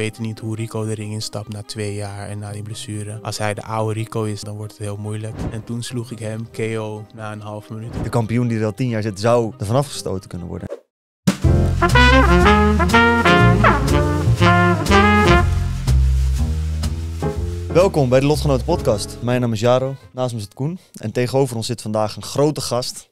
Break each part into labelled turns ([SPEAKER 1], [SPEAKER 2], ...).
[SPEAKER 1] weet niet hoe Rico de ring instapt na twee jaar en na die blessure. Als hij de oude Rico is, dan wordt het heel moeilijk. En toen sloeg ik hem KO na een half minuut. De
[SPEAKER 2] kampioen die er al tien jaar zit, zou er vanaf gestoten kunnen worden. Welkom bij de Lotgenoten Podcast. Mijn naam is Jaro, naast me zit Koen. En tegenover ons zit vandaag een grote gast.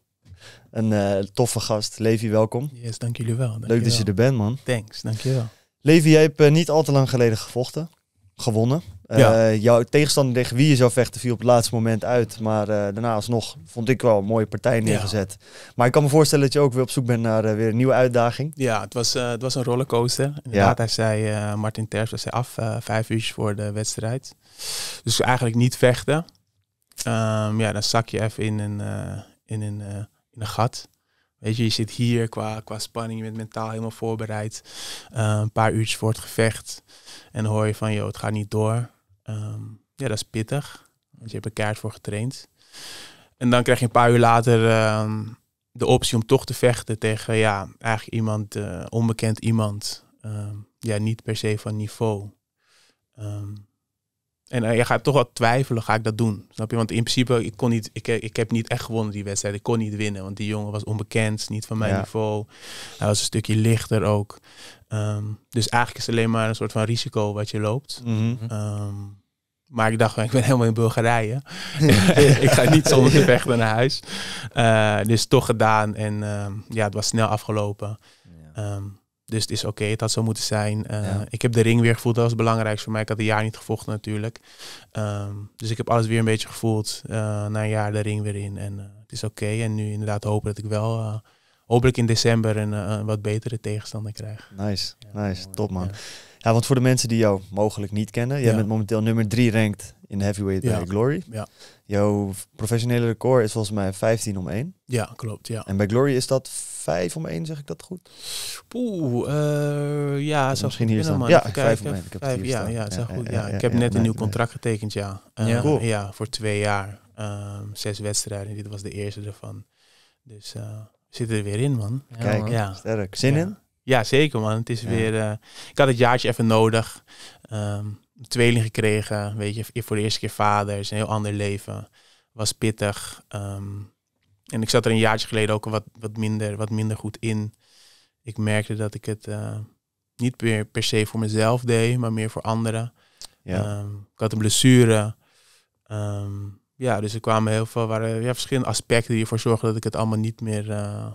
[SPEAKER 2] Een eh, toffe gast. Levi, welkom. Yes, dank jullie wel. Leuk dat je er bent, man. Thanks, dank je wel. Levi, jij hebt eh, niet al te lang geleden gevochten, gewonnen. Eh, jouw tegenstander tegen wie je zou vechten viel op het laatste moment uit. Maar uh, daarna alsnog vond ik wel een mooie partij neergezet. Maar ik kan me voorstellen dat je ook weer op zoek bent naar weer een nieuwe uitdaging.
[SPEAKER 1] Ja, het was, het was een rollercoaster. Inderdaad,
[SPEAKER 2] ja. hij zei, Martin
[SPEAKER 1] Terps was hij af vijf uurtjes voor de wedstrijd. Dus eigenlijk niet vechten. Ehm, ja, dan zak je even in een, in een, in een gat. Weet je, je zit hier qua, qua spanning, je bent mentaal helemaal voorbereid. Eh, een paar uurtjes voor het gevecht. En dan hoor je van, joh, het gaat niet door. Ehm, ja, dat is pittig. Want je hebt er keihard voor getraind. En dan krijg je een paar uur later ehm, de optie om toch te vechten tegen, ja, eigenlijk iemand, eh, onbekend iemand. Um, ja, niet per se van niveau. Um, en uh, je gaat toch wel twijfelen, ga ik dat doen? Snap je? Want in principe, ik, kon niet, ik, eh, ik heb niet echt gewonnen die wedstrijd. Ik kon niet winnen, want die jongen was onbekend, niet van mijn niveau. Hij was een stukje lichter ook. Ehm, dus eigenlijk is het alleen maar een soort van risico wat je loopt. Mhm. Ehm, maar ik dacht, ik ben helemaal in Bulgarije. ik ga niet zonder te vechten naar huis. Eh, dus toch gedaan en ehm, ja, het was snel afgelopen. Dus het is oké, het had zo moeten zijn. Eh, ik heb de ring weer gevoeld, dat was belangrijk. voor mij. Ik had een jaar niet gevochten natuurlijk. Ehm, dus ik heb alles weer een beetje gevoeld. Eh, na een jaar de ring weer in. En eh, het is oké. En nu inderdaad hopen dat ik wel, hopelijk in december, een wat betere tegenstander krijg.
[SPEAKER 2] Nice, nice. Top man. Ja. want voor de mensen die jou mogelijk niet kennen. Jij bent momenteel nummer drie ranked in heavyweight bij Glory. Ja. Jouw professionele record is volgens mij 15 om 1. Ja, klopt. Ja. En bij Glory is dat vijf om één, zeg ik dat goed? Poeh,
[SPEAKER 1] eh, ja, zelfs misschien hier staan. Ja, vijf om Ik heb vijf, ja, ja, ja, goed. Ja, ik heb net een nieuw contract getekend, ja. Uh, ja. voor twee jaar. Ehm, zes wedstrijden. Dit was de eerste ervan. Dus eh, zitten er weer in, man. Kijk, Ja. sterk. Zin in? Ja, zeker, man. Het is weer. ik had het jaartje even nodig. Um, tweeling gekregen. Weet je, voor de eerste keer vader. is een heel ander leven. Was pittig. Ehm, en ik zat er een jaartje geleden ook wat, wat, minder, wat minder goed in. Ik merkte dat ik het eh, niet meer per se voor mezelf deed, maar meer voor anderen. Ja. Ehm, ik had een blessure. Ehm, ja, dus er kwamen heel veel waren, ja, verschillende aspecten die ervoor zorgden dat ik het allemaal niet meer eh,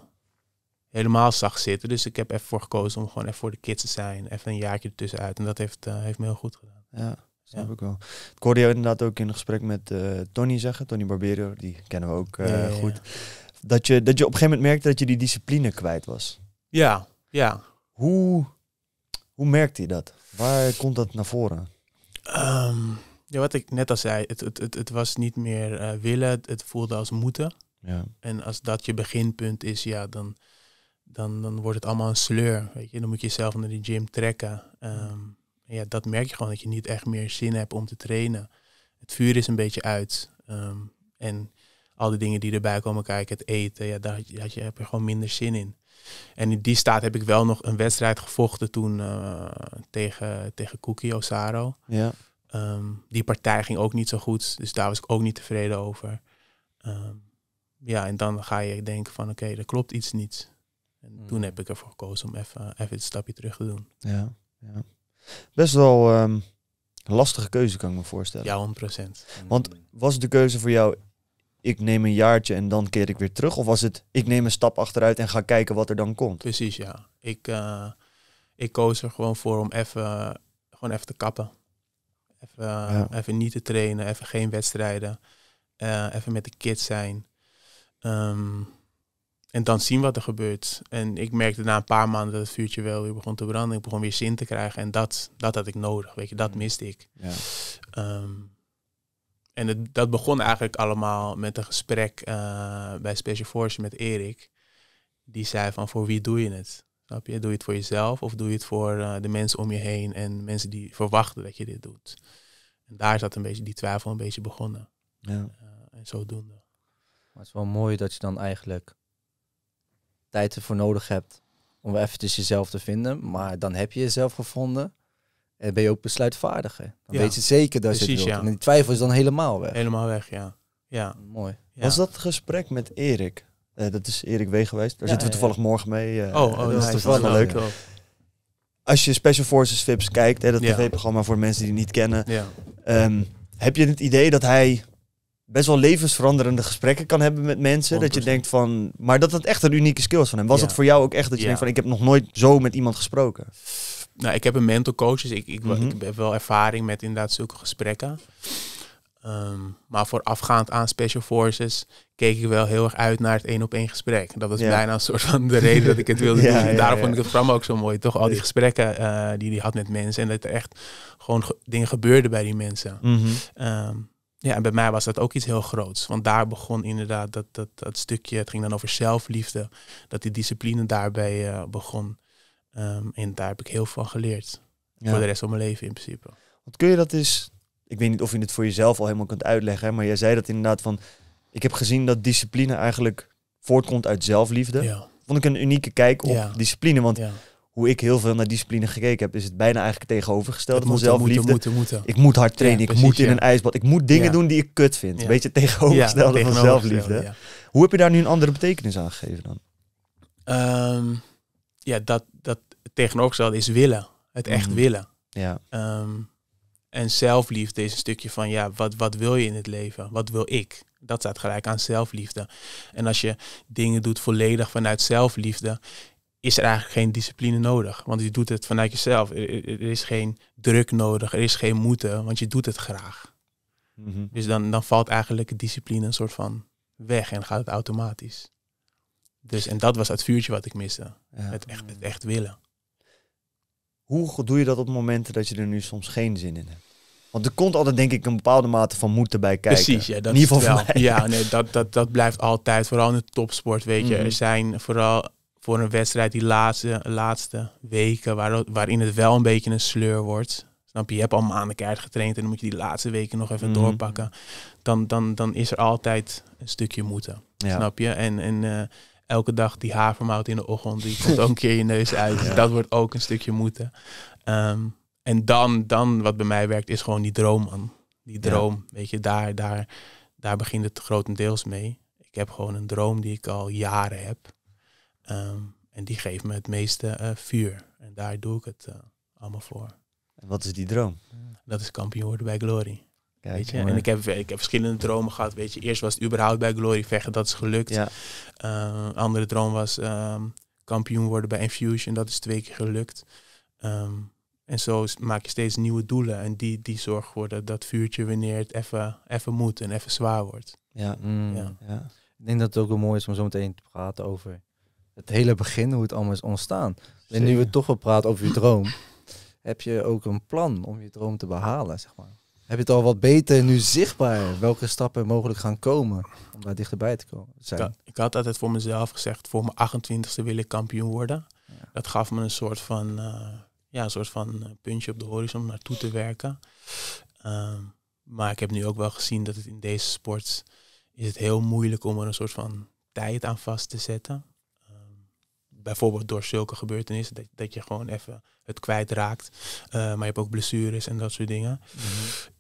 [SPEAKER 1] helemaal zag zitten. Dus ik heb ervoor gekozen om gewoon even voor de kids te zijn. Even een jaartje uit. En dat heeft, eh, heeft me heel goed gedaan.
[SPEAKER 2] Ja ik Ik hoorde je inderdaad ook in een gesprek met eh, Tony zeggen, Tony Barbero die kennen we ook eh, goed. Dat, je, dat je op een gegeven moment merkte dat je die discipline kwijt was. Ja, ja. Hoe, hoe merkte je dat? Waar komt dat naar voren?
[SPEAKER 1] Ehm, ja, wat ik net al zei, het, het, het, was niet meer eh, willen, het, voelde als moeten. Ja. En als dat je beginpunt is, ja, dan, dan, dan wordt het allemaal een sleur. Weet je? Dan moet je jezelf naar die gym trekken. Ehm, ja, dat merk je gewoon dat je niet echt meer zin hebt om te trainen. Het vuur is een beetje uit. Ehm, en al die dingen die erbij komen kijken, het eten, ja, daar, dat je, heb je gewoon minder zin in. En in die staat heb ik wel nog een wedstrijd gevochten toen eh, tegen, tegen Kuki Osaro. Ja. Ehm, die partij ging ook niet zo goed, dus daar was ik ook niet tevreden over. Ehm, ja, en dan ga je denken van oké, er klopt iets niet. En mm. toen heb ik ervoor gekozen om even, even een stapje terug te doen.
[SPEAKER 2] Ja, ja best wel um, lastige keuze, kan ik me voorstellen. Ja, 100%. Want mm. was de keuze voor jou, ik neem een jaartje en dan keer ik weer terug? Of was het, ik neem een stap achteruit en ga kijken wat er dan komt?
[SPEAKER 1] Precies, ja. Ik, eh, ik koos er gewoon voor om even, gewoon even te kappen. Even, even niet te trainen, even geen wedstrijden. Eh, even met de kids zijn. Ehm, en dan zien wat er gebeurt. En ik merkte na een paar maanden dat het vuurtje wel weer begon te branden. Ik begon weer zin te krijgen. En dat, dat had ik nodig, weet je. Dat miste ik. Ja. Ehm, en dat begon eigenlijk allemaal met een gesprek eh, bij Special Force met Erik. Die zei van, voor wie doe je het? Snap je? Doe je het voor jezelf of doe je het voor eh, de mensen om je heen en mensen die verwachten dat je dit doet? En daar zat een beetje, die twijfel een beetje begonnen. Ja. Eh, en zodoende. Maar het is wel mooi
[SPEAKER 3] dat je dan eigenlijk tijd ervoor nodig hebt om eventjes jezelf te vinden. Maar dan heb je jezelf gevonden. En
[SPEAKER 2] ben je ook besluitvaardiger. Dan weet je zeker dat je het wilt. En die
[SPEAKER 3] twijfel is dan helemaal
[SPEAKER 1] weg. Helemaal weg, ja.
[SPEAKER 2] ja. Mooi. Was dat gesprek met Erik? Eh, dat is Erik weg geweest. Daar zitten we toevallig morgen mee. Eh, oh, oh, dat is toevallig leuk. Als je Special Forces Vips kijkt, hè, dat tv-programma voor mensen die het niet kennen. Ehm, heb je het idee dat hij best wel levensveranderende gesprekken kan hebben met mensen. Dat je denkt van, maar dat dat echt een unieke skill is van hem. Was dat voor jou ook echt dat je denkt van, ik heb nog nooit zo met iemand gesproken?
[SPEAKER 1] Nou, ik heb een mental coach, dus ik, ik, mm heb wel ervaring met inderdaad zulke gesprekken. Um, maar voorafgaand aan Special Forces keek ik wel heel erg uit naar het één op één gesprek. Dat was bijna een soort van de reden dat ik het wilde doen. daarom vond ik het programma ook zo mooi. Toch al die gesprekken uh, die hij had met mensen. En dat er echt gewoon dingen gebeurde bij die mensen. Mm ja, en bij mij was dat ook iets heel groots. Want daar begon inderdaad dat, dat, dat stukje, het ging dan over zelfliefde, dat die discipline daarbij eh, begon. Ehm, en daar heb ik heel veel van geleerd. Voor de rest van mijn
[SPEAKER 2] leven in principe. Want kun je dat is ik weet niet of je het voor jezelf al helemaal kunt uitleggen, maar jij zei dat inderdaad van, ik heb gezien dat discipline eigenlijk voortkomt uit zelfliefde. Vond ik een unieke kijk op discipline, want hoe ik heel veel naar discipline gekeken heb, is het bijna eigenlijk tegenovergesteld. tegenovergestelde van zelfliefde. Moeten, ik moet hard trainen, ik moet in een ijsbad, ik moet dingen doen die ik kut vind. Weet beetje tegenovergesteld tegenovergestelde van zelfliefde. Hoe heb je daar nu een andere betekenis aan gegeven dan?
[SPEAKER 1] Ehm, ja, dat, dat tegenovergestelde is willen. Het echt mhm. willen. Ja. Ehm, en zelfliefde is een stukje van, ja, wat, wat wil je in het leven? Wat wil ik? Dat staat gelijk aan zelfliefde. En als je dingen doet volledig vanuit zelfliefde, is er eigenlijk geen discipline nodig. Want je doet het vanuit jezelf. Er, is geen druk nodig, er is geen moeten, want je doet het graag. Mhm. Dus dan, dan valt eigenlijk de discipline een soort van weg en gaat het automatisch. Dus, en dat was het vuurtje wat ik miste. Het, echt, het echt willen.
[SPEAKER 2] Hoe doe je dat op momenten dat je er nu soms geen zin in hebt? Want er komt altijd, denk ik, een bepaalde mate van moeten bij kijken. Precies, ja. Dat Ja, nee,
[SPEAKER 1] dat, dat, dat blijft altijd. Vooral in de topsport, weet je. Mhm. Er zijn vooral voor een wedstrijd die laatste, laatste weken, waarin het wel een beetje een sleur wordt. Snap je, je hebt al maanden keihard getraind en dan moet je die laatste weken nog even mhm. doorpakken. Dan, dan, dan is er altijd een stukje moeten. Snap je? En, en eh, elke dag die havermout in de ochtend, die komt ook een keer je neus uit. Dat wordt ook een stukje moeten. Ehm, en dan, dan, wat bij mij werkt, is gewoon die droom, man. Die droom, weet je, daar, daar, daar begint het grotendeels mee. Ik heb gewoon een droom die ik al jaren heb. Ehm, en die geeft me het meeste eh, vuur. En daar doe ik het eh, allemaal voor. En wat is die droom? Dat is kampioen worden bij Glory. weet je? En ik heb, ik heb verschillende dromen gehad. Weet je. Eerst was het überhaupt bij Glory vechten, dat is gelukt. Ja. Ehm, andere droom was ehm, kampioen worden bij Infusion, dat is twee keer gelukt. en zo maak je steeds nieuwe doelen. En die, die zorgen ervoor dat dat vuurtje wanneer het even, even moet en even zwaar wordt.
[SPEAKER 3] Ja, mm, ja. ik denk dat het ook wel mooi is om zo meteen te praten over het hele begin, hoe het allemaal is ontstaan. En nu we toch wel praten over je droom, heb je ook een plan om je droom te behalen, zeg maar. Heb je het al wat beter nu zichtbaar? Welke stappen mogelijk gaan komen om daar dichterbij te komen? Zijn?
[SPEAKER 1] Ik, had, altijd voor mezelf gezegd, voor mijn 28ste wil ik kampioen worden. Dat gaf me een soort van, eh, ja, een soort van eh, puntje op de horizon om naartoe te werken. Ehm, maar ik heb nu ook wel gezien dat het in deze sport is het heel moeilijk om er een soort van tijd aan vast te zetten bijvoorbeeld door zulke gebeurtenissen, dat, dat je gewoon even het kwijtraakt. Uh, maar je hebt ook blessures en dat soort dingen. Mhm.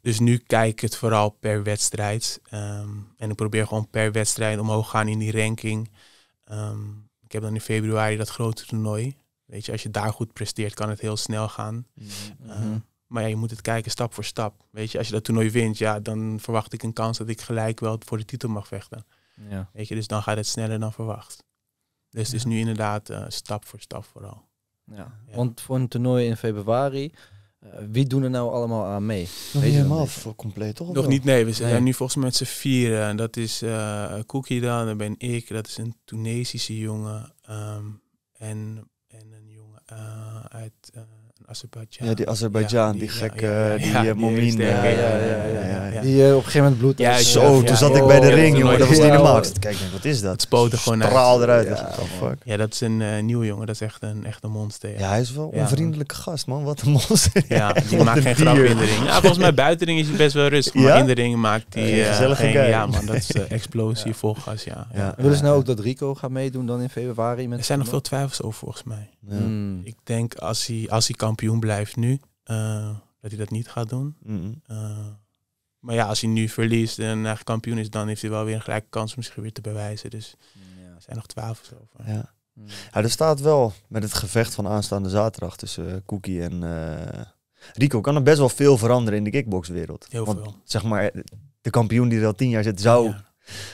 [SPEAKER 1] Dus nu kijk ik het vooral per wedstrijd. Ehm, en ik probeer gewoon per wedstrijd omhoog gaan in die ranking. Ehm, ik heb dan in februari dat grote toernooi. Weet je, als je daar goed presteert, kan het heel snel gaan. Mhm. Ehm, maar ja, je moet het kijken stap voor stap. Weet je, als je dat toernooi wint, ja, dan verwacht ik een kans dat ik gelijk wel voor de titel mag vechten. Ja. Weet je, dus dan gaat het sneller dan verwacht. Dus het is nu inderdaad eh, stap voor stap vooral.
[SPEAKER 3] Ja. Want voor een toernooi in februari, eh, wie
[SPEAKER 1] doen er nou allemaal aan mee? Nog helemaal voor compleet, toch? Nog niet, nee. We zijn nu volgens mij met z'n vieren. Dat is uh, Cookie dan, ben ik. Dat is een Tunesische jongen. Ehm, en, en een jongen uit... Ja, die Azerbeidzjan, die, die gekke, die Momin. Eh, die
[SPEAKER 2] op een gegeven moment bloed. Ja, zo, toen zat
[SPEAKER 1] ik bij de oh, ring, jongen. Dat was niet normaal.
[SPEAKER 2] Kijk, wat is dat? Het gewoon uit. eruit.
[SPEAKER 1] Ja, dat is een eh, nieuw jongen. Dat is echt een, echt een monster. Ja, hij is wel een
[SPEAKER 2] vriendelijke gast, man. Wat een monster. Ja, die maakt geen grap in Ja, volgens mij buiten ring is hij best wel rustig. Maar in de maakt die eh, gezellig. Ja, man.
[SPEAKER 1] Dat is explosie, vol gas, ja. Willen ze nou
[SPEAKER 3] ook dat Rico gaat meedoen dan in februari? Er zijn nog veel
[SPEAKER 1] twijfels over, volgens mij. Hmm. Ik denk als hij kampioen kampioen blijft nu, eh, dat hij dat niet gaat doen. Mm-hmm. Eh, maar ja, als hij nu verliest en echt kampioen is, dan heeft hij wel weer een gelijke kans om zich weer te bewijzen. Dus ja. er zijn nog twaalf of zo.
[SPEAKER 2] Mm. ja. er staat wel met het gevecht van aanstaande zaterdag tussen eh, Cookie en Rico. Kan er best wel veel veranderen in de kickboxwereld. Heel Want, veel. Zeg maar, de kampioen die er al tien jaar zit, zou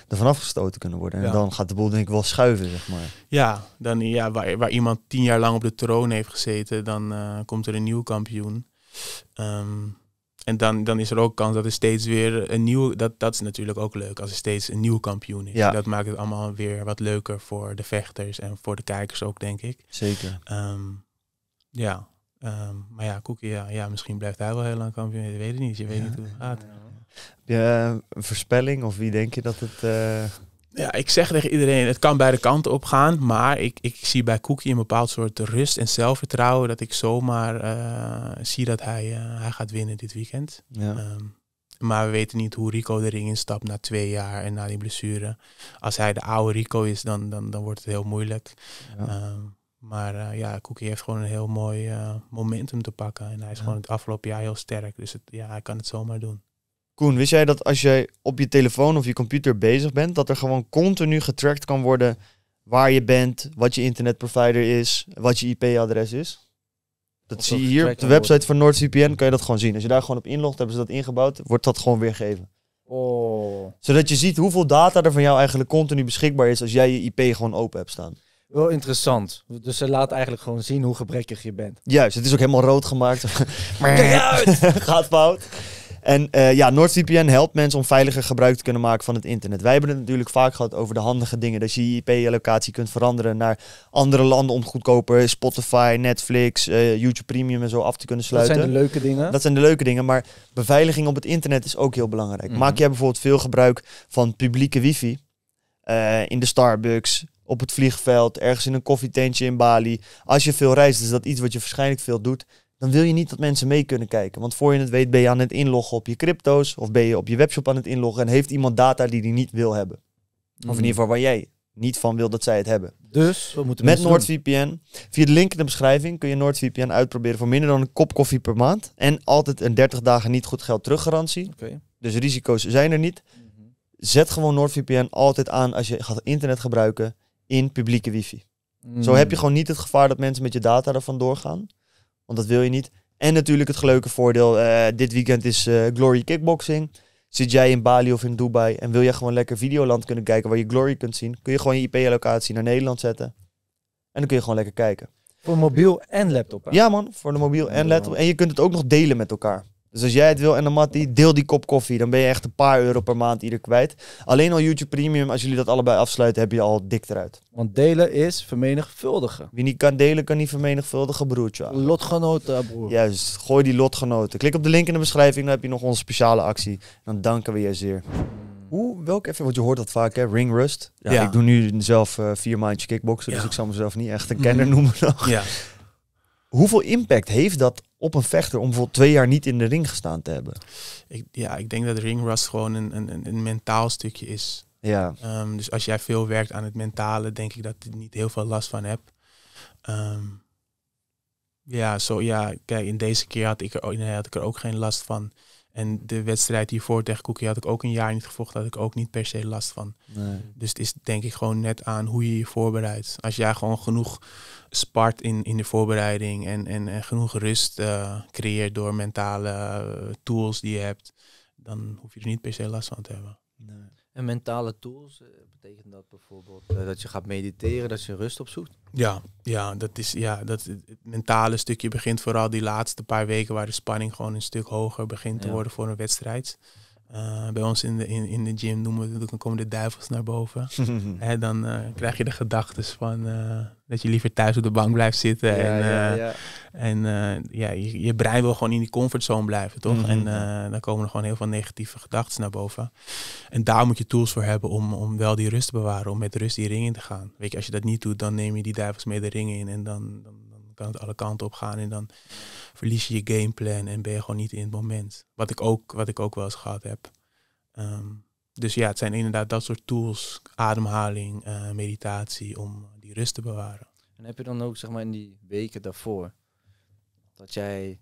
[SPEAKER 2] er vanaf gestoten kunnen worden. En dan gaat de boel denk ik wel schuiven, zeg maar.
[SPEAKER 1] Ja, dan, ja waar, waar iemand tien jaar lang op de troon heeft gezeten, dan eh, komt er een nieuw kampioen. Ehm, en dan, dan is er ook kans dat er steeds weer een nieuw... Dat, dat is natuurlijk ook leuk, als er steeds een nieuw kampioen is. Ja. Dat maakt het allemaal weer wat leuker voor de vechters en voor de kijkers ook, denk ik. Zeker. Ehm, ja, ehm, maar ja, Koekie, ja, ja, misschien blijft hij wel heel lang kampioen. Ik weet het niet, je weet niet hoe het gaat.
[SPEAKER 2] Heb je een voorspelling of wie denk je dat het... Eh,
[SPEAKER 1] ja, ik zeg tegen iedereen, het kan beide kanten op gaan. Maar ik, ik zie bij Cookie een bepaald soort rust en zelfvertrouwen. Dat ik zomaar eh, zie dat hij, eh, hij gaat winnen dit weekend. Ehm, maar we weten niet hoe Rico de ring instapt na twee jaar en na die blessure. Als hij de oude Rico is, dan, dan, dan wordt het heel moeilijk. Ehm, maar ja, Cookie heeft gewoon een heel mooi momentum te pakken. En hij is gewoon het afgelopen jaar heel sterk. Dus het, ja, hij kan het zomaar doen
[SPEAKER 2] wist jij dat als jij op je telefoon of je computer bezig bent, dat er gewoon continu getrackt kan worden waar je bent, wat je internetprovider is, wat je IP-adres is? Dat zie je hier op de website van NordVPN, kan je dat gewoon zien. Als je daar gewoon op inlogt, hebben ze dat ingebouwd, wordt dat gewoon weergegeven. Oh. Zodat je ziet hoeveel data er van jou eigenlijk continu beschikbaar is als jij je IP gewoon open hebt staan.
[SPEAKER 3] Wel interessant. Dus ze laat eigenlijk gewoon zien hoe gebrekkig je bent.
[SPEAKER 2] Juist, het is ook helemaal rood gemaakt. Gaat fout. En uh, ja, NordVPN helpt mensen om veiliger gebruik te kunnen maken van het internet. Wij hebben het natuurlijk vaak gehad over de handige dingen. Dat je je ip locatie kunt veranderen naar andere landen om goedkoper Spotify, Netflix, eh, YouTube Premium en zo af te kunnen sluiten. Dat zijn de leuke dingen. Dat zijn de leuke dingen. Maar beveiliging op het internet is ook heel belangrijk. Mhm. Maak jij bijvoorbeeld veel gebruik van publieke wifi uh, in de Starbucks, op het vliegveld, ergens in een koffietentje in Bali. Als je veel reist, is dat iets wat je waarschijnlijk veel doet dan wil je niet dat mensen mee kunnen kijken. Want voor je het weet ben je aan het inloggen op je crypto's of ben je op je webshop aan het inloggen en heeft iemand data die die niet wil hebben. Of in mhm. ieder geval waar jij niet van wil dat zij het hebben. Dus we moeten met NordVPN. Via de link in de beschrijving kun je NordVPN uitproberen voor minder dan een kop koffie per maand. En altijd een 30 dagen niet goed geld teruggarantie. Okay. Dus risico's zijn er niet. Mhm. Zet gewoon NordVPN altijd aan als je gaat internet gebruiken in publieke wifi. Mhm. Zo heb je gewoon niet het gevaar dat mensen met je data ervan doorgaan. Want dat wil je niet. En natuurlijk het leuke voordeel. Eh, dit weekend is eh, Glory Kickboxing. Zit jij in Bali of in Dubai en wil jij gewoon lekker Videoland kunnen kijken waar je Glory kunt zien, kun je gewoon je ip locatie naar Nederland zetten. En dan kun je gewoon lekker kijken. Voor mobiel en laptop. Ja, man, voor de mobiel en laptop. En je kunt het ook nog delen met elkaar. Dus als jij het wil en de Mattie, deel die kop koffie. Dan ben je echt een paar euro per maand ieder kwijt. Alleen al YouTube Premium, als jullie dat allebei afsluiten, heb je al dik eruit. Want delen is vermenigvuldigen. Wie niet kan delen, kan niet vermenigvuldigen, broertje. Lotgenoten, broer. Juist, gooi die lotgenoten. Klik op de link in de beschrijving, dan heb je nog onze speciale actie. Dan danken we je zeer. Hoe, welk even, want je hoort dat vaak, hè? Ring rust. Ja, Ik doe nu zelf eh, vier maandjes kickboksen, dus ik zal mezelf niet echt een mhm. kenner noemen nog. Ja. Hoeveel impact heeft dat op een vechter om voor twee jaar niet in de ring gestaan te hebben?
[SPEAKER 1] Ik, ja, ik denk dat ringrust gewoon een, een, een mentaal stukje is. Ja. Ehm, dus als jij veel werkt aan het mentale, denk ik dat je niet heel veel last van hebt. Ehm, ja, zo ja, kijk, in deze keer had ik, er, had ik er ook geen last van. En de wedstrijd hiervoor tegen Koekie had ik ook een jaar niet gevochten. Had ik ook niet per se last van. Dus het is denk ik gewoon net aan hoe je je voorbereidt. Als jij gewoon genoeg spart in, in de voorbereiding. En, en, en genoeg rust eh, creëert door mentale eh, tools die je hebt. Dan hoef je er niet per se last van te hebben. Nee
[SPEAKER 3] mentale tools, betekent dat bijvoorbeeld eh, dat je gaat mediteren, dat je rust opzoekt?
[SPEAKER 1] Ja, ja, dat is, ja dat, het mentale stukje begint vooral die laatste paar weken waar de spanning gewoon een stuk hoger begint te worden voor een wedstrijd. Eh, bij ons in de, in, in de gym noemen we, dan komen de duivels naar boven. en dan eh, krijg je de gedachten van eh, dat je liever thuis op de bank blijft zitten. en ja, ja. en ja, je, je, brein wil gewoon in die comfortzone blijven, toch? En mhm. dan komen er gewoon heel veel negatieve gedachten naar boven. En daar moet je tools voor hebben om, om wel die rust te bewaren, om met rust die ring in te gaan. Weet je, als je dat niet doet, dan neem je die duivels mee de ring in en dan, dan kan het alle kanten op gaan en dan verlies je je gameplan en ben je gewoon niet in het moment. Wat ik ook, wat ik ook wel eens gehad heb. Ehm, dus ja, het zijn inderdaad dat soort tools, ademhaling, eh, meditatie, om die rust te bewaren. En
[SPEAKER 3] heb je dan ook, zeg maar, in die weken daarvoor, dat jij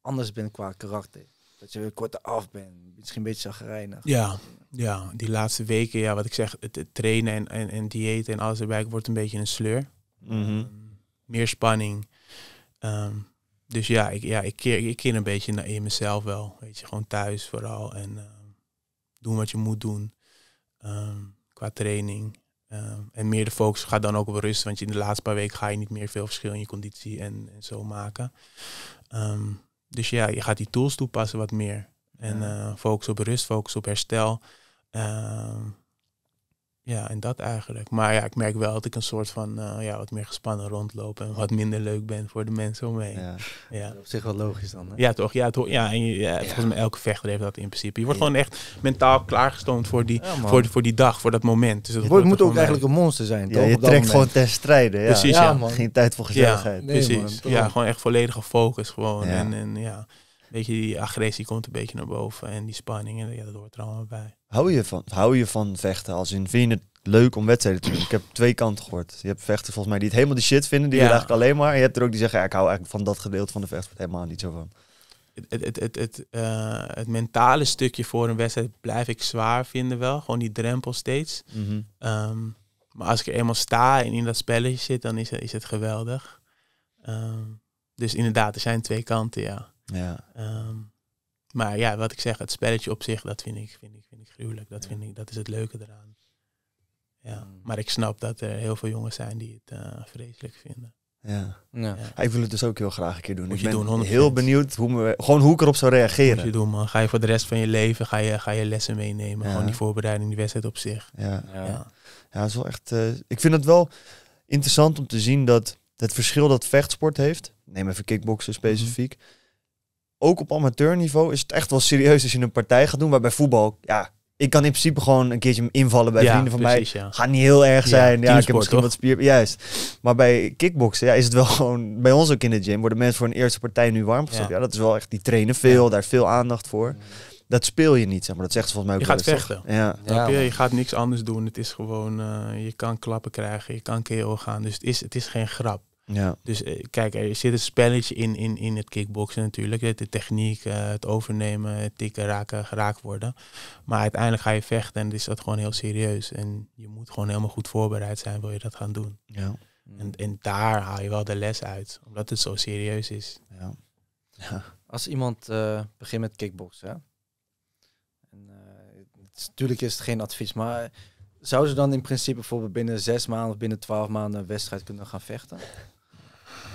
[SPEAKER 3] anders bent qua karakter? Dat je weer korter af bent, misschien een beetje zagrijnig.
[SPEAKER 1] Ja, ja, die laatste weken, ja, wat ik zeg, het, trainen en, en, en diëten en alles erbij wordt een beetje een sleur. Mhm. Ehm, meer spanning. Ehm, dus ja, ik, ja ik, keer, ik keer een beetje naar in mezelf wel. Weet je, gewoon thuis vooral. En uh, doen wat je moet doen ehm, qua training. en meer de focus gaat dan ook op rust. Want in de laatste paar weken ga je niet meer veel verschil in je conditie en, en zo maken. dus ja, je gaat die tools toepassen wat meer. En eh, focus op rust, focus op herstel ja, en dat eigenlijk. Maar ja, ik merk wel dat ik een soort van eh, ja, wat meer gespannen rondloop en wat minder leuk ben voor de mensen om me heen. Ja, ja. Op zich wel logisch dan. Ja, toch? Ja, ja, en ja, volgens mij elke vechter heeft dat in principe. Je wordt gewoon echt mentaal klaargestoomd voor die, voor, voor die dag, voor dat moment. Dus dat moet ook eigenlijk een monster zijn. Toch? je trekt gewoon ter strijde. Ja. Precies, man. Geen tijd voor gezelligheid. precies. ja, gewoon echt volledige focus gewoon. En, en ja je, die agressie komt een beetje naar boven en die spanning en ja, dat hoort er allemaal bij.
[SPEAKER 2] Hou je van, hou je van vechten? Als in, vind je het leuk om wedstrijden te doen? Ik heb twee kanten gehoord. Je hebt vechten volgens mij die het helemaal de shit vinden, die ja. eigenlijk alleen maar. En je hebt er ook die zeggen, ja, ik hou eigenlijk van dat gedeelte van de vecht, helemaal niet zo van. Het,
[SPEAKER 1] het, het, eh, het, mentale stukje voor een wedstrijd blijf ik zwaar vinden wel. Gewoon die drempel steeds. Mhm. Ehm, maar als ik er eenmaal sta en in dat spelletje zit, dan is het, is het geweldig. Ehm, dus inderdaad, er zijn twee kanten, ja. Ja. Ehm, maar ja, wat ik zeg, het spelletje op zich, dat vind ik, vind ik, vind ik gruwelijk. Dat, vind ik, dat is het leuke eraan. Ja. Mm. Maar ik snap dat er heel veel jongens zijn die het eh, vreselijk vinden.
[SPEAKER 2] Ja. Ja. Ah, ik wil het dus ook heel graag een keer doen. Moet ik ben heel benieuwd hoe, me, gewoon hoe ik erop zou reageren. Moet je doen,
[SPEAKER 1] man. Ga je voor de rest van je leven ga je, ga je lessen meenemen. Gewoon die voorbereiding, die wedstrijd op
[SPEAKER 2] zich. Ja, ja. ja. is wel echt... Eh, ik vind het wel interessant om te zien dat het verschil dat vechtsport heeft... Neem even kickboksen specifiek ook op amateurniveau is het echt wel serieus als je een partij gaat doen. Maar bij voetbal, ja, ik kan in principe gewoon een keertje invallen bij vrienden van mij. Ja. Gaat niet heel erg zijn. Ja, ik heb misschien toch? wat spier... Juist. Maar bij kickboksen ja, is het wel gewoon... Bij ons ook in de gym worden mensen voor een eerste partij nu warm Ja. dat is wel echt... Die trainen veel, daar veel aandacht voor. Dat speel je niet, zeg maar. Dat zegt volgens mij ook Je gaat Ja. Je?
[SPEAKER 1] gaat niks anders doen. Het is gewoon... Eh, je kan klappen krijgen, je kan keel gaan. Dus het is, het is geen grap. Ja. Dus eh, kijk, er zit een spelletje in, in, in het kickboksen natuurlijk. De techniek, eh, het overnemen, het tikken, raken, geraakt worden. Maar uiteindelijk ga je vechten en is dat gewoon heel serieus. En je moet gewoon helemaal goed voorbereid zijn, wil je dat gaan doen. Ja. En, en daar haal je wel de les uit, omdat het zo serieus is. Ja.
[SPEAKER 3] ja. Als iemand eh, begint met kickboksen,
[SPEAKER 1] en, het is, natuurlijk
[SPEAKER 3] is het geen advies, maar zouden ze dan in principe bijvoorbeeld binnen zes maanden of binnen twaalf maanden een wedstrijd kunnen gaan vechten?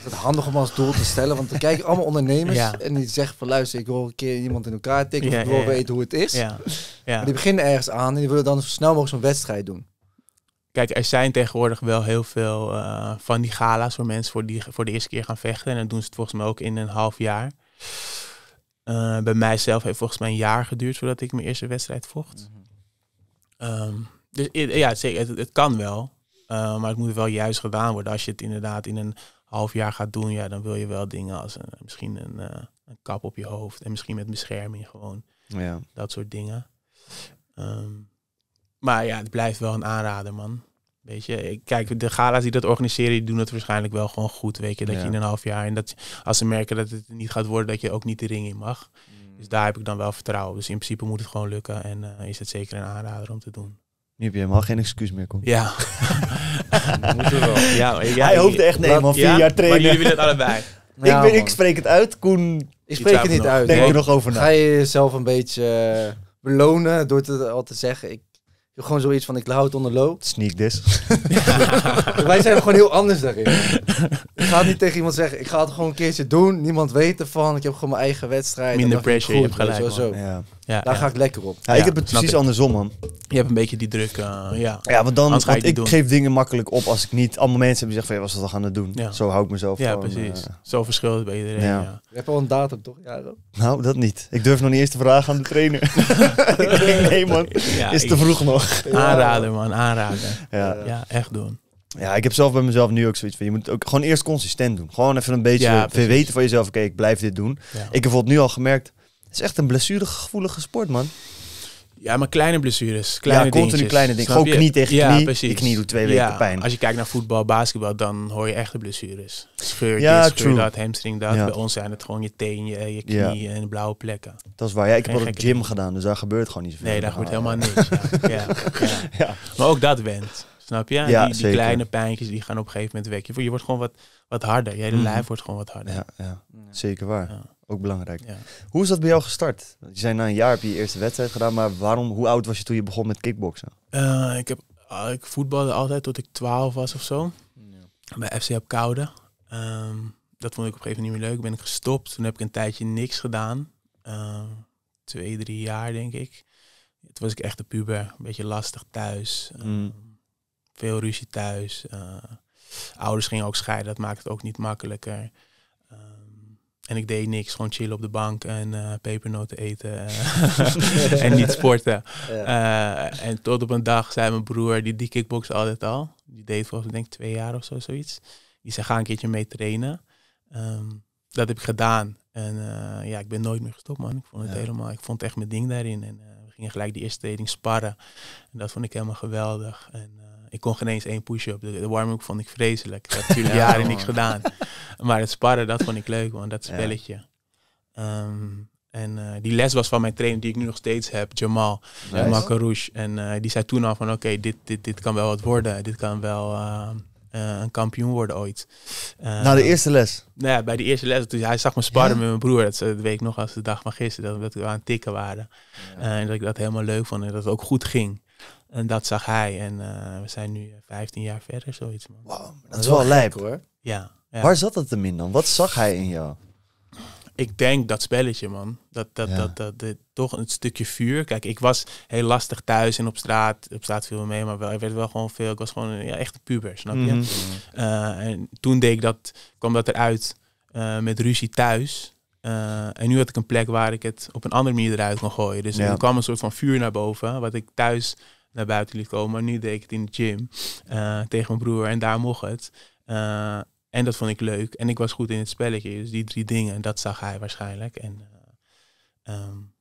[SPEAKER 3] het handig om als doel te stellen? Want dan kijken allemaal ondernemers en die zeggen van luister, ik hoor een keer iemand in elkaar tikken of ik wil weten hoe het is. Ja. Maar die beginnen ergens aan en die willen dan zo snel mogelijk zo'n wedstrijd doen.
[SPEAKER 1] Kijk, er zijn tegenwoordig wel heel veel eh, van die gala's voor mensen voor die voor de eerste keer gaan vechten. En dan doen ze het volgens mij ook in een half jaar. Eh, bij mijzelf heeft volgens mij een jaar geduurd voordat ik mijn eerste wedstrijd vocht. Mhm. Ehm, dus ja, het, kan wel. Eh, maar het moet wel juist gedaan worden als je het inderdaad in een half jaar gaat doen, ja, dan wil je wel dingen als misschien een, eh, een, kap op je hoofd en misschien met bescherming gewoon. Ja. Dat soort dingen. Ehm, maar ja, het blijft wel een aanrader, man. Weet je, kijk, de gala's die dat organiseren, die doen het waarschijnlijk wel gewoon goed. Weet je, dat je in een half jaar en dat als ze merken dat het niet gaat worden, dat je ook niet de ring in mag. Mm. Dus daar heb ik dan wel vertrouwen. Dus in principe moet het gewoon lukken en eh, is het zeker een aanrader om te doen.
[SPEAKER 2] Nu heb je helemaal geen excuus meer, kom. Ja. Ja, Hij hoopt echt, nee, man, vier ja, jaar trainen. Maar jullie willen het allebei. Nou, ik, ik spreek het uit, Koen... Ik spreek het niet uit. Denk er
[SPEAKER 3] nog over na. Ga je jezelf een beetje eh, belonen door te, al te zeggen... Ik gewoon zoiets van, ik hou het onder loop. Sneak this. Wij zijn gewoon heel anders daarin. ik ga niet tegen iemand zeggen. Ik ga het gewoon een keertje doen. Niemand weet ervan. Ik heb gewoon mijn eigen wedstrijd. Minder pressure, je hebt gelijk. zo. Ja. Ja, Daar ga ik lekker op.
[SPEAKER 1] Ja, ik heb het precies andersom, man. Je hebt een beetje die druk, eh,
[SPEAKER 2] ja. Ja, want dan, ik, geef dingen makkelijk op als ik niet... Allemaal mensen hebben zeggen van, was dat gaan doen. doen? Zo hou ik mezelf Ja, gewoon, precies. Eh,
[SPEAKER 1] Zo verschilt bij iedereen, ja.
[SPEAKER 3] Je hebt al een datum, toch? Ja,
[SPEAKER 2] Nou, dat niet. Ik durf nog niet eens te vragen aan de trainer. nee, man. Is te vroeg nog. Aanraden, man. Aanraden. ja, echt doen. Ja, ik heb zelf bij mezelf nu ook zoiets van, je moet ook gewoon eerst consistent doen. Gewoon even een beetje weten van jezelf, oké, ik blijf dit doen. Ik heb bijvoorbeeld nu al gemerkt, is echt een blessuregevoelige sport, man. Ja,
[SPEAKER 1] maar kleine blessures.
[SPEAKER 2] Kleine ja, continu kleine dingen. Gewoon knie tegen knie. Ja, precies. Je knie doet twee weken pijn.
[SPEAKER 1] Als je kijkt naar voetbal, basketbal, dan hoor je echte blessures. Scheur, ja, dit, scheur dat, hamstring dat. Bij ons zijn het gewoon je teen, je, knieën knie en blauwe plekken. Dat is waar. Ja, ik heb ook een gym gedaan, dus daar gebeurt gewoon niet zoveel. Nee, daar gebeurt oh, helemaal niks. ja, Maar ook dat went. Snap je? Ja, die, kleine pijntjes die gaan op een gegeven moment weg. Je, wordt gewoon wat,
[SPEAKER 2] wat harder. Je hele mhm. lijf wordt gewoon wat harder. Ja, zeker waar. Ook belangrijk. Hoe is dat bij jou gestart? Je zei na een jaar heb je je eerste wedstrijd gedaan, maar waarom, hoe oud was je toen je begon met kickboksen?
[SPEAKER 1] Eh, ik, heb, ah, ik voetbalde altijd tot ik 12 was of zo. Ja. Bij FC op Koude. Ehm, dat vond ik op een gegeven moment niet meer leuk. Ben ik gestopt. Toen heb ik een tijdje niks gedaan. Ehm, twee, drie jaar denk ik. Toen was ik echt een puber. Een beetje lastig thuis. Ehm, mm. Veel ruzie thuis. Eh, ouders gingen ook scheiden. Dat maakt het ook niet makkelijker. En ik deed niks, gewoon chillen op de bank en eh, pepernoten eten eh, en niet sporten. Eh, en tot op een dag zei mijn broer, die, die kickbox altijd al, die deed volgens mij denk ik twee jaar of zo, zoiets. Die zei, ga een keertje mee trainen. Ehm, dat heb ik gedaan. En ja, ik ben nooit meer gestopt, man. Ik vond het helemaal, ik vond echt mijn ding daarin. En we gingen gelijk die eerste training sparren. En dat vond ik helemaal geweldig. En ik kon geen eens één push-up. De, de warm-up vond ik vreselijk. Ik heb natuurlijk jaren niks gedaan. Maar het sparren, dat vond ik leuk, want Dat spelletje. Ehm, en eh, die les was van mijn trainer die ik nu nog steeds heb, Jamal, nice. En eh, die zei toen al van oké, dit, dit, dit kan wel wat worden. Dit kan wel ehm, eh, een kampioen worden ooit.
[SPEAKER 2] Ehm, Na de eerste les?
[SPEAKER 1] Nou ja, bij die eerste les. Dus hij zag me sparren met mijn broer. Dat, ze weet ik nog als de dag van gisteren, dat, we aan het tikken waren. en dat ik dat helemaal leuk vond en dat het ook goed ging. En dat zag hij. En eh, we zijn nu 15 eh, jaar verder, zoiets. Man. Wow,
[SPEAKER 2] dat, is wel, wel lijp hoor. Ja, ja, Waar zat dat hem in dan? Wat zag hij in jou?
[SPEAKER 1] Ik denk dat spelletje, man. Dat, dat, dat, dat, toch een stukje vuur. Kijk, ik was heel lastig thuis en op straat. Op straat viel me mee, maar wel, Ik werd wel gewoon veel. Ik was gewoon ja, echt een puber, snap je? Mhm. Eh, en toen deed ik dat, kwam dat eruit met ruzie thuis. en nu had ik een plek waar ik het op een andere manier eruit kon gooien. Dus ja. er kwam een soort van vuur naar boven, wat ik thuis naar buiten liet komen. Maar nu deed ik het in de gym eh, tegen mijn broer en daar mocht het. Eh, en dat vond ik leuk. En ik was goed in het spelletje. Dus die drie dingen, dat zag hij waarschijnlijk. En um,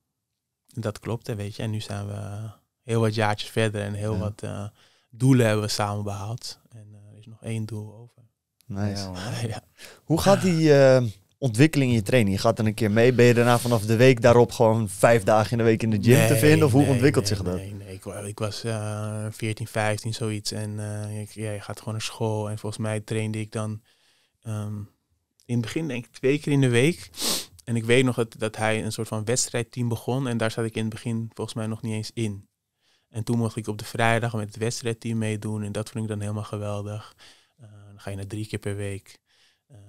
[SPEAKER 1] dat klopte, weet je. En nu zijn we heel wat jaartjes verder en heel wat
[SPEAKER 2] doelen hebben we samen behaald. En er is nog één doel over. Nice. ja, ja. Hoe gaat die ontwikkeling in je training? Je gaat dan een keer mee. Ben je daarna vanaf de week daarop gewoon vijf dagen in de week in de gym te vinden? Of hoe ontwikkelt zich dat? Nee,
[SPEAKER 1] nee. Ik, ik was uh, 14, 15, zoiets. En eh, ik, ja, je gaat gewoon naar school. En volgens mij trainde ik dan ehm, in het begin denk ik twee keer in de week. En ik weet nog dat, hij een soort van wedstrijdteam begon. En daar zat ik in het begin volgens mij nog niet eens in. En toen mocht ik op de vrijdag met het wedstrijdteam meedoen. En dat vond ik dan helemaal geweldig. Eh, dan ga je naar drie keer per week ehm,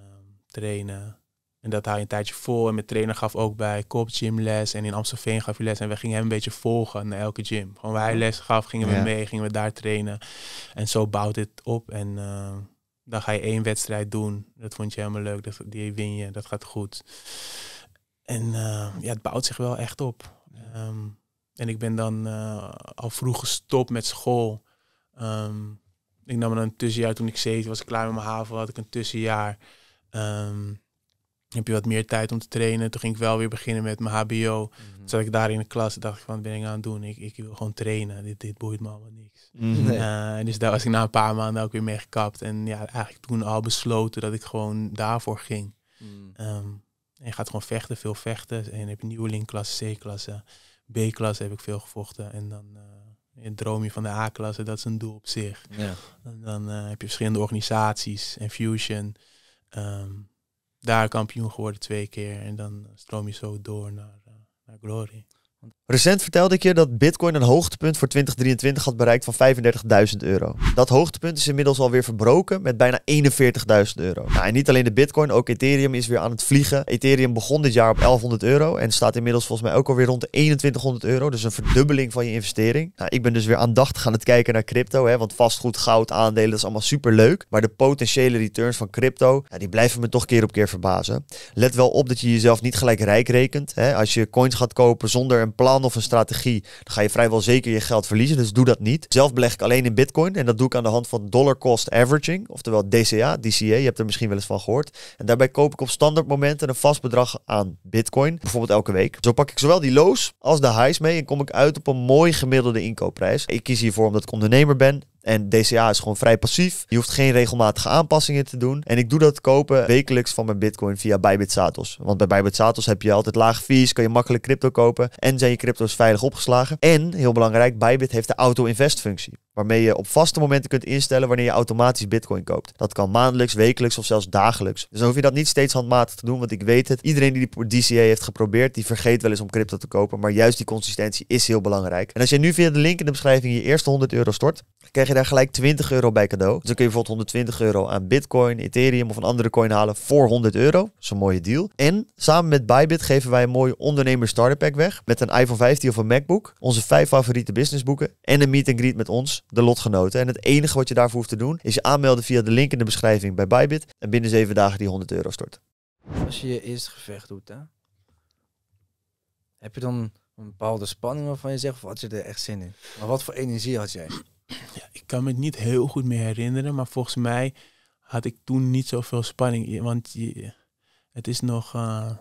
[SPEAKER 1] trainen. En dat hou je een tijdje vol. En mijn trainer gaf ook bij Kop Gym les. En in Amstelveen gaf hij les. En we gingen hem een beetje volgen naar elke gym. Gewoon waar hij les gaf, gingen we mee, gingen we daar trainen. En zo bouwt het op. En eh, dan ga je één wedstrijd doen. Dat vond je helemaal leuk. Dat, die win je, dat gaat goed. En eh, ja, het bouwt zich wel echt op. Ehm, en ik ben dan eh, al vroeg gestopt met school. Ehm, ik nam dan een tussenjaar toen ik zeven was, klaar met mijn haven, had ik een tussenjaar. Um, heb je wat meer tijd om te trainen. Toen ging ik wel weer beginnen met mijn HBO. Mm zat ik daar in de klas en dacht ik van, ben ik aan het doen? Ik, ik wil gewoon trainen. Dit, dit boeit me allemaal niks. Mhm. Eh, en dus daar was ik na een paar maanden ook weer mee gekapt. En ja, eigenlijk toen al besloten dat ik gewoon daarvoor ging. Mhm. Ehm, en je gaat gewoon vechten, veel vechten. En heb je hebt nieuwelingklasse, C-klasse, B-klasse heb ik veel gevochten. En dan... Uh, je droom je van de A-klasse, dat is een doel op zich. Ja. En dan eh, heb je verschillende organisaties en fusion. Ehm, daar kampioen geworden twee keer. En dan stroom je zo door naar, eh, naar Glory.
[SPEAKER 2] Recent vertelde ik je dat Bitcoin een hoogtepunt voor 2023 had bereikt van 35.000 euro. Dat hoogtepunt is inmiddels alweer verbroken met bijna 41.000 euro. Nou, en niet alleen de Bitcoin, ook Ethereum is weer aan het vliegen. Ethereum begon dit jaar op 1100 euro en staat inmiddels volgens mij ook alweer rond de 2100 euro. Dus een verdubbeling van je investering. Nou, ik ben dus weer aandachtig aan het kijken naar crypto, hè, want vastgoed, goud, aandelen, dat is allemaal super leuk. Maar de potentiële returns van crypto, die blijven me toch keer op keer verbazen. Let wel op dat je jezelf niet gelijk rijk rekent. Hè. Als je coins gaat kopen zonder een plan of een strategie, dan ga je vrijwel zeker je geld verliezen. Dus doe dat niet. Zelf beleg ik alleen in Bitcoin en dat doe ik aan de hand van dollar cost averaging, oftewel DCA, DCA. Je hebt er misschien wel eens van gehoord. En daarbij koop ik op standaard momenten een vast bedrag aan Bitcoin, bijvoorbeeld elke week. Zo pak ik zowel die lows als de highs mee en kom ik uit op een mooi gemiddelde inkoopprijs. Ik kies hiervoor omdat ik ondernemer ben en DCA is gewoon vrij passief. Je hoeft geen regelmatige aanpassingen te doen. En ik doe dat kopen wekelijks van mijn bitcoin via Bybit Satos. Want bij Bybit Satos heb je altijd laag fees, kan je makkelijk crypto kopen en zijn je crypto's veilig opgeslagen. En, heel belangrijk, Bybit heeft de auto-invest functie waarmee je op vaste momenten kunt instellen wanneer je automatisch bitcoin koopt. Dat kan maandelijks, wekelijks of zelfs dagelijks. Dus dan hoef je dat niet steeds handmatig te doen, want ik weet het. Iedereen die die DCA heeft geprobeerd, die vergeet wel eens om crypto te kopen, maar juist die consistentie is heel belangrijk. En als je nu via de link in de beschrijving je eerste 100 euro stort, krijg je daar gelijk 20 euro bij cadeau. Dus dan kun je bijvoorbeeld 120 euro aan bitcoin, ethereum of een andere coin halen voor 100 euro. Dat is een mooie deal. En samen met Bybit geven wij een mooi ondernemer starter pack weg met een iPhone 15 of een MacBook, onze vijf favoriete businessboeken en een meet and greet met ons de lotgenoten. En het enige wat je daarvoor hoeft te doen is je aanmelden via de link in de beschrijving bij Bybit en binnen zeven dagen die 100 euro stort.
[SPEAKER 3] Als je je eerste gevecht doet, hè, heb je dan een bepaalde spanning waarvan je zegt, of had je er echt zin in? Maar wat voor energie had jij?
[SPEAKER 1] Ja, ik kan me het niet heel goed meer herinneren, maar volgens mij had ik toen niet zoveel spanning. Want je, het is nog, eh,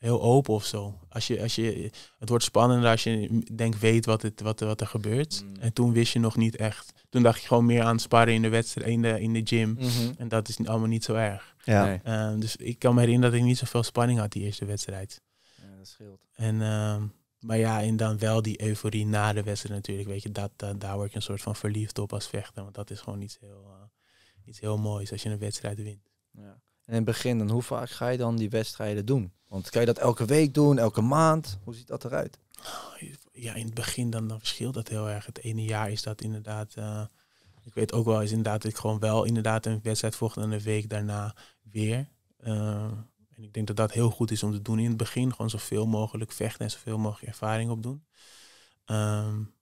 [SPEAKER 1] heel open of zo. Als je, als je, het wordt spannender als je denk weet wat, het, wat, wat er gebeurt. Mm. En toen wist je nog niet echt. Toen dacht je gewoon meer aan sparren in de wedstrijd, in de, in de gym. Mhm. En dat is allemaal niet zo erg. Ja. Ehm, dus ik kan me herinneren dat ik niet zoveel spanning had die eerste wedstrijd. Ja, dat scheelt. En, ehm, maar ja, en dan wel die euforie na de wedstrijd natuurlijk. Weet je, dat, daar word je een soort van verliefd op als vechter. Want dat is gewoon iets heel, eh, iets heel moois als je een wedstrijd wint.
[SPEAKER 4] Ja
[SPEAKER 3] in het begin, dan hoe vaak ga je dan die wedstrijden doen? Want kan je dat elke week doen, elke maand?
[SPEAKER 1] Hoe ziet dat eruit? Ja, in het begin dan, dan verschilt dat heel erg. Het ene jaar is dat inderdaad... Eh, ik weet ook wel eens inderdaad dat ik gewoon wel inderdaad een wedstrijd volg en een week daarna weer. Eh, en ik denk dat dat heel goed is om te doen in het begin. Gewoon zoveel mogelijk vechten en zoveel mogelijk ervaring opdoen. Um,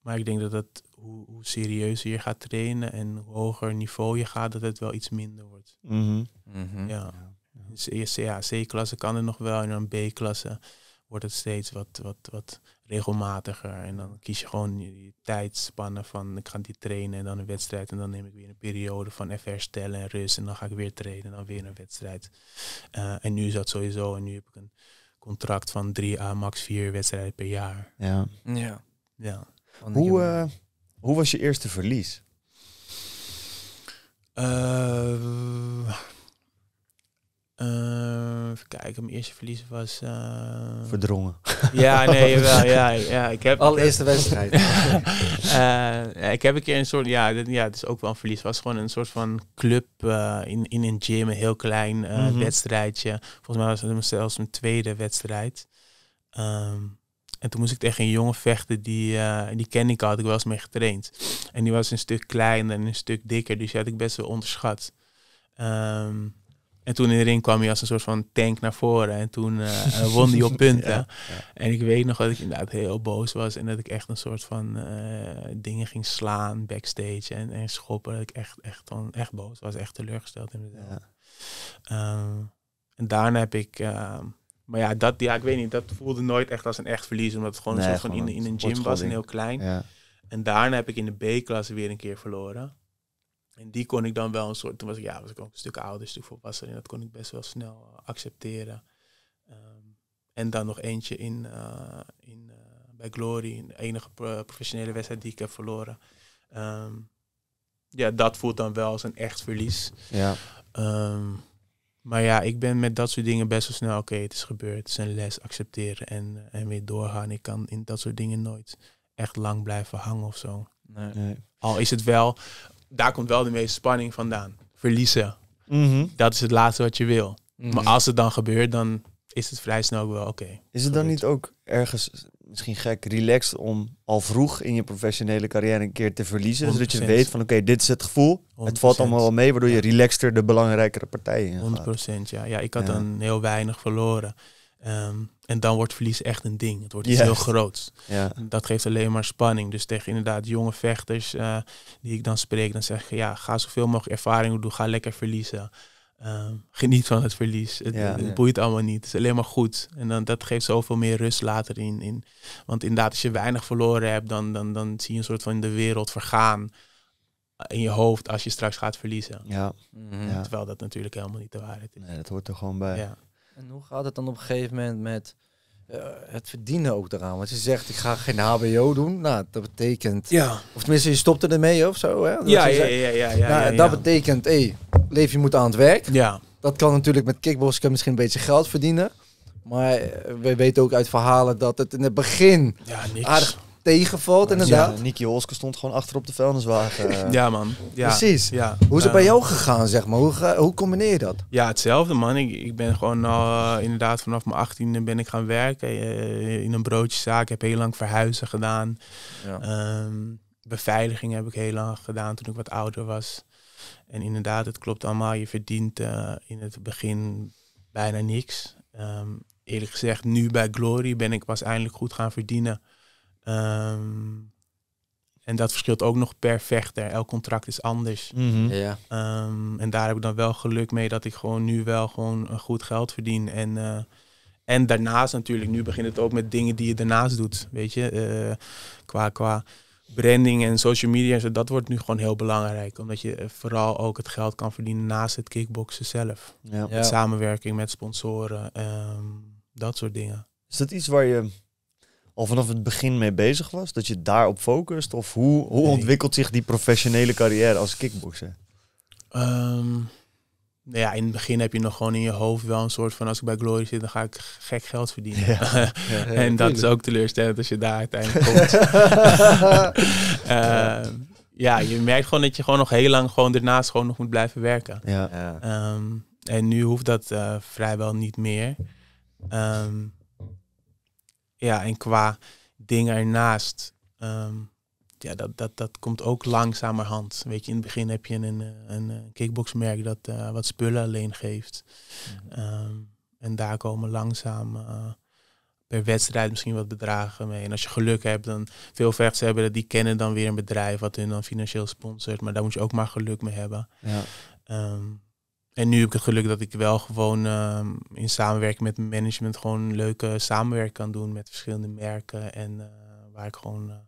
[SPEAKER 1] maar ik denk dat het, hoe, hoe serieuzer je gaat trainen en hoe hoger niveau je gaat, dat het wel iets minder wordt. Mm Ja. Dus eerst ja, C-klasse kan het nog wel en dan B-klasse wordt het steeds wat, wat, wat regelmatiger. En dan kies je gewoon die tijdspannen van ik ga die trainen en dan een wedstrijd. En dan neem ik weer een periode van even herstellen en rust. En dan ga ik weer trainen en dan weer een wedstrijd. Eh, en nu is dat sowieso. En nu heb ik een contract van drie à max vier wedstrijden per jaar.
[SPEAKER 2] Ja. Ja. ja. Hoe, eh, hoe was je eerste verlies? Uh,
[SPEAKER 1] even kijken, mijn eerste verlies was...
[SPEAKER 2] Verdrongen. Ja, nee, jawel, ja, ja. Ik heb... Allereerste wedstrijd.
[SPEAKER 1] ik heb een keer een soort, ja, ja, het is ook wel een verlies. was gewoon een soort van club in, in een gym, een heel klein mm wedstrijdje. Volgens mij was het zelfs een tweede wedstrijd. Um, en toen moest ik tegen een jongen vechten, die, eh, die ken ik al, had ik wel eens mee getraind. En die was een stuk kleiner en een stuk dikker, dus die had ik best wel onderschat. Ehm, en toen in de ring kwam hij als een soort van tank naar voren. En toen eh, eh, won hij op punten. En ik weet nog dat ik inderdaad heel boos was. En dat ik echt een soort van dingen ging slaan backstage en, en schoppen. Dat ik echt, echt, dan echt boos was. Echt teleurgesteld inderdaad. Ja. Ehm, en daarna heb ik ehm, maar ja, dat, ja, ik weet niet, dat voelde nooit echt als een echt verlies. Omdat het gewoon zo van in, in een gym was en heel klein. En daarna heb ik in de B-klasse weer een keer verloren. En die kon ik dan wel een soort... Toen was ik, ja, was ik ook een stuk ouder, stuk volwassen. En dat kon ik best wel snel eh, accepteren. Ehm, en dan nog eentje in, uh, in, eh, bij Glory. De enige professionele wedstrijd die ik heb verloren. Ehm, ja, dat voelt dan wel als een echt verlies. Ja. Ehm, maar ja, ik ben met dat soort dingen best wel snel, oké, het is gebeurd, het is een les, accepteren en, eh, en weer doorgaan. Ik kan in dat soort dingen nooit echt lang blijven hangen of zo. Nee. Al is het wel, daar komt wel de meeste spanning vandaan. Verliezen. Mhm. Dat is het laatste wat je wil. Maar mhm. als het dan gebeurt, dan is het vrij snel ook wel oké.
[SPEAKER 2] is het dan niet ook ergens misschien gek, relaxed om al vroeg in je professionele carrière een keer te verliezen. Zodat je weet van oké, dit is het gevoel. Het valt allemaal wel mee, waardoor je relaxter de belangrijkere partijen in 100% ja. ja. Ik had ja. dan
[SPEAKER 1] heel weinig verloren. Ehm, en dan wordt verlies echt een ding. Het wordt heel groots. Ja. Dat geeft alleen maar spanning. Dus tegen inderdaad jonge vechters eh, die ik dan spreek, dan zeg ik ja, ga zoveel mogelijk ervaring doen, ga lekker verliezen. Ehm, geniet van het verlies. Het, het boeit allemaal niet. Het is alleen maar goed. En dan, dat geeft zoveel meer rust later in. in. Want inderdaad, als je weinig verloren hebt, dan, dan, dan zie je een soort van de wereld vergaan in je hoofd als je straks gaat verliezen. Ja. Mhm. Terwijl dat natuurlijk helemaal niet de waarheid
[SPEAKER 2] is. Nee, dat hoort er gewoon bij.
[SPEAKER 3] En hoe gaat het dan op een gegeven moment met eh, het verdienen ook eraan? Want je zegt, ik ga geen HBO doen. Nou, dat betekent... Ja. Of tenminste, je stopte ermee of zo, hè? Dat ja, ja, ja, ja, ja, nou, Dat betekent, Hey, leef je moet aan het werk. Ja. Dat kan natuurlijk met kickboxen misschien een beetje geld verdienen. Maar eh, we weten ook uit verhalen dat het in het begin ja, niks. aardig tegenvalt inderdaad. Ja, Nicky
[SPEAKER 2] Holske stond gewoon achter op de vuilniswagen. ja man. Ja. Precies. Ja. Hoe is het bij jou
[SPEAKER 3] gegaan zeg maar? Hoe, hoe combineer je dat?
[SPEAKER 1] Ja hetzelfde man. Ik, ik ben gewoon uh, inderdaad vanaf mijn 18e ben ik gaan werken eh, in een broodjeszaak. Ik heb heel lang verhuizen gedaan. Ja. Ehm, beveiliging heb ik heel lang gedaan toen ik wat ouder was. En inderdaad, het klopt allemaal. Je verdient eh, in het begin bijna niks. Ehm, eerlijk gezegd, nu bij Glory ben ik pas eindelijk goed gaan verdienen. Ehm, en dat verschilt ook nog per vechter. Elk contract is anders. Mhm. ja. Ehm, en daar heb ik dan wel geluk mee dat ik gewoon nu wel gewoon goed geld verdien. En, eh, en daarnaast natuurlijk, nu begint het ook met dingen die je daarnaast doet. Weet je, eh, qua, qua branding en social media, dat wordt nu gewoon heel belangrijk. Omdat je eh, vooral ook het geld kan verdienen naast het kickboksen zelf. Ja. samenwerking met sponsoren, um, dat soort dingen.
[SPEAKER 2] Is dat iets waar je al vanaf het begin mee bezig was? Dat je daarop focust? Of hoe, hoe ontwikkelt zich die professionele carrière als kickboxer
[SPEAKER 1] ehm, nou ja, in het begin heb je nog gewoon in je hoofd wel een soort van als ik bij Glory zit, dan ga ik gek geld verdienen. Ja, en dat is ook teleurstellend als je daar uiteindelijk komt. Eh, ja, je merkt gewoon dat je gewoon nog heel lang gewoon daarnaast gewoon nog moet blijven werken. Ja. Ehm, en nu hoeft dat eh, vrijwel niet meer. Ehm, ja, en qua dingen ernaast. Ehm, ja, dat, dat, dat komt ook langzamerhand. Weet je, in het begin heb je een, een eh, kickboxmerk dat eh, wat spullen alleen geeft. Mhm. Ehm, en daar komen langzaam eh, per wedstrijd misschien wat bedragen mee. En als je geluk hebt, dan veel vechters hebben dat die kennen dan weer een bedrijf wat hun dan financieel sponsort. Maar daar moet je ook maar geluk mee hebben. Ja. Ehm, en nu heb ik het geluk dat ik wel gewoon ehm, in samenwerking met management gewoon leuke samenwerking kan doen met verschillende merken. En waar ik gewoon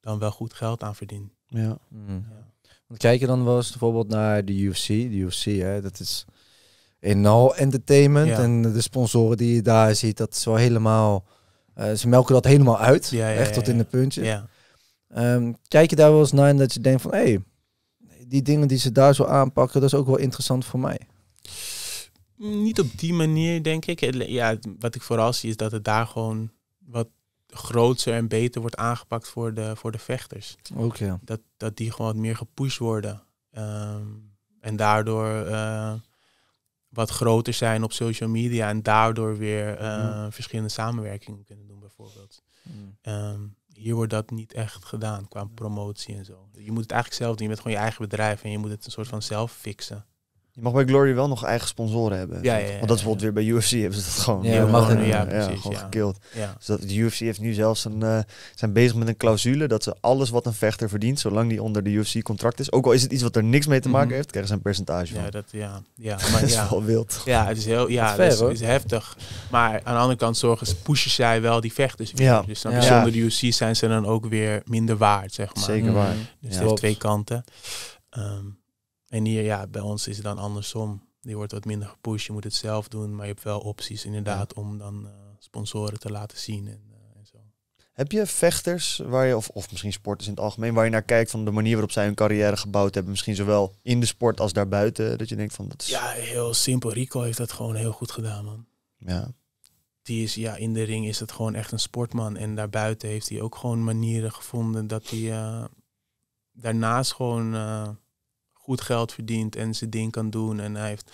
[SPEAKER 1] dan wel goed geld aan verdienen.
[SPEAKER 3] Ja. Hmm. ja. Want kijk je dan wel eens bijvoorbeeld naar de UFC. De UFC, hè, dat is All entertainment. En de sponsoren die je daar ziet, dat is wel helemaal... Eh, ze melken dat helemaal uit. Ja, echt tot in de puntje. Ehm, kijk je daar wel eens naar en dat je denkt van... hé, hey, die dingen die ze daar zo aanpakken, dat is ook wel interessant voor mij.
[SPEAKER 1] Niet op die manier, denk ik. Ja, wat ik vooral zie is dat het daar gewoon wat grootser en beter wordt aangepakt voor de, voor de vechters. Oké. Dat, dat die gewoon wat meer gepusht worden. Ehm, en daardoor eh, wat groter zijn op social media. En daardoor weer eh, verschillende samenwerkingen kunnen doen bijvoorbeeld. Mm. Ehm, hier wordt dat niet echt gedaan qua promotie en zo. Je moet het eigenlijk zelf doen. Je bent gewoon je eigen bedrijf en je moet het een soort van zelf fixen.
[SPEAKER 2] Je mag bij Glory wel nog eigen sponsoren hebben. Ja, ja, Want dat is bijvoorbeeld weer bij UFC hebben ze dat gewoon. Ja, ja, precies. gewoon gekild. Dus dat, de UFC heeft nu zelfs een, uh, zijn bezig met een clausule dat ze alles wat een vechter verdient, zolang die onder de UFC contract is, ook al is het iets wat er niks mee te maken mhm. heeft, krijgen ze een percentage van. Ja, dat, ja, ja, maar, dat is wel wild.
[SPEAKER 1] Ja, het is heel, ja, dat, is, is, heftig. Maar aan de andere kant zorgen ze, pushen zij wel die vechters weer. Ja. Dus dan zonder de UFC zijn ze dan ook weer minder waard, zeg maar. Zeker mhm. waar. Dus het heeft twee kanten. Ehm, en hier, ja, bij ons is het dan andersom. Die wordt wat minder gepusht. Je moet het zelf doen, maar je hebt wel opties inderdaad om dan eh, sponsoren te laten zien. En, uh, en, zo.
[SPEAKER 2] Heb je vechters waar je, of, of misschien sporters in het algemeen, waar je naar kijkt van de manier waarop zij hun carrière gebouwd hebben? Misschien zowel in de sport als daarbuiten. Dat je denkt van dat is. Ja,
[SPEAKER 1] heel simpel. Rico heeft dat gewoon heel goed gedaan, man. Ja. Die is, ja, in de ring is het gewoon echt een sportman. En daarbuiten heeft hij ook gewoon manieren gevonden dat hij eh, daarnaast gewoon goed geld verdient en zijn ding kan doen. En hij heeft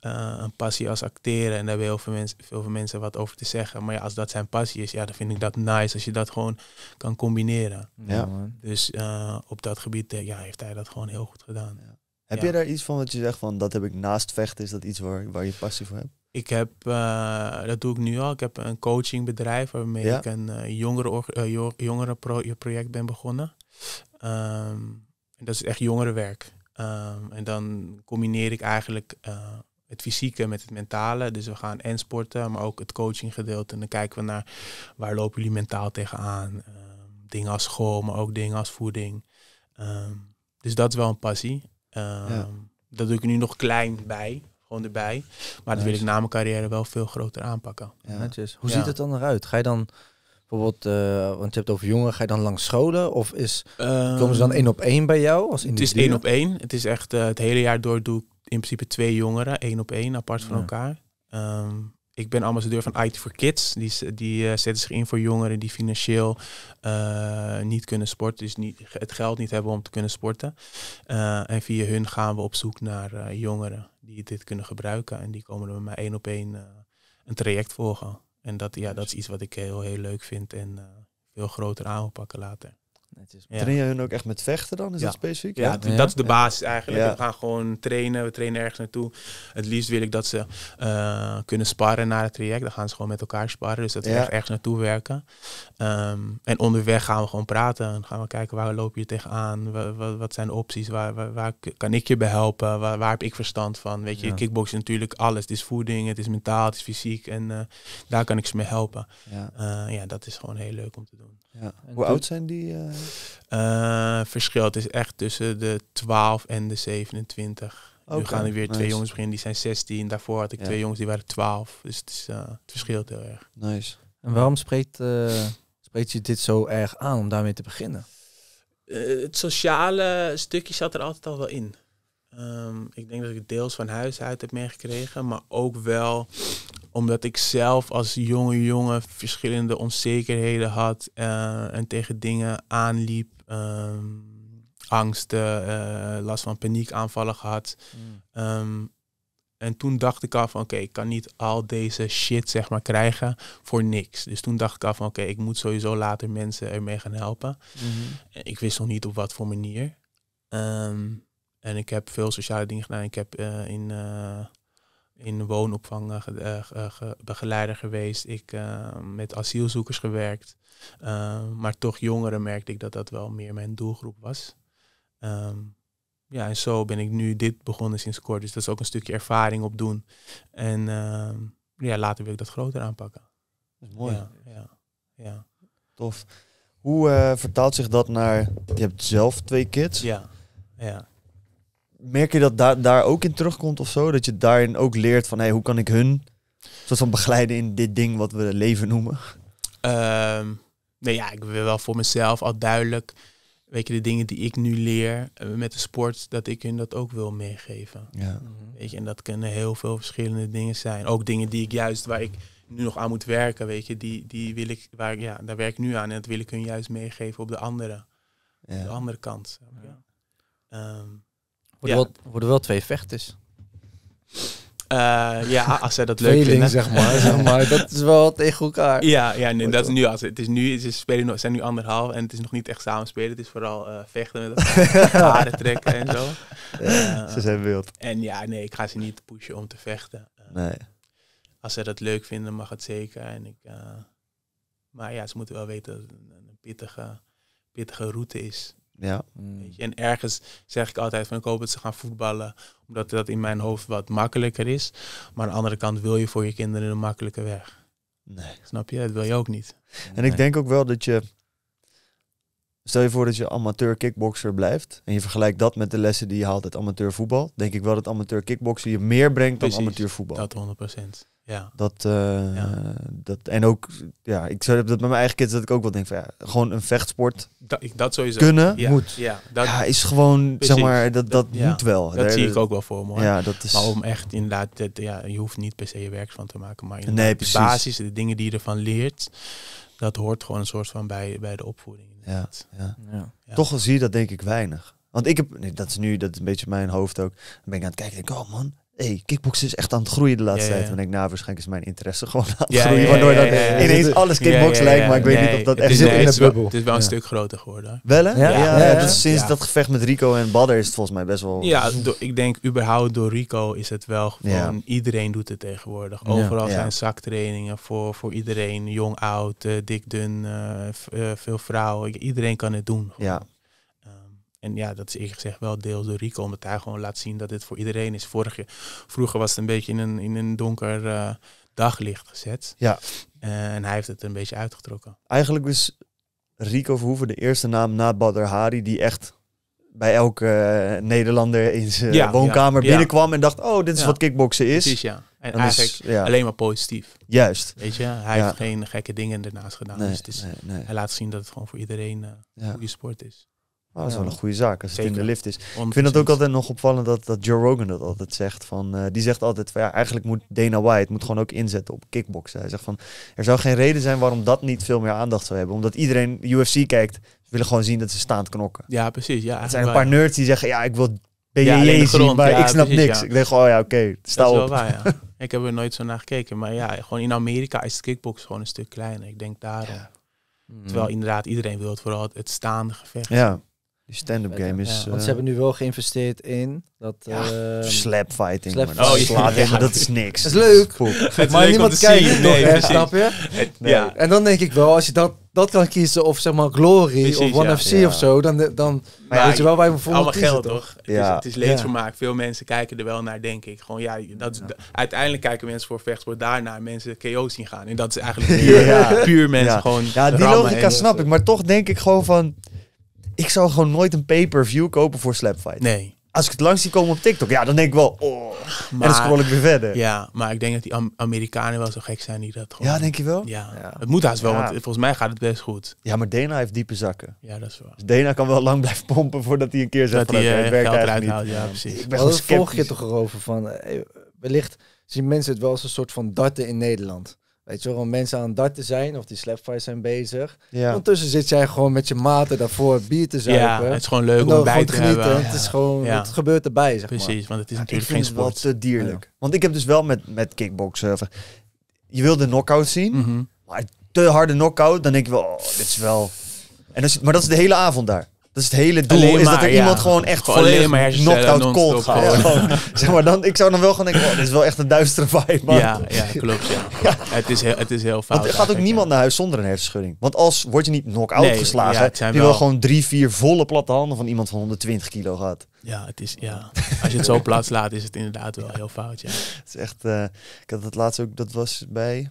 [SPEAKER 1] eh, een passie als acteren. En daar hebben heel veel, mensen veel mensen wat over te zeggen. Maar ja, als dat zijn passie is, ja, dan vind ik dat nice als je dat gewoon kan combineren. Ja. Dus eh, op dat gebied eh, ja, heeft hij dat gewoon heel goed gedaan. Heb je daar
[SPEAKER 2] iets van wat je zegt van dat heb ik naast vechten? Is dat iets waar, waar je passie voor hebt?
[SPEAKER 1] Ik heb, dat doe ik nu al, ik heb een coachingbedrijf waarmee ik een jongere jongere, project ben begonnen. Ehm, dat is echt jongerenwerk. Ehm, en dan combineer ik eigenlijk eh, het fysieke met het mentale. Dus we gaan en sporten, maar ook het coaching gedeelte. En dan kijken we naar waar lopen jullie mentaal tegenaan. Um, dingen als school, maar ook dingen als voeding. Ehm, dus dat is wel een passie. Ja. Dat doe ik nu nog klein bij, gewoon erbij. Maar dat wil ik na mijn carrière wel veel groter aanpakken. Hoe ziet het
[SPEAKER 3] dan eruit? Ga je dan bijvoorbeeld, eh, want je hebt over jongeren, ga je dan langs scholen? Of is,
[SPEAKER 1] ehm, komen ze dan één op één bij jou? Als het is één op één. Het is echt, eh, het hele jaar door doe ik in principe twee jongeren, één op één, apart van elkaar. Ehm, ik ben ambassadeur van IT for Kids. Die, die eh, zetten zich in voor jongeren die financieel niet kunnen sporten. Dus niet, het geld niet hebben om te kunnen sporten. en via hun gaan we op zoek naar jongeren die dit kunnen gebruiken. En die komen er met mij één op één een traject volgen. En dat, ja, dat is iets wat ik heel, heel leuk vind en eh, veel groter aan later
[SPEAKER 2] trainen Ja. hun ook echt met vechten dan? Is ja. dat specifiek? Ja, dat is de basis eigenlijk. We gaan
[SPEAKER 1] gewoon trainen, we trainen ergens naartoe. Het liefst wil ik dat ze eh, kunnen sparren naar het traject. Dan gaan ze gewoon met elkaar sparren. Dus dat we echt ergens naartoe werken. Ehm, en onderweg gaan we gewoon praten. Dan gaan we kijken waar loop je tegenaan? Wat, wat zijn de opties? Waar, kan ik je bij helpen? Waar, heb ik verstand van? Weet je, kickbox is natuurlijk alles. Het is voeding, het is mentaal, het is fysiek. En eh, daar kan ik ze mee helpen. Eh, ja, dat is gewoon heel leuk
[SPEAKER 2] om te doen. Ja. Hoe oud zijn die?
[SPEAKER 1] Uh? verschil, het is echt tussen de 12 en de 27. Okay, nu gaan er weer twee jongens beginnen, die zijn 16. Daarvoor had ik twee jongens die waren 12. Dus het, eh, het verschilt heel erg. Nice. En
[SPEAKER 3] waarom spreekt, uh, spreekt je dit zo erg aan om daarmee te beginnen?
[SPEAKER 1] het sociale stukje zat er altijd al wel in. Ehm, ik denk dat ik deels van huis uit heb meegekregen, maar ook wel omdat ik zelf als jonge jongen verschillende onzekerheden had eh, en tegen dingen aanliep. Um, angsten, eh, last van paniekaanvallen gehad. Mm. Ehm, en toen dacht ik af van oké, ik kan niet al deze shit zeg maar krijgen voor niks. Dus toen dacht ik af van oké, ik moet sowieso later mensen ermee gaan helpen. Mm-hmm. Ik wist nog niet op wat voor manier. Ehm, en ik heb veel sociale dingen gedaan. Ik heb eh, in in woonopvang eh, eh, eh, begeleider geweest. Ik met asielzoekers gewerkt. maar toch jongeren merkte ik dat dat wel meer mijn doelgroep was. Ehm, ja, en zo ben ik nu dit begonnen sinds kort. Dus dat is ook een stukje ervaring op doen. En ehm, ja, later wil ik dat groter aanpakken. Dat is mooi.
[SPEAKER 2] Ja, ja, Tof. Hoe vertaalt zich dat naar... Je hebt zelf twee kids. Ja, ja merk je dat daar, daar ook in terugkomt of zo? Dat je daarin ook leert van hey, hoe kan ik hun soort van begeleiden in dit ding wat we leven noemen?
[SPEAKER 1] Um, nee, ja, ik wil wel voor mezelf al duidelijk. Weet je, de dingen die ik nu leer eh, met de sport, dat ik hun dat ook wil meegeven. Ja. Mhm. Weet je, en dat kunnen heel veel verschillende dingen zijn. Ook dingen die ik juist waar ik nu nog aan moet werken, weet je, die, die wil ik, waar ik, ja, daar werk ik nu aan en dat wil ik hun juist meegeven op de andere, de andere kant. Ja. Ehm, worden, wel,
[SPEAKER 3] worden wel twee vechters.
[SPEAKER 1] Eh, ja, als zij dat leuk vinden. zeg maar, zeg maar. Dat is wel tegen elkaar. Ja, ja nee, dat is nu als het is nu, het spelen, zijn nu anderhalf en het is nog niet echt samen spelen. Het is vooral eh, vechten met elkaar, trekken en zo. Eh, ze zijn wild. En ja, nee, ik ga ze niet pushen om te vechten. nee. Als zij dat leuk vinden, mag het zeker. En ik, maar ja, ze moeten wel weten dat het een, een pittige, pittige route is. Ja. En ergens zeg ik altijd van ik hoop dat ze gaan voetballen, omdat dat in mijn hoofd wat makkelijker is. Maar aan de andere kant wil je voor je kinderen een makkelijke weg. Nee. Snap je? Dat wil je ook
[SPEAKER 2] niet. En ik denk ook wel dat je Stel je voor dat je amateur kickboxer blijft en je vergelijkt dat met de lessen die je haalt uit amateur voetbal, denk ik wel dat amateur kickboxer je meer brengt dan amateur voetbal. Dat 100%. Ja. Dat, eh, ja. dat, en ook, ja, ik zou dat bij mijn eigen kids dat ik ook wel denk van ja, gewoon een vechtsport dat, ik, dat sowieso. kunnen, ja. moet. Ja, dat ja, is gewoon, zeg maar, dat, dat, moet wel. Dat Daar, zie ik ook wel voor me. Ja, dat is... Maar om echt
[SPEAKER 1] inderdaad, ja, je hoeft niet per se je werk van te maken, maar nee, de basis, de dingen die je ervan leert, dat hoort gewoon een soort van bij, bij de opvoeding.
[SPEAKER 2] Ja, ja. ja. Toch zie je dat denk ik weinig. Want ik heb, nee, dat is nu, dat is een beetje mijn hoofd ook. Dan ben ik aan het kijken, denk ik, oh man, hey, kickboksen is echt aan het groeien de laatste tijd. Wanneer denk ik, nou, waarschijnlijk is mijn interesse gewoon aan het groeien. waardoor dat ineens alles kickbox lijkt, maar ik weet niet of dat echt zit in de bubbel. Het is wel een stuk groter geworden. Wel hè? Ja, dus sinds dat gevecht met Rico en Badder is het volgens mij best wel... Ja,
[SPEAKER 1] ik denk überhaupt door Rico is het wel gewoon... Iedereen doet het tegenwoordig. Overal zijn zaktrainingen voor, voor iedereen. Jong, oud, eh, dik, dun, eh, eh, veel vrouwen. Iedereen kan het doen. Ja. En ja, dat is eerlijk gezegd wel deel door Rico, omdat hij gewoon laat zien dat dit voor iedereen is. Vorig vroeger was het een beetje in een, in een donker eh, daglicht gezet. Ja. Eh, en hij heeft het een beetje uitgetrokken.
[SPEAKER 2] Eigenlijk was Rico Verhoeven de eerste naam na Badr Hari die echt bij elke eh, Nederlander in zijn woonkamer binnenkwam en dacht, oh, dit is wat kickboksen is. Precies, ja. En, hij dus, eigenlijk is, alleen
[SPEAKER 1] maar positief. Juist. Weet je, hij heeft geen gekke dingen ernaast gedaan. dus het is, hij laat zien dat het gewoon voor iedereen een goede sport is. Maar dat is wel een goede zaak als het in de lift is. Ik vind het ook
[SPEAKER 2] altijd nog opvallend dat, dat Joe Rogan dat altijd zegt. Van, eh, die zegt altijd van ja, eigenlijk moet Dana White moet gewoon ook inzetten op kickboxen. Hij zegt van er zou geen reden zijn waarom dat niet veel meer aandacht zou hebben. Omdat iedereen UFC kijkt, ze willen gewoon zien dat ze staand knokken. Ja, precies. Ja, Er zijn een paar nerds die zeggen ja, ik wil BJJ ja, zien, maar ik snap niks. Ik denk oh ja, oké, okay, op. waar,
[SPEAKER 1] ik heb er nooit zo naar gekeken. Maar ja, gewoon in Amerika is kickbox gewoon een stuk kleiner. Ik denk daarom. Terwijl inderdaad iedereen wil het vooral het staande gevecht. Ja.
[SPEAKER 2] Die stand-up
[SPEAKER 3] game is... want eh, ze hebben nu wel geïnvesteerd in dat... Ja, ehm, slapfighting. oh, dat is niks. Dat is leuk. maar niemand kijkt nee, snap je? Ja. En dan denk ik wel, als je dat, dat kan kiezen, of zeg maar Glory of One FC of zo, dan, dan weet je wel wij bijvoorbeeld Allemaal geld, toch? toch? Het is, het is leedvermaak.
[SPEAKER 1] Veel mensen kijken er wel naar, denk ik. Gewoon, ja, dat, uiteindelijk kijken mensen voor vechtsport daarna mensen KO zien gaan. En dat is eigenlijk puur, puur mensen gewoon... Ja, die logica snap
[SPEAKER 2] ik, maar toch denk ik gewoon van ik zou gewoon nooit een pay-per-view kopen voor Slapfight. Nee. Als ik het langs zie komen op TikTok, ja, dan denk ik wel, oh. Maar, en dan scroll ik weer verder. Ja,
[SPEAKER 1] maar ik denk dat die Amerikanen wel zo gek zijn die dat gewoon... Ja, denk je wel? Ja, het moet haast wel, want volgens mij gaat het best goed.
[SPEAKER 2] Ja, maar Dana heeft diepe zakken. Ja, dat is waar. Dus Dana kan wel lang blijven pompen voordat hij een keer zegt... Dat hij uh, werkt ja, precies. Ik ben volg je toch
[SPEAKER 1] erover van, eh,
[SPEAKER 3] wellicht zien mensen het wel als een soort van darten in Nederland. Weet je wel, mensen aan het te zijn of die slapfires zijn bezig. Ja. Ondertussen zit jij gewoon met je maten daarvoor bier te zuipen. Ja, het is gewoon leuk om bij te, genieten. Het, is gewoon, het gebeurt erbij, zeg Precies, want het is natuurlijk geen sport. Het te dierlijk.
[SPEAKER 2] Want ik heb dus wel met, met kickboksen... Eh, je wil de knockout zien, mhm. maar te harde knockout, dan denk ik wel, oh, dit is wel... En is, maar dat is de hele avond daar. Dat is het hele doel, is dat er iemand gewoon echt volledig maar knock-out cold gaat. zeg maar, dan, ik zou dan wel gaan denken, oh, dit is wel echt een duistere vibe, man. Ja, ja klopt, ja. Het, is heel, het is heel fout. Want er gaat ook niemand naar huis zonder een hersenschudding. Want als word je niet knock geslagen, die wil gewoon drie, vier volle platte handen van iemand van 120 kilo gehad. Ja, het is, ja, als je het zo
[SPEAKER 1] plaatslaat is het inderdaad wel heel fout, ja.
[SPEAKER 2] Het is echt, eh, ik had het laatst ook, dat was bij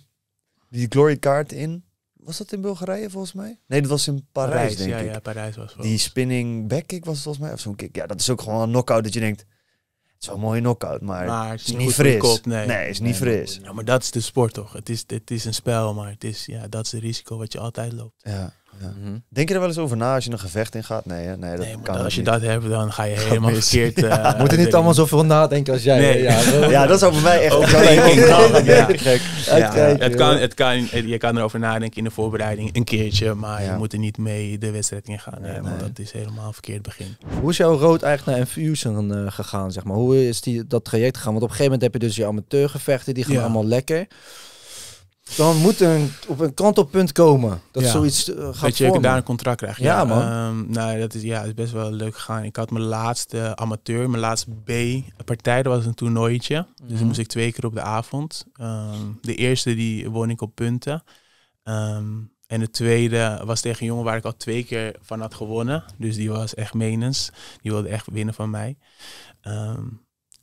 [SPEAKER 2] die glory card in was dat in Bulgarije volgens mij? Nee, dat was in Parijs, denk ja, ik. Ja, Parijs was Die spinning back kick was volgens mij, of zo'n kick. Ja, dat is ook gewoon een knockout dat je denkt, het is wel een mooie knockout, maar, maar het is, niet, fris. nee. het is niet fris.
[SPEAKER 1] Ja, maar dat is de sport toch? Het is, het is een spel, maar het is, ja, dat is het risico
[SPEAKER 2] wat je altijd loopt.
[SPEAKER 4] Ja. Mhm.
[SPEAKER 2] Denk je er wel eens over na als je een gevecht in gaat? Nee, nee, dat kan
[SPEAKER 1] Als je dat hebt, dan ga je helemaal verkeerd. Uh, Moet er niet
[SPEAKER 2] allemaal zoveel nadenken als jij. Ja, dat, is over mij echt. Het kan,
[SPEAKER 1] het kan, je kan erover nadenken in de voorbereiding een keertje, maar je moet er niet mee de wedstrijd in gaan. Nee, want dat is helemaal verkeerd begin. Hoe
[SPEAKER 3] is jouw rood eigenlijk naar Infusion eh, gegaan? Zeg maar? Hoe is die, dat traject gegaan? Want op een gegeven moment heb je dus je amateurgevechten, die gaan allemaal lekker dan moet een, op een kantelpunt komen. Dat zoiets eh, gaat Dat je daar een contract krijgt. Ja, man.
[SPEAKER 1] Ehm, nou, dat is, ja, is best wel leuk gegaan. Ik had mijn laatste amateur, mijn laatste B-partij. Dat was een toernooitje. Dus mhm. moest ik twee keer op de avond. Ehm, de eerste die won ik op punten. Ehm, en de tweede was tegen een jongen waar ik al twee keer van had gewonnen. Dus die was echt menens. Die wilde echt winnen van mij.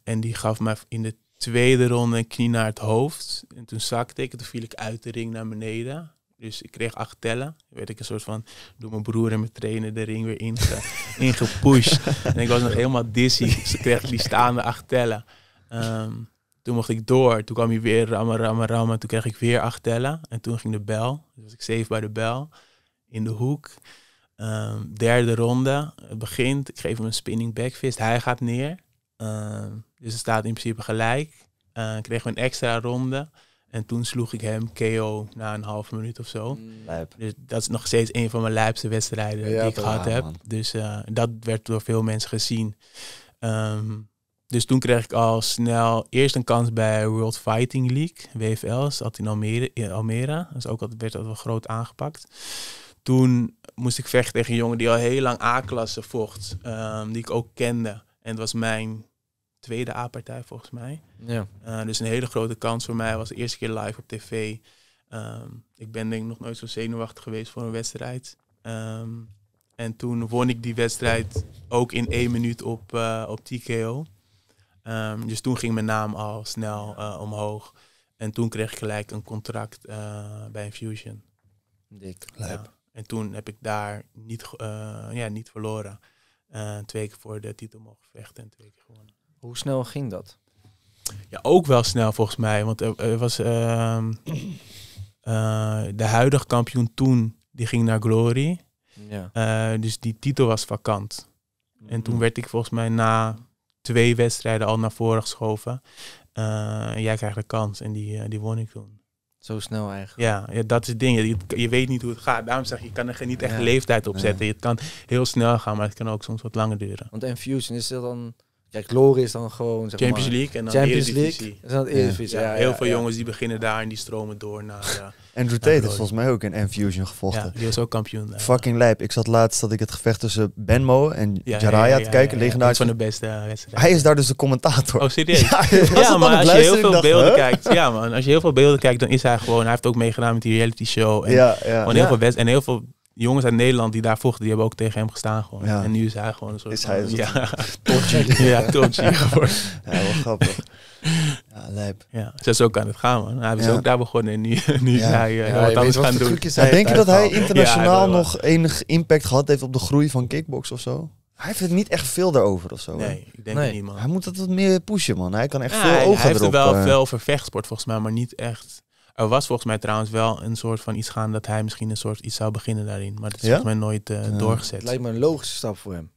[SPEAKER 1] en die gaf me in de tweede ronde knie naar het hoofd. En toen zakte ik en toen viel ik uit de ring naar beneden. Dus ik kreeg acht tellen. Werd ik een soort van door mijn broer en mijn trainer de ring weer inge, ingepusht. en ik was nog helemaal dizzy. Dus ik kreeg die staande acht tellen. Ehm, toen mocht ik door. Toen kwam hij weer rammer. rammen, rammen. Toen kreeg ik weer acht tellen. En toen ging de bel. Dus was ik safe bij de bel. In de hoek. Ehm, derde ronde. Het begint. Ik geef hem een spinning backfist. Hij gaat neer. Ehm, dus het staat in principe gelijk. Eh, kregen we een extra ronde. En toen sloeg ik hem KO na een halve minuut of zo. Mm. Dus dat is nog steeds een van mijn lijpste wedstrijden die ik gehad heb. Dus eh, dat werd door veel mensen gezien. Ehm, dus toen kreeg ik al snel eerst een kans bij World Fighting League, WFL, zat in Almere. dat Almere. Dus ook al werd dat wel groot aangepakt. Toen moest ik vechten tegen een jongen die al heel lang A-klasse vocht, ehm, die ik ook kende. En het was mijn tweede A-partij volgens mij. Ja. Eh, dus een hele grote kans voor mij. was de eerste keer live op tv. Ehm, ik ben denk ik nog nooit zo zenuwachtig geweest voor een wedstrijd. Ehm, en toen won ik die wedstrijd ook in één minuut op, eh, op TKO. Ehm, dus toen ging mijn naam al snel eh, omhoog. En toen kreeg ik gelijk een contract bij Infusion. Dik. Ja. En toen heb ik daar niet, ja, niet verloren. twee keer voor de titel mogen vechten en twee keer gewonnen. Hoe snel ging dat? Ja, ook wel snel volgens mij. Want er, was ehm, eh, de huidige kampioen toen, die ging naar Glory. Ja. Eh, dus die titel was vakant. En toen mhm. werd ik volgens mij na twee wedstrijden al naar voren geschoven. Eh, en jij krijgt de kans en die, die won ik toen. Zo snel eigenlijk. Ja, ja dat is het ding. Je, weet niet hoe het gaat. Daarom zeg ik, je kan er niet echt leeftijd op zetten. Nee. Het kan heel snel gaan, maar het kan ook soms wat langer duren.
[SPEAKER 3] Want en Fusion, is dat dan Kijk, Glory is dan gewoon... Zeg Champions League en dan Champions League. Dan heel veel
[SPEAKER 1] jongens die beginnen daar en die stromen door naar... Eh, Andrew Tate heeft volgens
[SPEAKER 2] mij ook in Enfusion gevochten. Ja, die was ook kampioen. Fucking lijp. Ik zat laatst dat ik het gevecht tussen Benmo en Jaraya
[SPEAKER 1] te kijken. legendarisch. van de beste eh,
[SPEAKER 2] wedstrijden. Hij is daar dus de commentator. Oh, serieus? Ja, maar als je heel veel beelden kijkt...
[SPEAKER 1] Ja, man. Als je heel veel beelden kijkt, dan is hij gewoon... Hij heeft ook meegedaan met die reality show. En, ja, ja. Heel veel en heel veel jongens uit Nederland die daar vochten, die hebben ook tegen hem gestaan gewoon. En nu is hij gewoon een soort is hij, ja, totje. ja, totje geworden. Ja, wel grappig. Ja, lijp. Ja, ze is ook aan het gaan, man. Hij is ook daar begonnen en nu, nu ja. hij uh, wat anders gaan doen. denk je dat hij internationaal
[SPEAKER 2] nog enig impact gehad heeft op de groei van kickbox of zo? Hij heeft het niet echt veel daarover of zo. Nee, ik denk niet, man. Hij moet dat wat meer pushen, man. Hij kan echt veel hij, ogen hij erop. Hij heeft er wel veel
[SPEAKER 1] vervechtsport volgens mij, maar niet echt er was volgens mij trouwens wel een soort van iets gaan dat hij misschien een soort iets zou beginnen daarin. Maar dat is ja? volgens mij nooit eh, doorgezet. Het lijkt
[SPEAKER 3] me een logische stap voor hem.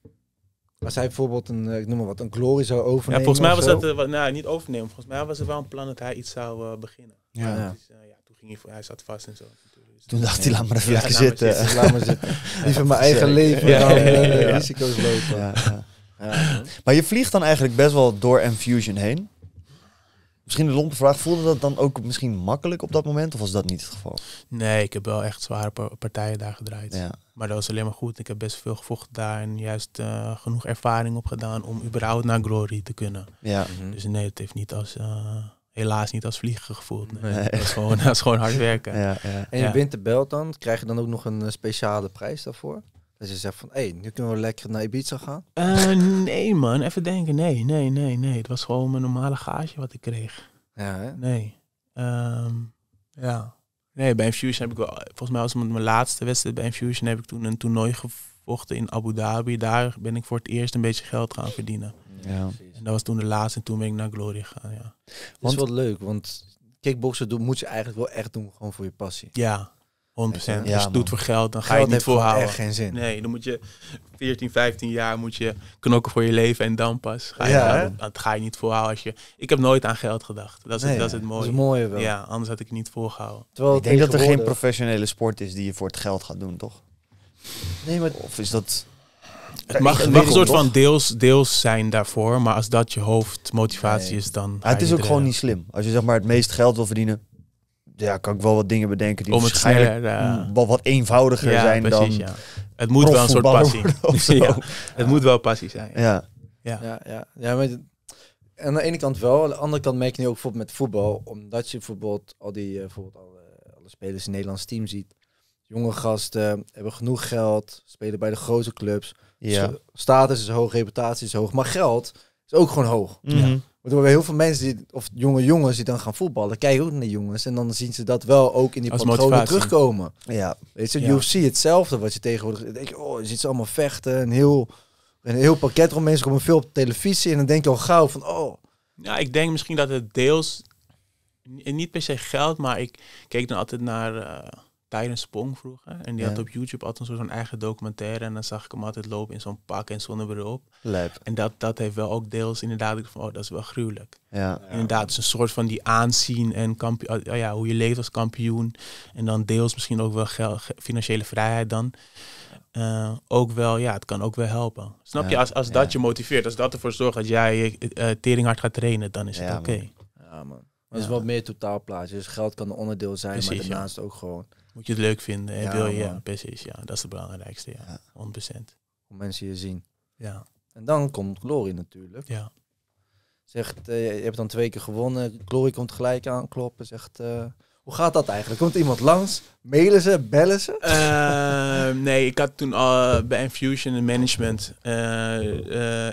[SPEAKER 3] Als hij bijvoorbeeld een, eh, ik noem maar wat, een glory zou overnemen. Ja, volgens mij was
[SPEAKER 1] dat, eh, nou niet overnemen. Volgens mij was er wel een plan dat hij iets zou beginnen. Ja. ja. toen ging hij, hij zat vast en zo.
[SPEAKER 2] Toen dacht hij, laat maar even lekker zitten. Laat zitten. Liever mijn eigen leven dan risico's lopen. Maar je vliegt dan eigenlijk best wel door Enfusion heen. Misschien de lompe vraag, voelde dat dan ook misschien makkelijk op dat moment? Of was dat niet het geval?
[SPEAKER 1] Nee, ik heb wel echt zware partijen daar gedraaid. Ja. Maar dat was alleen maar goed. Ik heb best veel gevochten daar en juist eh, genoeg ervaring opgedaan om überhaupt naar Glory te kunnen. Ja. Mhm. Dus nee, het heeft niet als, eh, helaas niet als vliegen gevoeld. Nee. Dat, is gewoon, is gewoon hard werken. Ja, ja. En je wint de
[SPEAKER 3] belt dan, krijg je dan ook nog een eh, speciale prijs daarvoor? Dat je zegt van, hé, hey, nu kunnen we lekker naar Ibiza gaan?
[SPEAKER 1] Eh, nee man, even denken. Nee, nee, nee, nee. Het was gewoon mijn normale gage wat ik kreeg. Ja, hè? Nee. Ehm, ja. Nee, bij Infusion heb ik wel... Volgens mij was het mijn laatste wedstrijd bij Infusion. Heb ik toen een toernooi gevochten in Abu Dhabi. Daar ben ik voor het eerst een beetje geld gaan verdienen. Ja. En dat was toen de laatste. En toen ben ik naar Glory gegaan, ja. Want, is wel
[SPEAKER 3] leuk, want kickboksen moet je eigenlijk wel echt doen gewoon voor je passie. Ja,
[SPEAKER 1] 100%. Ja, als je doet voor geld, dan ga je het niet volhouden. echt geen zin. Nee, dan moet je 14, 15 jaar moet je knokken voor je leven en dan pas ga je, ja, dat, ga je niet volhouden. Als je, ik heb nooit aan geld gedacht. Dat is, het, dat is het mooie. Dat is mooie Ja, anders had ik het niet volgehouden. Terwijl ik denk dat er geen
[SPEAKER 2] professionele sport is die je voor het geld gaat doen, toch? Nee, maar... Of is dat... Het mag, een soort van
[SPEAKER 1] deels, deels zijn daarvoor, maar als dat je hoofdmotivatie nee. is, dan... het is ook gewoon niet slim.
[SPEAKER 2] Als je zeg maar het meest geld wil verdienen, ja, kan ik wel wat dingen bedenken die Om eh, mm, wel wat eenvoudiger zijn dan... Ja. Het moet wel een soort passie.
[SPEAKER 1] het moet wel
[SPEAKER 3] passie zijn. Ja. Ja, ja, ja. ja maar aan de ene kant wel, aan de andere kant merk je nu ook bijvoorbeeld met voetbal, omdat je bijvoorbeeld al die eh, bijvoorbeeld alle, alle spelers in het Nederlands team ziet. Jonge gasten hebben genoeg geld, spelen bij de grote clubs. Ja. Status is hoog, reputatie is hoog, maar geld is ook gewoon hoog. ja. Mhm. Waardoor we heel veel mensen, die, of jonge jongens die dan gaan voetballen, kijken ook naar jongens. En dan zien ze dat wel ook in die patronen terugkomen. Ja, weet je, ziet hetzelfde wat je tegenwoordig... Denk je, oh, je ziet ze allemaal vechten en heel, een heel pakket om mensen komen veel op televisie. En dan denk je al gauw van,
[SPEAKER 1] oh... Ja, ik denk misschien dat het deels... Niet per se geld, maar ik keek dan altijd naar... Eh, Tijdens Spong vroeger. En die had op YouTube altijd zo'n eigen documentaire. En dan zag ik hem altijd lopen in zo'n pak en zonnebril op. En dat, dat heeft wel ook deels inderdaad, van, oh, dat is wel gruwelijk. Ja. Inderdaad, het is een soort van die aanzien en kampioen, oh, oh ja, hoe je leeft als kampioen. En dan deels misschien ook wel geld, financiële vrijheid dan. Eh, ook wel, ja, het kan ook wel helpen. Snap je, als, als dat je motiveert, als dat ervoor zorgt dat jij uh, eh, teringhard gaat trainen, dan is het oké. Ja, man.
[SPEAKER 3] Dat is wat meer totaalplaatje. Dus geld kan een onderdeel zijn, Precies, maar daarnaast ook gewoon moet je het leuk vinden. En wil je, ja,
[SPEAKER 1] precies. Ja, dat is het belangrijkste. Ja, ja. 100%. Om mensen je zien. Ja.
[SPEAKER 3] En dan komt Glory natuurlijk. Ja. Zegt, eh, je hebt dan twee keer gewonnen. Glory komt gelijk aankloppen. Zegt, uh, hoe gaat dat eigenlijk? Komt iemand langs? Mailen ze? Bellen
[SPEAKER 1] ze? Eh, nee, ik had toen al bij Infusion management.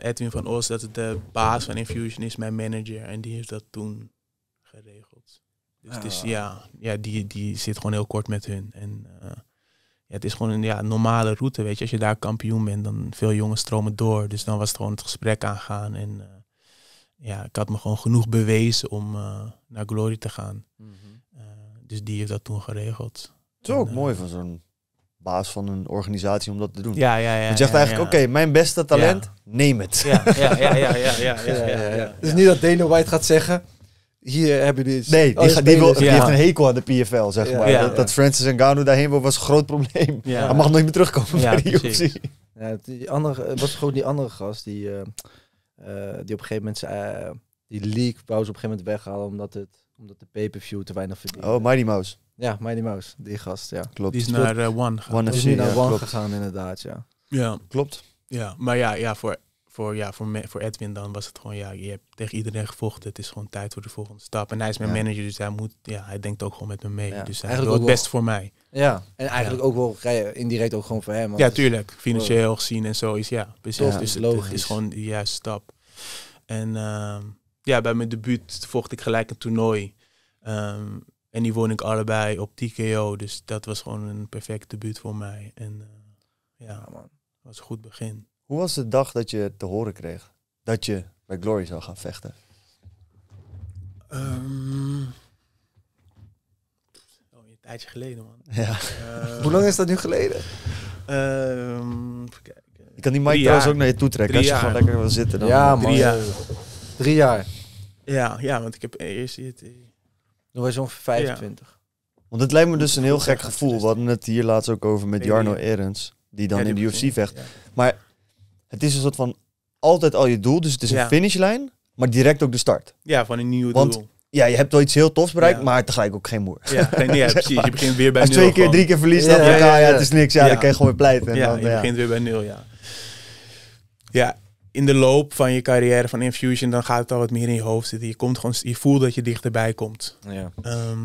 [SPEAKER 1] Edwin van Oost, dat is de baas van Infusion, is mijn manager. En die heeft dat toen dus ah. ja, ja die, die zit gewoon heel kort met hun. En eh, ja, het is gewoon een ja, normale route, weet je. Als je daar kampioen bent, dan veel jongens stromen door. Dus dan was het gewoon het gesprek aangaan. En eh, ja, ik had me gewoon genoeg bewezen om eh, naar Glory te gaan. Mhm. dus die heeft dat toen geregeld.
[SPEAKER 2] Het is ook mooi van zo'n baas van een organisatie om dat te doen. Ja, ja, ja. Je zegt eigenlijk, oké, mijn beste talent, neem het. Ja, ja, ja, ja, ja, ja, ja, niet dat Dana White gaat zeggen, hier hebben dus. Nee, die, ga, die, wil, die heeft een hekel aan de PFL, zeg maar. Dat, dat Francis Ngannou daarheen wil, was een groot probleem. Hij mag nooit meer terugkomen ja, die
[SPEAKER 3] Ja, die andere, het was gewoon die andere gast die, eh, eh, die op een gegeven moment eh, die leak pauze op een gegeven moment weghalen omdat, het, omdat de pay-per-view te weinig verdiende. Oh, Mighty Mouse. Ja, Mighty Mouse, die gast, ja. Klopt. Die is naar One gegaan. One is naar One gegaan inderdaad, ja.
[SPEAKER 1] Ja.
[SPEAKER 2] Klopt. Ja,
[SPEAKER 1] maar ja, ja voor voor, ja, voor, voor Edwin dan was het gewoon, ja, je hebt tegen iedereen gevochten. Het is gewoon tijd voor de volgende stap. En hij is mijn manager, dus hij moet, ja, hij denkt ook gewoon met me mee. Dus hij eigenlijk het best voor mij. Ja, en eigenlijk
[SPEAKER 3] ook wel indirect ook gewoon voor hem. Ja, tuurlijk. Financieel
[SPEAKER 1] gezien en zo is, ja, precies. dus logisch. Het, is gewoon de juiste stap. En ehm, ja, bij mijn debuut vocht ik gelijk een toernooi. Ehm, en die won ik allebei op TKO. Dus dat was gewoon een perfect debuut voor mij. En eh, ja, man. was een goed begin.
[SPEAKER 2] Hoe was de dag dat je te horen kreeg dat je bij Glory zou gaan vechten?
[SPEAKER 1] Ehm. Oh, een tijdje geleden, man. Ja. Eh, Hoe lang is dat nu geleden? Ehm, ik kan die mic trouwens ook naar je toe trekken drie als je jaar. gewoon lekker wil zitten. Dan ja, man. Drie jaar. Drie jaar. Ja, ja, want ik heb eerst hier... Toen was ongeveer 25.
[SPEAKER 2] Want het lijkt me dus een heel gek gevoel. We hadden het hier laatst ook over met Jarno Erens, die dan die in de UFC vecht. Maar het is een soort van altijd al je doel. Dus het is een finishlijn, maar direct ook de start. Ja, van een nieuwe doel. Ja, je hebt wel iets heel tofs bereikt, maar tegelijk ook geen moer. Ja, nee, precies. Je begint weer bij nul. Als twee keer, drie keer verliest, dan ja, ah, ja,
[SPEAKER 1] het is niks. Ja, dan kan je gewoon weer pleiten. ja, je begint weer bij nul, ja. Ja, in de loop van je carrière van Infusion, dan gaat het al wat meer in je hoofd zitten. Je, komt gewoon, je voelt dat je dichterbij komt. Ja. Ehm,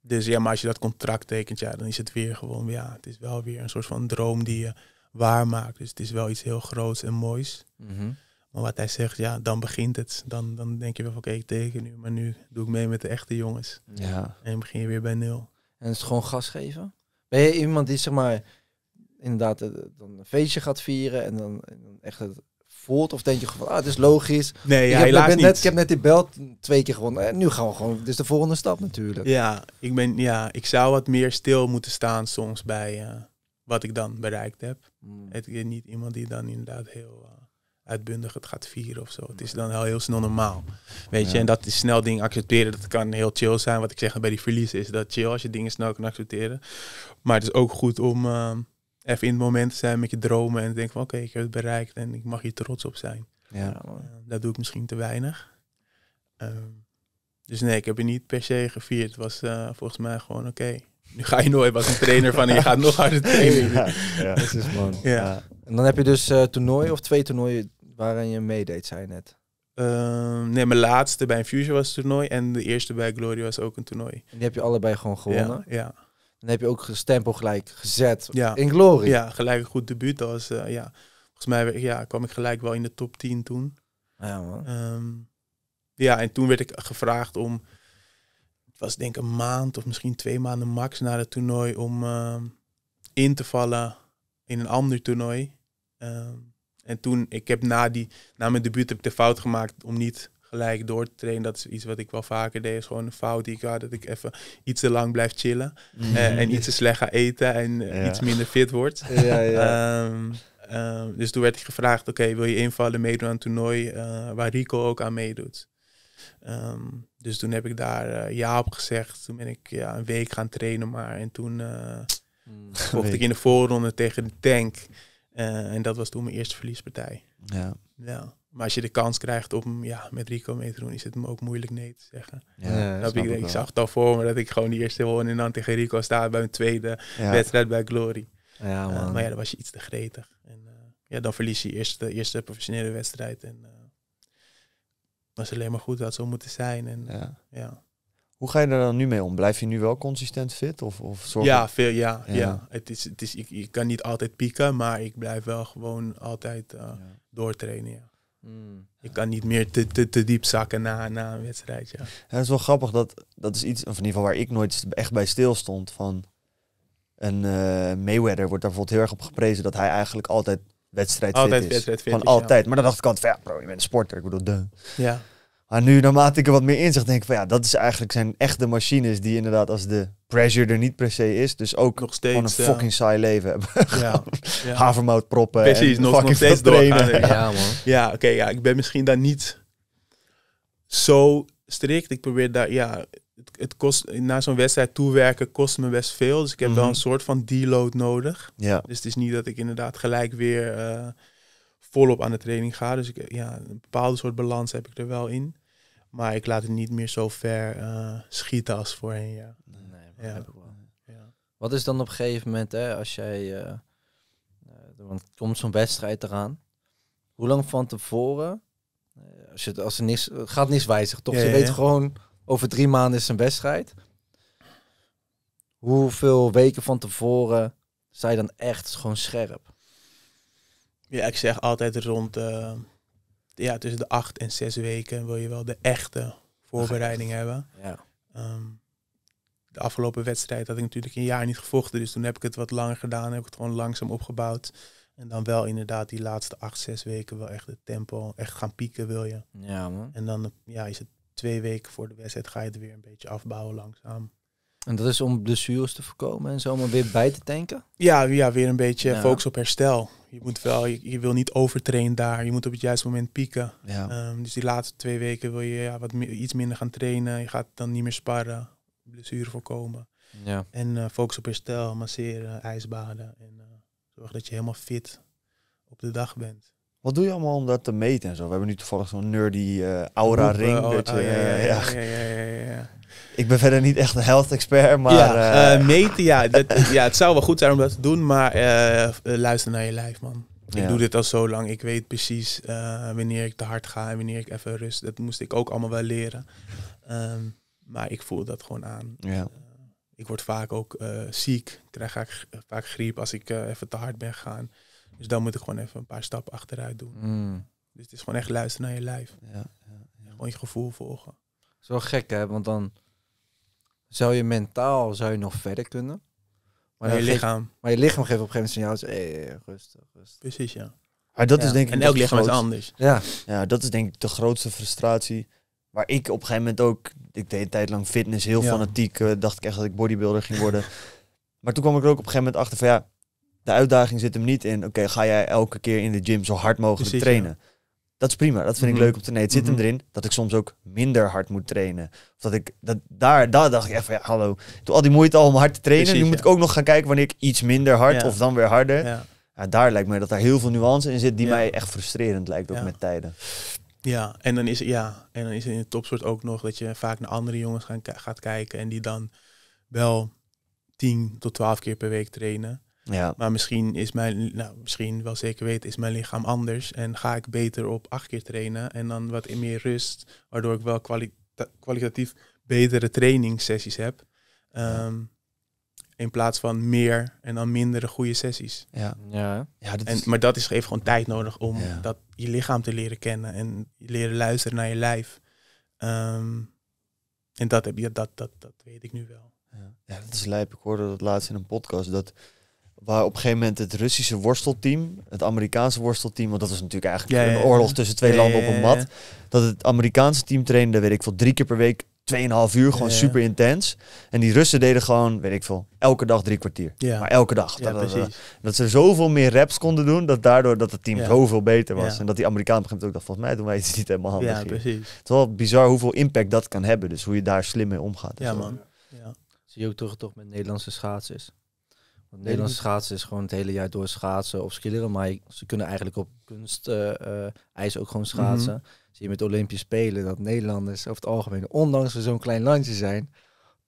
[SPEAKER 1] dus ja, maar als je dat contract tekent, ja, dan is het weer gewoon, ja, het is wel weer een soort van droom die je waar maakt. Dus het is wel iets heel groots en moois. Mhm. Maar wat hij zegt, ja, dan begint het. Dan, dan denk je wel van oké, okay, ik teken nu, maar nu doe ik mee met de echte jongens. Ja. En begin je weer bij nul. En is gewoon gas geven? Ben
[SPEAKER 3] je iemand die zeg maar inderdaad eh, dan een feestje gaat vieren
[SPEAKER 1] en dan, echt
[SPEAKER 3] het voelt? Of denk je van, ah, het is logisch. Nee, ik, heb, helaas ben net, ik heb net die belt twee keer gewonnen. En eh, nu gaan we gewoon, is de volgende stap natuurlijk. Ja,
[SPEAKER 1] ik, ben, ja, ik zou wat meer stil moeten staan soms bij, eh, wat ik dan bereikt heb. Hmm. Het is eh, niet iemand die dan inderdaad heel eh, uitbundig het gaat vieren of zo. Het is hmm. dan wel heel snel normaal. Weet je, en dat is snel dingen accepteren. Dat kan heel chill zijn. Wat ik zeg bij die verliezen is dat chill als je dingen snel kan accepteren. Maar het is ook goed om eh, even in het moment te zijn met je dromen en te denken van oké, ik heb het bereikt en ik mag hier trots op zijn. Ja. dat doe ik misschien te weinig. Ehm, dus nee, ik heb het niet per se gevierd. Het was volgens mij gewoon oké. Nu ga je nooit als een trainer van en je gaat nog harder trainen. Ja, ja. precies
[SPEAKER 2] man. Ja.
[SPEAKER 3] En dan heb je dus uh, eh, toernooi of twee
[SPEAKER 1] toernooien waarin je meedeed, zei je net. Ehm, nee, mijn laatste bij Infusion was een toernooi en de eerste bij Glory was ook een toernooi. En
[SPEAKER 3] die heb je allebei gewoon gewonnen? Ja. Dan heb je ook stempel gelijk gezet in Glory. Ja,
[SPEAKER 1] gelijk een goed debuut. Dat was, eh, ja. Volgens mij ja, kwam ik gelijk wel in de top 10 toen. Ja, man. Ehm, ja, en toen werd ik gevraagd om het was denk ik een maand of misschien twee maanden max na het toernooi om eh, in te vallen in een ander toernooi. Ehm, en toen, ik heb na, die, na mijn debuut heb ik de fout gemaakt om niet gelijk door te trainen. Dat is iets wat ik wel vaker deed. gewoon een fout die ik had. Dat ik even iets te lang blijf chillen. Mhm. Eh, en iets te slecht ga eten en eh, iets minder fit wordt. Ja, ja. Ehm, ehm, dus toen werd ik gevraagd, oké, wil je invallen, meedoen aan een toernooi waar Rico ook aan meedoet? Um, dus toen heb ik daar eh, ja op gezegd. Toen ben ik ja, een week gaan trainen maar. En toen uh, ik in de voorronde tegen de tank. Eh, en dat was toen mijn eerste verliespartij. Ja. ja. Maar als je de kans krijgt om ja, met Rico mee te doen, is het me ook moeilijk nee te zeggen. Ja, dat ik, ik, zag het al voor me dat ik gewoon die eerste won in dan tegen Rico sta bij mijn tweede wedstrijd bij Glory. Ja, man. maar ja, dan was je iets te gretig. En, ja, dan verlies je eerste eerste professionele wedstrijd. En, dat is alleen maar goed dat zo moeten zijn. En, ja. ja.
[SPEAKER 2] Hoe ga je daar dan nu mee om? Blijf je nu wel consistent fit? Of, of zorg ja, veel, ja, ja,
[SPEAKER 1] Het is, het is, ik, ik, kan niet altijd pieken, maar ik blijf wel gewoon altijd eh, doortrainen. Ja. Hmm, ik kan niet meer te, te, te diep zakken na, na een wedstrijd. Ja.
[SPEAKER 2] het is wel grappig, dat, dat is iets, of in ieder geval waar ik nooit echt bij stilstond. Van een uh, Mayweather wordt daar bijvoorbeeld heel erg op geprezen dat hij eigenlijk altijd wedstrijd altijd is. Wedstrijd altijd. Maar dan dacht ik altijd van, ja bro, je bent een sporter. Ik bedoel, de. Ja. Maar nu, naarmate ik er wat meer inzicht, denk ik van ja, dat is eigenlijk zijn echte machines die inderdaad als de pressure er niet per se is, dus ook nog steeds, gewoon een fucking saai leven hebben. Ja, Havermout proppen Precies, en nog, nog steeds doorgaan. Ah,
[SPEAKER 1] ja, man. Ja, oké, ja, ik ben misschien daar niet zo strikt. Ik probeer daar, ja, het kost, na zo'n wedstrijd toewerken kost me best veel. Dus ik heb wel mhm. een soort van deload nodig. Ja. Dus het is niet dat ik inderdaad gelijk weer eh, volop aan de training ga. Dus ik, ja, een bepaalde soort balans heb ik er wel in. Maar ik laat het niet meer zo ver eh, schieten als voorheen. Ja. Nee, ja. Wat is dan op een
[SPEAKER 3] gegeven moment, hè, als jij. Eh, komt zo'n wedstrijd eraan. Hoe lang van tevoren? Als, je, als er niks, gaat niets wijzig, toch? je weet gewoon over drie maanden is een wedstrijd. Hoeveel weken van
[SPEAKER 1] tevoren zij je dan echt gewoon scherp? Ja, ik zeg altijd rond eh, ja, tussen de acht en zes weken wil je wel de echte voorbereiding hebben. Ja. Ehm, de afgelopen wedstrijd had ik natuurlijk een jaar niet gevochten, dus toen heb ik het wat langer gedaan, heb ik het gewoon langzaam opgebouwd. En dan wel inderdaad die laatste acht, zes weken wel echt het tempo, echt gaan pieken wil je. Ja, man. En dan ja, is het twee weken voor de wedstrijd ga je het weer een beetje afbouwen langzaam. En dat is om blessures te voorkomen en zo, maar weer bij te tanken? Ja, ja weer een beetje focus op herstel. Je moet wel, je, je wil niet overtrainen daar. Je moet op het juiste moment pieken. Ehm, dus die laatste twee weken wil je ja, wat iets minder gaan trainen. Je gaat dan niet meer sparren, blessure voorkomen. Ja. En eh, focus op herstel, masseren, ijsbaden. En eh, zorg dat je helemaal fit op de dag bent.
[SPEAKER 2] Wat doe je allemaal om dat te meten en zo? We hebben nu toevallig zo'n nerdy eh, aura ring. ja, ja, ja, ik ben verder niet echt een health expert, maar... Eh, eh, meten, ja, dat, ja, het
[SPEAKER 1] zou wel goed zijn om dat te doen, maar luister naar je lijf, man. Ik doe dit al zo lang. Ik weet precies wanneer ik te hard ga en wanneer ik even rust. Dat moest ik ook allemaal wel leren. Ehm, maar ik voel dat gewoon aan. Ja. ik word vaak ook ziek. Krijg vaak, vaak griep als ik even te hard ben gegaan. Dus dan moet ik gewoon even een paar stappen achteruit doen. Mm. Dus het is gewoon echt luisteren naar je lijf. Ja, ja, ja. Gewoon je gevoel volgen. Zo
[SPEAKER 3] gek hè, want dan zou je mentaal zou je nog verder kunnen. Maar je lichaam. maar je lichaam geeft op een gegeven moment signaal. Hey, rustig, Precies, ja. Maar dat is denk ik. En elk lichaam is anders. Ja.
[SPEAKER 2] ja, dat is denk ik de grootste frustratie. Waar ik op een gegeven moment ook. Ik deed een tijd lang fitness, heel fanatiek. Eh, dacht ik echt dat ik bodybuilder ging worden. maar toen kwam ik er ook op een gegeven moment achter van ja de uitdaging zit hem niet in, oké, ga jij elke keer in de gym zo hard mogelijk trainen. Dat is prima, dat vind ik mhm. leuk om te net Het zit hem mhm. erin dat ik soms ook minder hard moet trainen. Of dat ik, dat, daar, daar dacht ik even, hallo. Toen al die moeite al om hard te trainen, nu moet ik ook nog gaan kijken wanneer ik iets minder hard of dan weer harder. Ja, daar lijkt me dat daar heel veel nuance in zit die mij echt frustrerend lijkt ook met tijden. Ja, en dan is ja,
[SPEAKER 1] en dan is in het topsoort ook nog dat je vaak naar andere jongens gaat kijken en die dan wel 10 tot 12 keer per week trainen. Ja. Maar misschien is mijn, nou, misschien wel zeker weten, is mijn lichaam anders en ga ik beter op acht keer trainen en dan wat in meer rust, waardoor ik wel kwalitatief betere trainingssessies heb. Ehm, in plaats van meer en dan mindere goede sessies. Ja. Ja. ja en, maar dat is, even gewoon tijd nodig om dat, je lichaam te leren kennen en leren luisteren naar je lijf. Ehm, en dat, heb je, dat, dat, dat weet ik nu wel.
[SPEAKER 2] Ja, ja dat is lijp. Ik hoorde dat laatst in een podcast dat Waar op een gegeven moment het Russische worstelteam, het Amerikaanse worstelteam, want dat was natuurlijk eigenlijk een oorlog tussen twee landen op een mat. Dat het Amerikaanse team trainde, weet ik veel, drie keer per week, tweeënhalf uur, gewoon super intens. En die Russen deden gewoon, weet ik veel, elke dag drie kwartier. Maar elke dag. Dat, dat, ze zoveel meer reps konden doen, dat daardoor dat het team zoveel beter was. En dat die Amerikaan begint ook dat volgens mij doen wij het niet helemaal handig. Ja, precies. Het is wel bizar hoeveel impact dat kan hebben. Dus hoe je daar slim mee omgaat. Ja, man.
[SPEAKER 3] Zie je ook toch, toch met Nederlandse schaatsers Nederlandse Nederlands schaatsen is gewoon het hele jaar door schaatsen of skileren. Maar ze kunnen eigenlijk op eh, eh, ijs ook gewoon mhm. schaatsen. Zie je met Olympische Spelen dat Nederlanders over het algemeen, ondanks we zo'n klein landje zijn,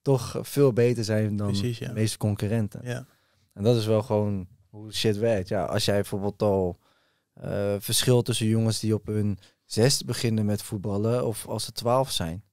[SPEAKER 3] toch veel beter zijn dan de meeste concurrenten. Ja. En dat is wel gewoon hoe shit werkt. Ja, als jij bijvoorbeeld al uh, eh, verschil tussen jongens die op hun zesde beginnen met voetballen of als ze twaalf zijn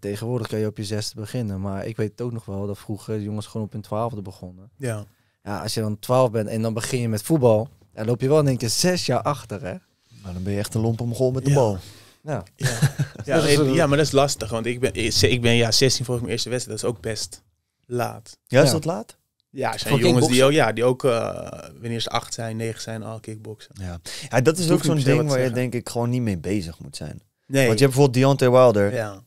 [SPEAKER 3] tegenwoordig kan je op je zesde beginnen. Maar ik weet het ook nog wel dat vroeger jongens gewoon op hun twaalfde begonnen. Ja. ja. Als je dan twaalf bent en dan begin je met voetbal, dan loop je wel in één keer zes jaar achter, hè?
[SPEAKER 2] Maar dan ben je echt een lomp om met de bal. Ja. Ja. ja, ja,
[SPEAKER 1] maar dat is lastig. Want ik ben, eh, ik ben ja, 16 voor mijn eerste wedstrijd. Dat is ook best laat.
[SPEAKER 2] Ja, is dat laat? Ja, er zijn
[SPEAKER 1] jongens die, ook, ja, die ook eh, wanneer ze acht zijn, negen zijn, al kickboksen. Ja. ja, dat is ook zo'n ding waar je
[SPEAKER 2] denk ik gewoon niet mee bezig moet zijn. Nee. Want je hebt bijvoorbeeld Deontay Wilder. Ja.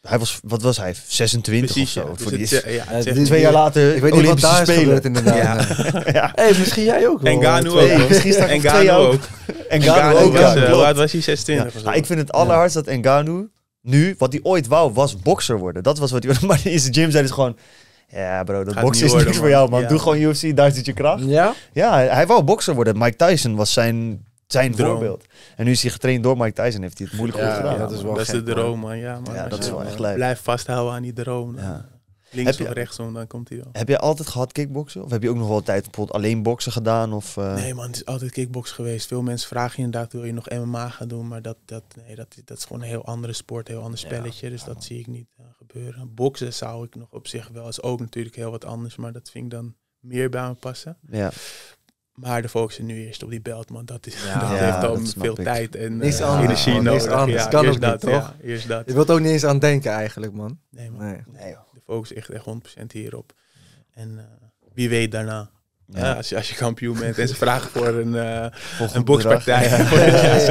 [SPEAKER 2] Hij was, wat was hij? 26 of zo. Dus voor die ja, twee jaar later, ik weet niet wat daar spelen. het inderdaad. ja. Hey, misschien jij ook wel. En Gano ook. misschien sta ik ook. En Gano ook. Was, eh, was hij? 26 nou, Ik vind het allerhardst dat Engano nu, wat hij ooit wou, was bokser worden. Dat was wat hij... Maar in zijn gym zei hij gewoon... Ja, bro, dat boksen is niks voor jou, man. Doe gewoon UFC, daar zit je kracht. Ja? Ja, hij wou bokser worden. Mike Tyson was zijn zijn voorbeeld. En nu is hij getraind door Mike Tyson, heeft hij het moeilijk ja, gedaan. dat is, wel de droom, man. Ja, man. dat is wel echt leuk. Blijf
[SPEAKER 1] vasthouden aan die droom. Links of rechts dan komt hij wel.
[SPEAKER 2] Heb je altijd gehad kickboksen? Of heb je ook nog wel tijd bijvoorbeeld alleen boksen gedaan? Of, eh? Nee
[SPEAKER 1] man, het is altijd kickboksen geweest. Veel mensen vragen inderdaad, wil je nog MMA gaan doen? Maar dat, dat, nee, dat, dat is gewoon een heel andere sport, een heel ander spelletje. dus dat zie ik niet eh, gebeuren. Boksen zou ik nog op zich wel. is ook natuurlijk heel wat anders, maar dat vind ik dan meer bij me passen. Ja. Maar de focus nu eerst op die belt, man, dat, is, dat heeft dan veel tijd en eh, energie nodig. is anders. kan ook dat, niet, toch? eerst dat. Je
[SPEAKER 3] wilt ook niet eens aan denken eigenlijk,
[SPEAKER 1] man. Nee, man. Nee. de focus is echt, echt 100% hierop. En eh, wie weet daarna. Ja. als, je, als je kampioen bent en ze vragen voor een, uh, een bokspartij voor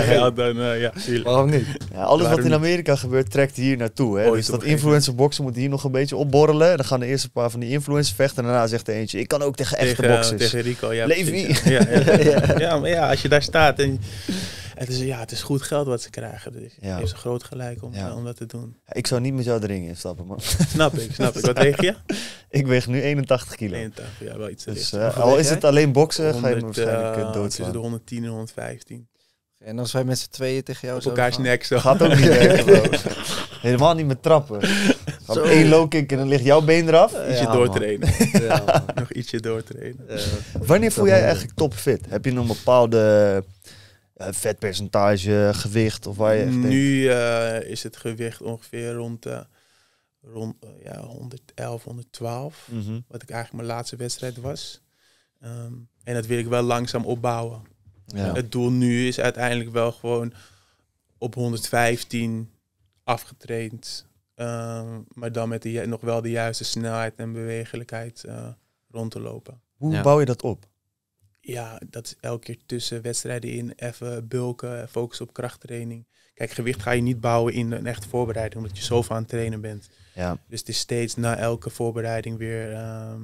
[SPEAKER 1] geld, dan uh, ja, Waarom niet? Ja, alles wat in
[SPEAKER 2] Amerika gebeurt, trekt hier naartoe. Hè? dus dat influencer boksen moet hier nog een beetje opborrelen. Dan gaan de eerste paar van die influencers vechten en daarna zegt er eentje, ik kan ook tegen, echte boxers. Tegen Rico, ja. Ja, ja, maar ja, als je daar staat en het is, ja, het is goed geld wat ze krijgen. Dus ja. heeft ze groot gelijk om, eh, om dat te doen. Ik zou niet met jou de ring instappen, man. snap ik, snap ik. Wat weeg je? Ik weeg nu 81 kilo. 81, ja, wel iets te dus, eh, Al is het alleen boksen, ga je me waarschijnlijk uh, eh, doodslaan. Tussen de
[SPEAKER 1] 110 en 115. En
[SPEAKER 3] als wij met z'n tweeën tegen jou Op Elkaar snacks, dat Gaat ook niet werken, Helemaal niet met trappen. Op één low
[SPEAKER 2] kick en dan ligt jouw been eraf. Uh, ietsje ja, doortrainen. Nog ietsje doortrainen. Wanneer voel jij eigenlijk topfit? Heb je een bepaalde eh, vetpercentage, gewicht of waar je echt Nu
[SPEAKER 1] eh, is het gewicht ongeveer rond, eh, rond ja, 111, 112. Mhm. Wat ik eigenlijk mijn laatste wedstrijd was. Ehm, en dat wil ik wel langzaam opbouwen. Ja. Het doel nu is uiteindelijk wel gewoon op 115 afgetraind. Ehm, maar dan met de, nog wel de juiste snelheid en bewegelijkheid rond te lopen.
[SPEAKER 2] Hoe bouw je dat op?
[SPEAKER 1] Ja, dat is elke keer tussen wedstrijden in even bulken, focussen op krachttraining. Kijk, gewicht ga je niet bouwen in een echte voorbereiding, omdat je zoveel aan het trainen bent. Ja. Dus het is steeds na elke voorbereiding weer ehm,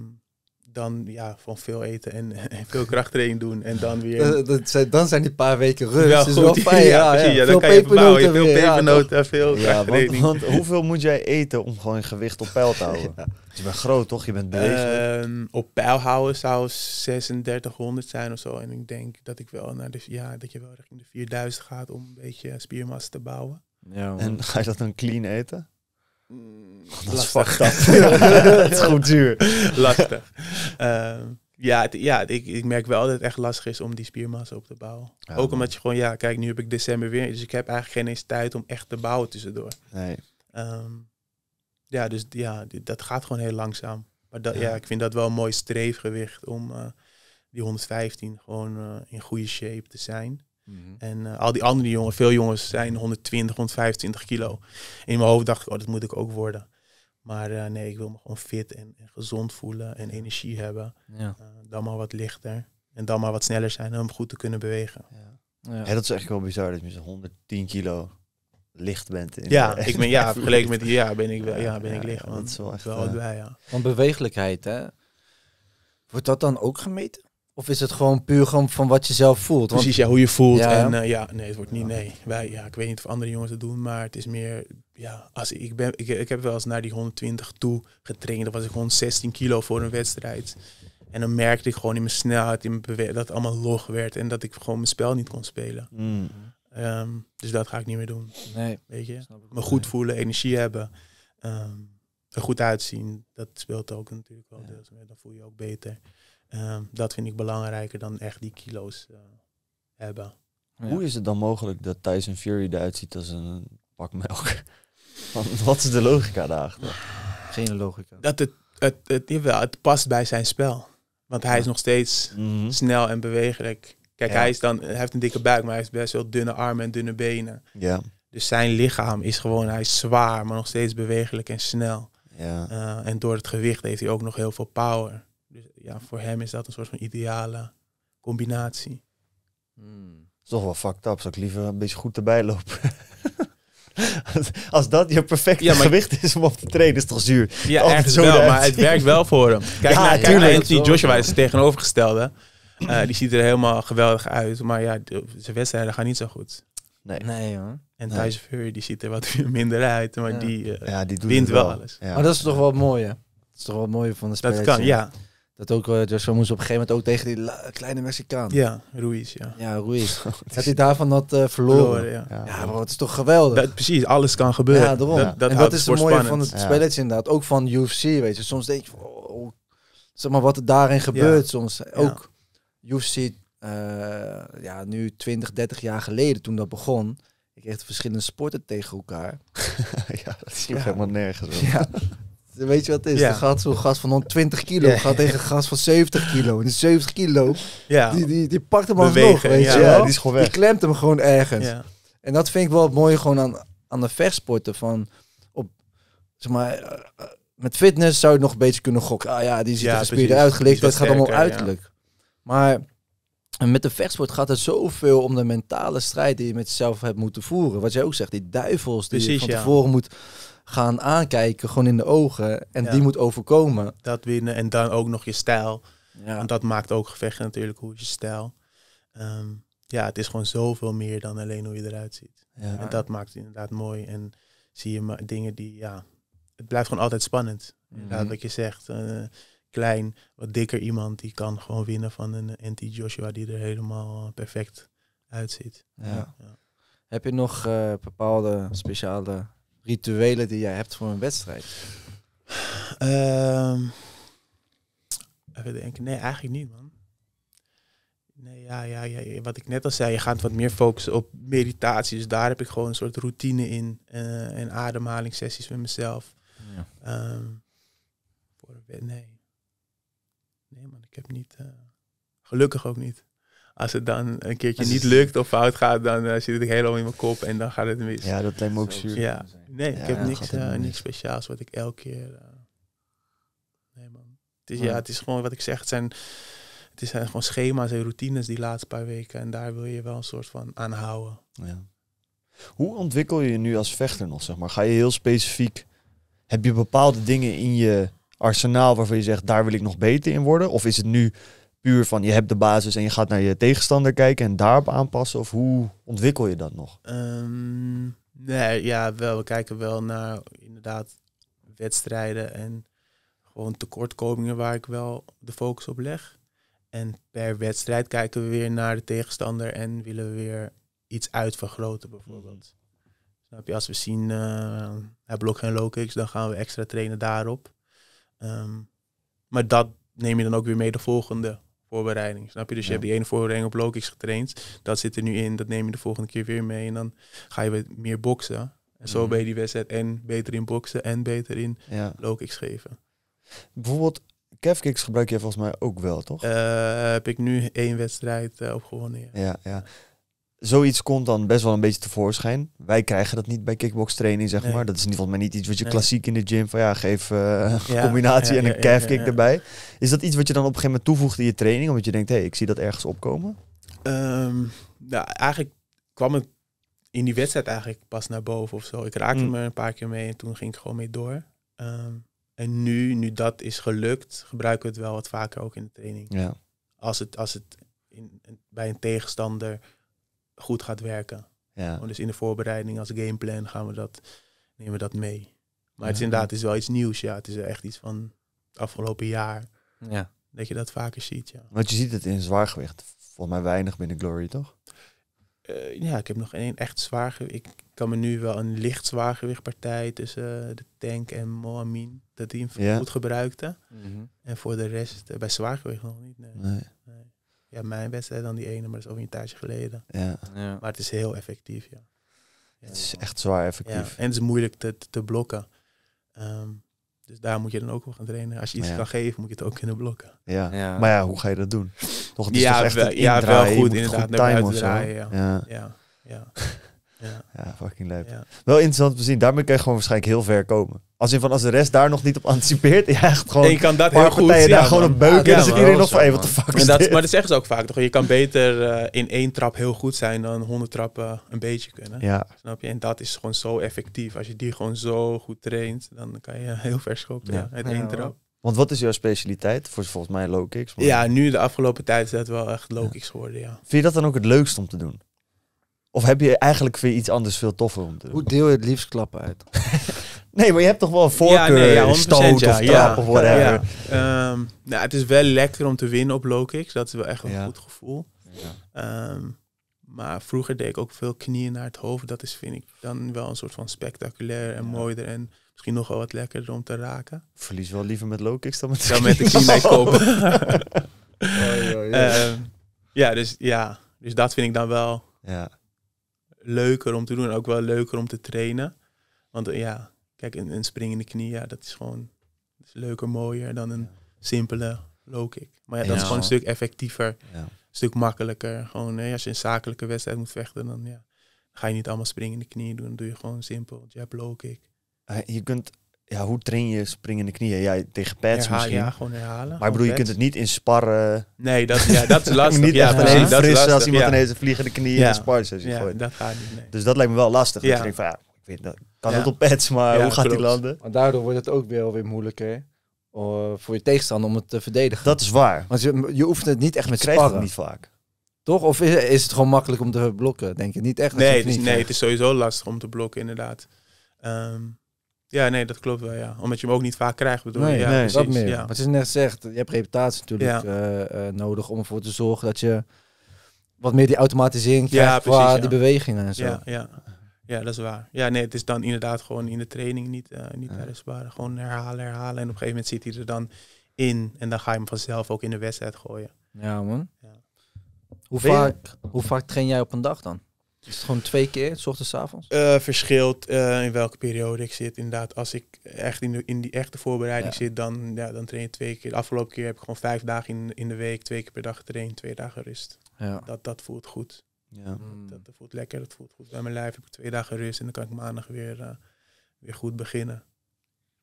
[SPEAKER 1] dan ja, van veel eten en, en veel krachttraining doen. En dan weer... Dat, zijn,
[SPEAKER 3] dan zijn die paar weken rust. Ja, dus goed,
[SPEAKER 1] is wel fijn. Ja, ja, Dan kan je bouwen, veel pepernoten, ja, veel krachttraining. Want, hoeveel
[SPEAKER 2] moet jij eten om gewoon je gewicht op peil te houden? Je bent groot, toch? Je bent bezig. Ehm, op peil houden zou
[SPEAKER 1] 3600 zijn of zo. En ik denk dat ik wel naar de, ja, dat je wel richting de 4000 gaat om een beetje spiermassa te bouwen.
[SPEAKER 2] Ja, en ga je dat dan clean eten? Mm,
[SPEAKER 1] dat is Het is goed duur. Lastig. Ehm, ja, ja ik, ik merk wel dat het echt lastig is om die spiermassa op te bouwen. ook omdat je gewoon, ja, kijk, nu heb ik december weer. Dus ik heb eigenlijk geen eens tijd om echt te bouwen tussendoor. Nee. Ehm, ja, dus ja, dat gaat gewoon heel langzaam. Maar dat, ja. ik vind dat wel een mooi streefgewicht om eh, die 115 gewoon eh, in goede shape te zijn. Mhm. En eh, al die andere jongens, veel jongens zijn 120, 125 kilo. in mijn hoofd dacht ik, oh, dat moet ik ook worden. Maar eh, nee, ik wil me gewoon fit en, gezond voelen en energie hebben. Ja. Eh, dan maar wat lichter en dan maar wat sneller zijn om goed te kunnen bewegen. Ja. Ja. dat is
[SPEAKER 2] echt wel bizar dat je zo'n 110 kilo licht bent. In ja, ik ben, ja, vergeleken met ja, ben ik, wel, ja, ben ik licht. Want, dat is wel echt wel ja. Want beweeglijkheid, hè?
[SPEAKER 3] Wordt dat dan ook gemeten? Of is het gewoon puur gewoon van wat je zelf voelt? Want... Precies, ja, hoe je voelt. En eh, ja, nee,
[SPEAKER 1] het wordt niet nee. Wij, ja, ik weet niet of andere jongens het doen, maar het is meer, ja, als ik, ben, ik, ik heb wel eens naar die 120 toe getraind. Dan was ik gewoon 16 kilo voor een wedstrijd. En dan merkte ik gewoon in mijn snelheid, in mijn dat het allemaal log werd en dat ik gewoon mijn spel niet kon spelen. Mm. Ehm, dus dat ga ik niet meer doen. Nee. Weet je? Me goed voelen, energie hebben. Ehm, er goed uitzien, dat speelt ook natuurlijk wel ja. deels Dan voel je, je ook beter. Ehm, dat vind ik belangrijker dan echt die kilo's eh, hebben.
[SPEAKER 2] Hoe is het dan mogelijk dat Tyson Fury eruit ziet als een pak melk? wat is de logica daarachter? Geen logica. Dat het, het, het, het past bij zijn spel. Want hij
[SPEAKER 1] is nog steeds mhm. snel en bewegelijk. Kijk, hij, is dan, heeft een dikke buik, maar hij heeft best wel dunne armen en dunne benen. Ja. Dus zijn lichaam is gewoon, hij is zwaar, maar nog steeds bewegelijk en snel. Ja. Eh, en door het gewicht heeft hij ook nog heel veel power. Dus ja, voor hem is dat een soort van ideale combinatie.
[SPEAKER 2] Hmm. is toch wel fucked up. Zou ik liever een beetje goed erbij lopen. Als dat je perfecte gewicht is om op te trainen, is toch zuur? Ja, ergens wel, maar het werkt wel voor hem. Kijk ja, naar, Joshua, is het
[SPEAKER 1] tegenovergestelde. Eh, die ziet er helemaal geweldig uit, maar ja, de, zijn wedstrijden gaan niet zo goed. Nee. Nee, hoor. En nee. Thijs Fury, die ziet er wat minder uit, maar die, ja, die eh, wint wel. alles. Maar dat
[SPEAKER 3] is toch wel het mooie. Dat is toch wel mooie van de speler. Dat kan, ja.
[SPEAKER 1] Dat ook, uh, Joshua moest
[SPEAKER 3] op een gegeven moment ook tegen die kleine Mexicaan. Ja, Ruiz, ja. Ja, Ruiz. Oh, dat hij daarvan had eh, verloren. ja. maar het is toch geweldig. Dat, precies, alles kan gebeuren. Ja, Dat, en dat is het mooie van het spelletje inderdaad. Ook van UFC, weet je. Soms denk je, oh, zeg maar wat er daarin gebeurt soms. Ook UFC, eh, ja, nu 20, 30 jaar geleden toen dat begon. Ik kreeg verschillende sporten tegen elkaar. ja, dat is helemaal nergens. Ja, Weet je wat het is? Ja. De zo'n gas van 120 kilo gaat tegen een gas van 70 kilo. En die 70 kilo, die, die, die pakt hem al alsnog, weet je Die klemt hem gewoon ergens. En dat vind ik wel het gewoon aan, aan de vechtsporten. Van, op, zeg maar, eh, eh, met fitness zou je nog een beetje kunnen gokken. Ah ja, die ziet er gespierd uit, Dat gaat allemaal uiterlijk. Maar met de vechtsport gaat het zoveel om de mentale strijd die je met jezelf hebt moeten voeren. Wat jij ook zegt, die duivels die je van tevoren moet gaan aankijken, gewoon in de ogen. En die moet
[SPEAKER 1] overkomen. Dat winnen en dan ook nog je stijl. Ja. Want dat maakt ook gevechten natuurlijk, hoe is je stijl. Ehm, ja, het is gewoon zoveel meer dan alleen hoe je eruit ziet. Ja. En dat maakt inderdaad mooi. En zie je maar dingen die, ja, het blijft gewoon altijd spannend. Mhm. Inderdaad, mm wat je zegt. Eh, klein, wat dikker iemand, die kan gewoon winnen van een anti Joshua die er helemaal perfect uitziet. Ja.
[SPEAKER 3] Heb je nog eh, bepaalde speciale rituelen die jij hebt voor een wedstrijd?
[SPEAKER 1] Uh, even denken. Nee, eigenlijk niet, man. Nee, ja, ja, ja, wat ik net al zei, je gaat wat meer focussen op meditatie. Dus daar heb ik gewoon een soort routine in. Uh, en ademhalingssessies met mezelf. Ja. Um, voor, nee. Nee, man, ik heb niet. Eh, gelukkig ook niet als het dan een keertje niet lukt of fout gaat, dan eh, zit het helemaal in mijn kop en dan gaat het mis. Ja, dat lijkt me ook zuur. Ja. Nee, ik heb niks, eh, niks speciaals wat ik elke keer... Eh, nee man. Het is, ja. het is gewoon wat ik zeg, het zijn, het zijn gewoon schema's en routines die laatste paar weken. En daar wil je wel een soort van aan houden.
[SPEAKER 4] Ja.
[SPEAKER 2] Hoe ontwikkel je je nu als vechter nog, zeg maar? Ga je heel specifiek... Heb je bepaalde dingen in je arsenaal waarvan je zegt, daar wil ik nog beter in worden? Of is het nu puur van je hebt de basis en je gaat naar je tegenstander kijken en daarop aanpassen? Of hoe ontwikkel je dat nog?
[SPEAKER 1] Ehm, nee, ja, wel. We kijken wel naar inderdaad wedstrijden en gewoon tekortkomingen waar ik wel de focus op leg. En per wedstrijd kijken we weer naar de tegenstander en willen we weer iets uitvergroten bijvoorbeeld. Snap je, als we zien, uh, hij blokt geen low kicks, dan gaan we extra trainen daarop. Ehm, maar dat neem je dan ook weer mee de volgende voorbereiding. Snap je? Dus je hebt die ene voorbereiding op Lokix getraind. Dat zit er nu in. Dat neem je de volgende keer weer mee. En dan ga je weer meer boksen. En zo mhm. ben je die wedstrijd en beter in boksen en beter in ja. geven.
[SPEAKER 2] Bijvoorbeeld Kevkicks gebruik je volgens mij ook wel, toch?
[SPEAKER 1] Eh, heb ik nu één wedstrijd eh, opgewonnen.
[SPEAKER 2] ja. Ja, zoiets komt dan best wel een beetje tevoorschijn. Wij krijgen dat niet bij kickbox training, zeg maar. Dat is in ieder geval maar niet iets wat je klassiek in de gym van ja, geef eh, combinatie en een calf kick erbij. Is dat iets wat je dan op een gegeven moment toevoegt in je training? Omdat je denkt, hé, hey, ik zie dat ergens opkomen?
[SPEAKER 1] Um, nou, eigenlijk kwam het in die wedstrijd eigenlijk pas naar boven of zo. Ik raakte mm. me een paar keer mee en toen ging ik gewoon mee door. Ehm, en nu, nu dat is gelukt, gebruiken we het wel wat vaker ook in de training. Ja. Als het, als het in, bij een tegenstander goed gaat werken. Ja. Dus in de voorbereiding als gameplan gaan we dat, nemen we dat mee. Maar het is inderdaad is wel iets nieuws. Ja. Het is echt iets van het afgelopen jaar. Ja. Dat je dat vaker ziet.
[SPEAKER 2] Ja. Want je ziet het in zwaargewicht. Volgens mij weinig binnen Glory, toch?
[SPEAKER 1] Eh, ja, ik heb nog één echt zwaargewicht. Ik kan me nu wel een licht zwaargewichtpartij tussen eh, de tank en Moamin. Dat die hem goed gebruikte. Mhm. En voor de rest eh, bij zwaargewicht nog niet. Nee. nee ja, mijn wedstrijd dan die ene, maar dat is over een tijdje geleden. Ja. Maar het is heel
[SPEAKER 2] effectief, ja. Het is echt zwaar effectief.
[SPEAKER 1] En het is moeilijk te, te blokken. Ehm, dus daar moet je dan ook wel gaan trainen. Als je iets kan geven, moet je het ook kunnen blokken.
[SPEAKER 2] Ja. ja. Maar ja, hoe ga je dat doen? Toch, het is toch echt wel, goed inderdaad. Goed naar of zo. Draaien, ja. Ja. Ja. fucking leuk. Wel interessant om te zien. Daarmee kan je gewoon waarschijnlijk heel ver komen. Als in van als de rest daar nog niet op anticipeert, ja, echt gewoon. een je dat heel goed daar gewoon op beuken. Ja, zit iedereen nog van, wat de fuck. En dat,
[SPEAKER 1] Maar dat zeggen ze ook vaak toch? Je kan beter eh, in één trap heel goed zijn dan honderd trappen een beetje kunnen. Ja. Snap je? En dat is gewoon zo effectief. Als je die gewoon zo goed traint, dan kan je heel ver schokken. ja. uit één trap.
[SPEAKER 2] Want wat is jouw specialiteit? Voor volgens mij low kicks. Ja, nu
[SPEAKER 1] de afgelopen tijd is dat wel echt low kicks geworden. Ja.
[SPEAKER 2] Vind je dat dan ook het leukst om te doen? Of heb je eigenlijk weer iets anders veel toffer om te doen? Hoe deel je het liefst klappen uit?
[SPEAKER 1] Nee, maar je hebt toch wel een voorkeur, ja, nee, ja, stoot ja, of trap of whatever. Ehm, nou, het is wel lekker om te winnen op low kicks. Dat is wel echt een goed gevoel. Ehm, maar vroeger deed ik ook veel knieën naar het hoofd. Dat is, vind ik, dan wel een soort van spectaculair en mooier. En misschien nog wel wat lekkerder
[SPEAKER 2] om te raken. Verlies wel liever met low kicks dan met,
[SPEAKER 4] dan met de knieën kopen.
[SPEAKER 1] um, ja, dus, ja, dus dat vind ik dan wel leuker om te doen. En ook wel leuker om te trainen. Want ja, Kijk, een, een springende knie, ja, dat is gewoon is leuker, mooier dan een simpele low kick. Maar ja, dat is gewoon een stuk effectiever, een stuk makkelijker. Gewoon, als je een zakelijke wedstrijd moet vechten, dan ja, ga je niet allemaal springende knieën doen. Dan doe je gewoon simpel jab, low kick.
[SPEAKER 2] Ah, je kunt ja, hoe train je springende knieën? Ja, tegen pads misschien. Ja, gewoon herhalen. Maar bedoel, je kunt het niet in sparren. Nee, dat, ja, dat is lastig. niet ja, niet ja. dat is als iemand ineens een vliegende knie in een sparsessie gooit. dat gaat niet. Dus dat lijkt me wel lastig. Ja. van, ja, ik weet dat, kan ja. het op pads, maar ja, hoe gaat die landen?
[SPEAKER 3] Want daardoor wordt het ook weer, weer moeilijker oh, voor je tegenstander om het te verdedigen. Dat is waar. Want je, je oefent het niet echt met krijgt niet vaak. Toch? Of is, is, het gewoon makkelijk om te blokken, denk je? Niet echt? Nee, het is, nee het
[SPEAKER 1] is sowieso lastig om te blokken, inderdaad. Ehm, ja, nee, dat klopt wel, ja. Omdat je hem ook niet vaak krijgt, bedoel nee, ja, nee, dat meer. Ja. Wat
[SPEAKER 3] je net zegt, je hebt reputatie natuurlijk eh, eh, nodig om ervoor te zorgen dat je wat meer die automatisering krijgt ja, qua die bewegingen en zo. Ja,
[SPEAKER 1] ja. Ja, dat is waar. Ja, nee, het is dan inderdaad gewoon in de training niet, uh, niet ja. Gewoon herhalen, herhalen. En op een gegeven moment zit hij er dan in. En dan ga je hem vanzelf ook in de wedstrijd gooien. Ja, man. Ja. Hoe, vaak, hoe vaak train jij op een dag dan? Is het gewoon twee keer, s ochtends, s avonds? Uh, verschilt eh, in welke periode ik zit. Inderdaad, als ik echt in, de, in die echte voorbereiding zit, dan, ja, dan train je twee keer. De afgelopen keer heb ik gewoon vijf dagen in, in de week, twee keer per dag getraind, twee dagen rust. Ja. Dat, dat voelt goed. Ja. Hmm. Dat, voelt lekker, dat voelt goed bij mijn lijf. Ik heb twee dagen rust en dan kan ik maandag weer, eh, weer goed beginnen.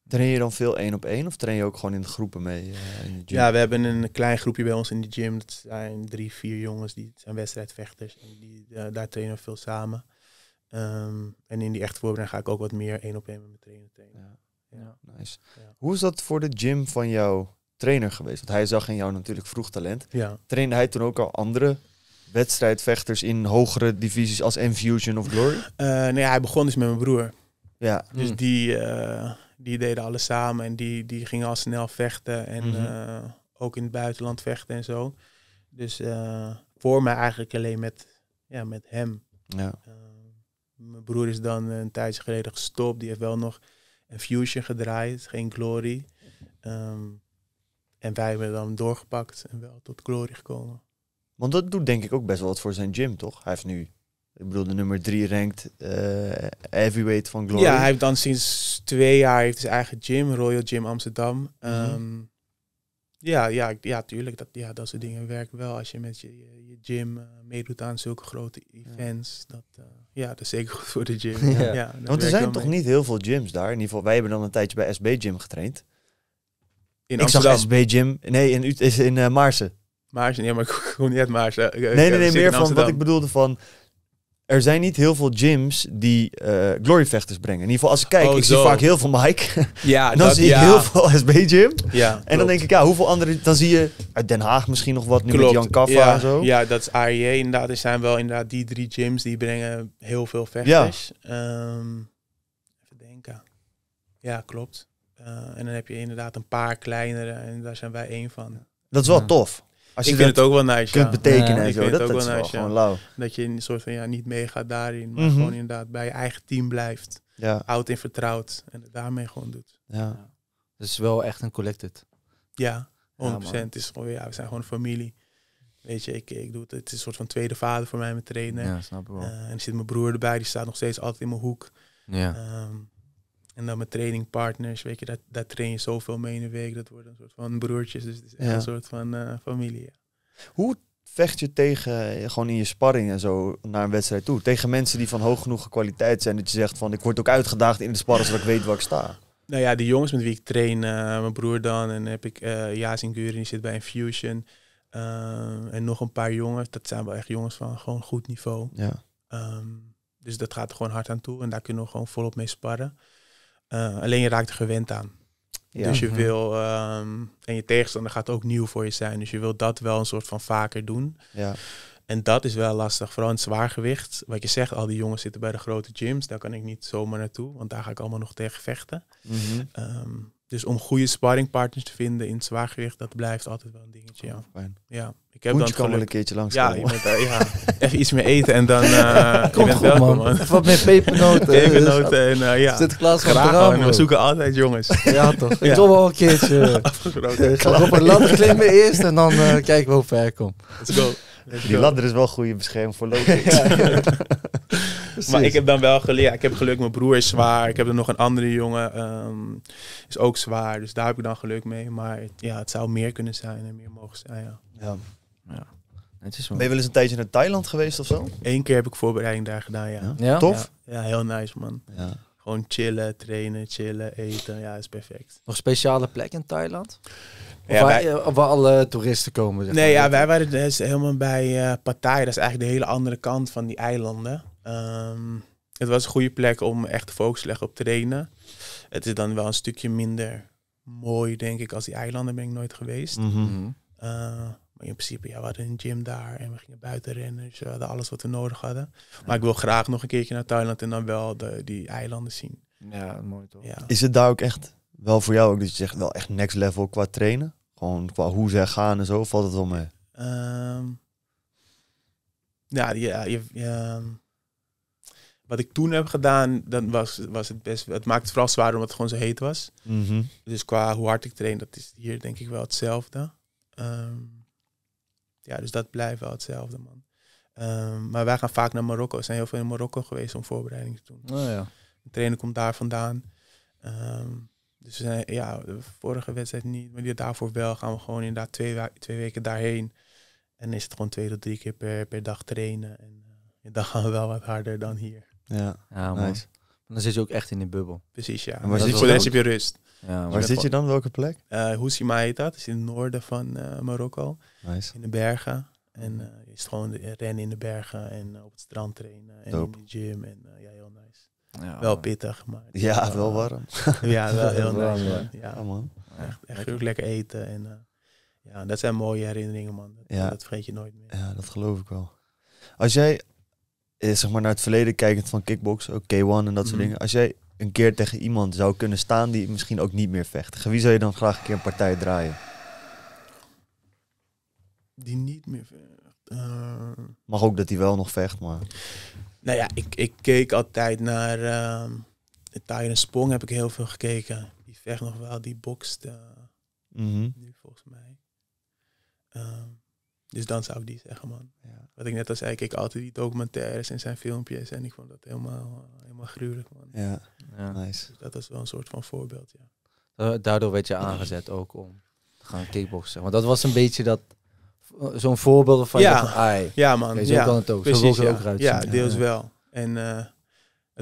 [SPEAKER 2] Train je dan veel één op één of train je ook gewoon in groepen mee? Eh, ja, we hebben een klein groepje bij ons in de
[SPEAKER 1] gym. Dat zijn drie, vier jongens die zijn wedstrijdvechters. En die, eh, daar trainen we veel samen.
[SPEAKER 2] Ehm, en in die echte voorbereiding ga ik ook wat meer één op één
[SPEAKER 1] met mijn trainer trainen. Ja. ja. Nice.
[SPEAKER 2] Hoe is dat voor de gym van jouw trainer geweest? Want hij zag in jou natuurlijk vroeg talent. Trainde hij toen ook al andere wedstrijdvechters in hogere divisies als M-Fusion of Glory?
[SPEAKER 1] Eh, nee, nou hij begon dus met mijn broer. Ja. Dus hmm.
[SPEAKER 2] die, eh, die deden
[SPEAKER 1] alles samen en die, die gingen al snel vechten en hmm. eh, ook in het buitenland vechten en zo. Dus voor mij eigenlijk alleen met, ja, met hem. Ja. mijn broer is dan een tijdje geleden gestopt. Die heeft wel nog een fusion gedraaid, geen glory. Ehm, en wij hebben dan doorgepakt en wel tot glory gekomen.
[SPEAKER 2] Want dat doet denk ik ook best wel wat voor zijn gym, toch? Hij heeft nu, ik bedoel, de nummer drie ranked eh, heavyweight van Glory. Ja, hij heeft
[SPEAKER 1] dan sinds twee jaar heeft zijn eigen gym, Royal Gym Amsterdam. Mhm. Ehm, ja, ja, ja, tuurlijk. Dat, ja, dat soort dingen werken wel als je met je, je, gym eh, meedoet aan zulke grote events. Ja. Dat, eh, ja, dat
[SPEAKER 2] is zeker goed voor de gym. ja. Want er zijn toch niet heel veel gyms daar? In ieder geval, wij hebben dan een tijdje bij SB Gym getraind. In ik Amsterdam. zag SB Gym, nee, in, in uh, Maarsen.
[SPEAKER 1] Maars, nee, maar gewoon niet het Maars. nee, nee, nee, meer van wat ik
[SPEAKER 2] bedoelde van... Er zijn niet heel veel gyms die uh, eh, gloryvechters brengen. In ieder geval, als ik kijk, oh, ik zie vaak heel veel Mike.
[SPEAKER 1] Ja, dan dat, zie ja. ik heel veel
[SPEAKER 2] SB-gym. Ja, en dan denk ik, ja, hoeveel andere... Dan zie je uit Den Haag misschien nog wat, nu met Jan Kaffa ja, en zo.
[SPEAKER 1] Ja, dat is aie e inderdaad. Er zijn wel inderdaad die drie gyms die brengen heel veel vechters. Ja. Ehm, even denken. Ja, klopt. Eh, en dan heb je inderdaad een paar kleinere en daar zijn wij één van.
[SPEAKER 2] Dat is wel tof. Als je
[SPEAKER 1] ik vind het ook wel nice. Kunt ja. betekenen en ik zo. Vind dat het ook wel nice. dat je in een soort van ja, niet meegaat daarin, maar mhm. gewoon inderdaad bij je eigen team blijft. Ja. Oud in vertrouwd en het daarmee gewoon doet.
[SPEAKER 4] Ja.
[SPEAKER 3] is wel echt een collected.
[SPEAKER 1] Ja, 100%. het is gewoon, ja, we zijn gewoon familie. Weet je, ik, ik doe het, het is een soort van tweede vader voor mij met trainen. Ja, snap ik wel. Eh, en er zit mijn broer erbij, die staat nog steeds altijd in mijn hoek. Ja. Ehm, en dan met trainingpartners, weet je, dat, dat train je zoveel mee in de week. Dat wordt een soort van broertjes, dus het is ja. een soort van eh, familie.
[SPEAKER 2] Hoe vecht je tegen, eh, gewoon in je sparring en zo, naar een wedstrijd toe? Tegen mensen die van hoog genoeg kwaliteit zijn, dat je zegt van, ik word ook uitgedaagd in de sparren, zodat ik weet waar ik sta.
[SPEAKER 1] Nou ja, de jongens met wie ik train, eh, mijn broer dan, en heb ik uh, Guren, die zit bij Infusion en nog een paar jongens, dat zijn wel echt jongens van gewoon goed niveau. Ja. Ehm, dus dat gaat gewoon hard aan toe en daar kunnen we gewoon volop mee sparren. Eh, alleen je raakt er gewend aan. Ja. Dus je mhm. wil, ehm, en je tegenstander gaat ook nieuw voor je zijn. Dus je wil dat wel een soort van vaker doen. Ja. En dat is wel lastig, vooral in het zwaargewicht. Wat je zegt, al die jongens zitten bij de grote gyms. Daar kan ik niet zomaar naartoe, want daar ga ik allemaal nog tegen vechten. Mm dus om goede sparringpartners te vinden in het zwaargewicht, dat blijft altijd wel een dingetje. Ja, oh, fijn. ja ik heb dan moet je wel een keertje langs. Ja, uh, ja, even iets meer eten en dan uh, eh, Kom goed, welkom, man. man. Even wat meer pepernoten. pepernoten dus- en uh, ja. Zit Klaas van raam, We zoeken altijd jongens.
[SPEAKER 4] Ja toch, ik wil wel een keertje. Ik eh, Ga op een ladder klimmen eerst en dan kijken we hoe ver ik kom. Let's go. Let's Die ladder is wel goede bescherming voor loting.
[SPEAKER 1] Maar ik heb dan wel geleerd. Ik heb geluk, mijn broer is zwaar. Ik heb er nog een andere jongen, um, is ook zwaar. Dus daar heb ik dan geluk mee. Maar het, ja, het zou meer kunnen zijn en meer mogen zijn. Ja. ja. ja. is wel... Ben je wel eens een tijdje naar Thailand geweest of zo? Eén keer heb ik voorbereiding daar gedaan, ja. ja? Tof? Ja, heel nice, man. Ja. Gewoon chillen, trainen, chillen, eten. Ja, is perfect. Nog speciale plek in Thailand? ja, waar,
[SPEAKER 3] eh, waar, alle toeristen komen? Zeg maar. nee, ja,
[SPEAKER 1] wij waren dus helemaal bij uh, Pattaya. Dat is eigenlijk de hele andere kant van die eilanden. Ehm, het was een goede plek om echt de focus te leggen op trainen. Het is dan wel een stukje minder mooi, denk ik, als die eilanden ben ik nooit geweest. Mhm. Mhm. Eh, maar in principe, ja, we hadden een gym daar en we gingen buiten rennen. Dus we hadden alles wat we nodig hadden. Maar ik wil graag nog een keertje naar Thailand en dan wel de, die eilanden zien. Ja, mooi toch?
[SPEAKER 2] Is het daar ook echt wel voor jou ook dat je zegt wel echt next level qua trainen? Gewoon qua hoe zij gaan en zo, valt het wel mee?
[SPEAKER 1] Um, ja, ja, je, je, ehm, wat ik toen heb gedaan, dan was, was het best. Het maakt vooral zwaar omdat het gewoon zo heet was. Mhm. Dus qua hoe hard ik train, dat is hier denk ik wel hetzelfde. Ehm, ja, dus dat blijft wel hetzelfde, man. Ehm, maar wij gaan vaak naar Marokko. We zijn heel veel in Marokko geweest om voorbereidingen te doen. Oh, ja. De trainer komt daar vandaan. Ehm, dus we zijn, ja, de vorige wedstrijd niet, maar die daarvoor wel gaan we gewoon inderdaad twee, twee weken daarheen. En is het gewoon twee tot drie keer per, per dag trainen. En eh, dan gaan we wel wat harder dan hier.
[SPEAKER 3] Ja, ja nice. Dan zit je ook echt in de bubbel. Precies, ja. En waar zit je dan? heb je rust. Ja, waar zit je
[SPEAKER 1] dan? Welke plek? Uh, eh, Hoesima heet dat. is in het noorden van eh, Marokko. Nice. In de bergen. En uh, is gewoon rennen in de bergen en op het strand trainen. En in de gym. En ja, heel nice. Ja, wel pittig, maar... Ja, wel, warm. ja, wel heel warm, nice, Ja, man. Echt, echt lekker. lekker eten. En ja, dat zijn mooie herinneringen, man. Dat, ja. dat vergeet je nooit
[SPEAKER 2] meer. Ja, dat geloof ik wel. Als jij zeg maar, naar het verleden kijkend van kickboksen, ook K1 en dat soort mhm. dingen. Als jij een keer tegen iemand zou kunnen staan die misschien ook niet meer vecht, wie zou je dan graag een keer een partij draaien? Die niet meer vecht. Eh. Mag ook dat hij wel nog vecht, maar. Nou ja, ik, ik
[SPEAKER 1] keek altijd naar. Uh, de Tyron Spong heb ik heel veel gekeken. Die vecht nog wel, die bokst. Uh, Nu volgens mij. Ehm, dus dan zou ik die zeggen, man. Ja. Wat ik net al zei, ik altijd die documentaires en zijn filmpjes. En ik vond dat helemaal, helemaal gruwelijk, man.
[SPEAKER 4] Ja, ja. nice. Dus dat
[SPEAKER 1] is wel een soort van voorbeeld, ja.
[SPEAKER 3] Eh, daardoor werd je aangezet ook om te gaan kickboxen. Want dat was een beetje dat... Eh, zo'n voorbeeld van... Ja, ja man. zo ja. kan ook. Precies, zo ook eruit Ja, deels
[SPEAKER 1] wel. En... Eh,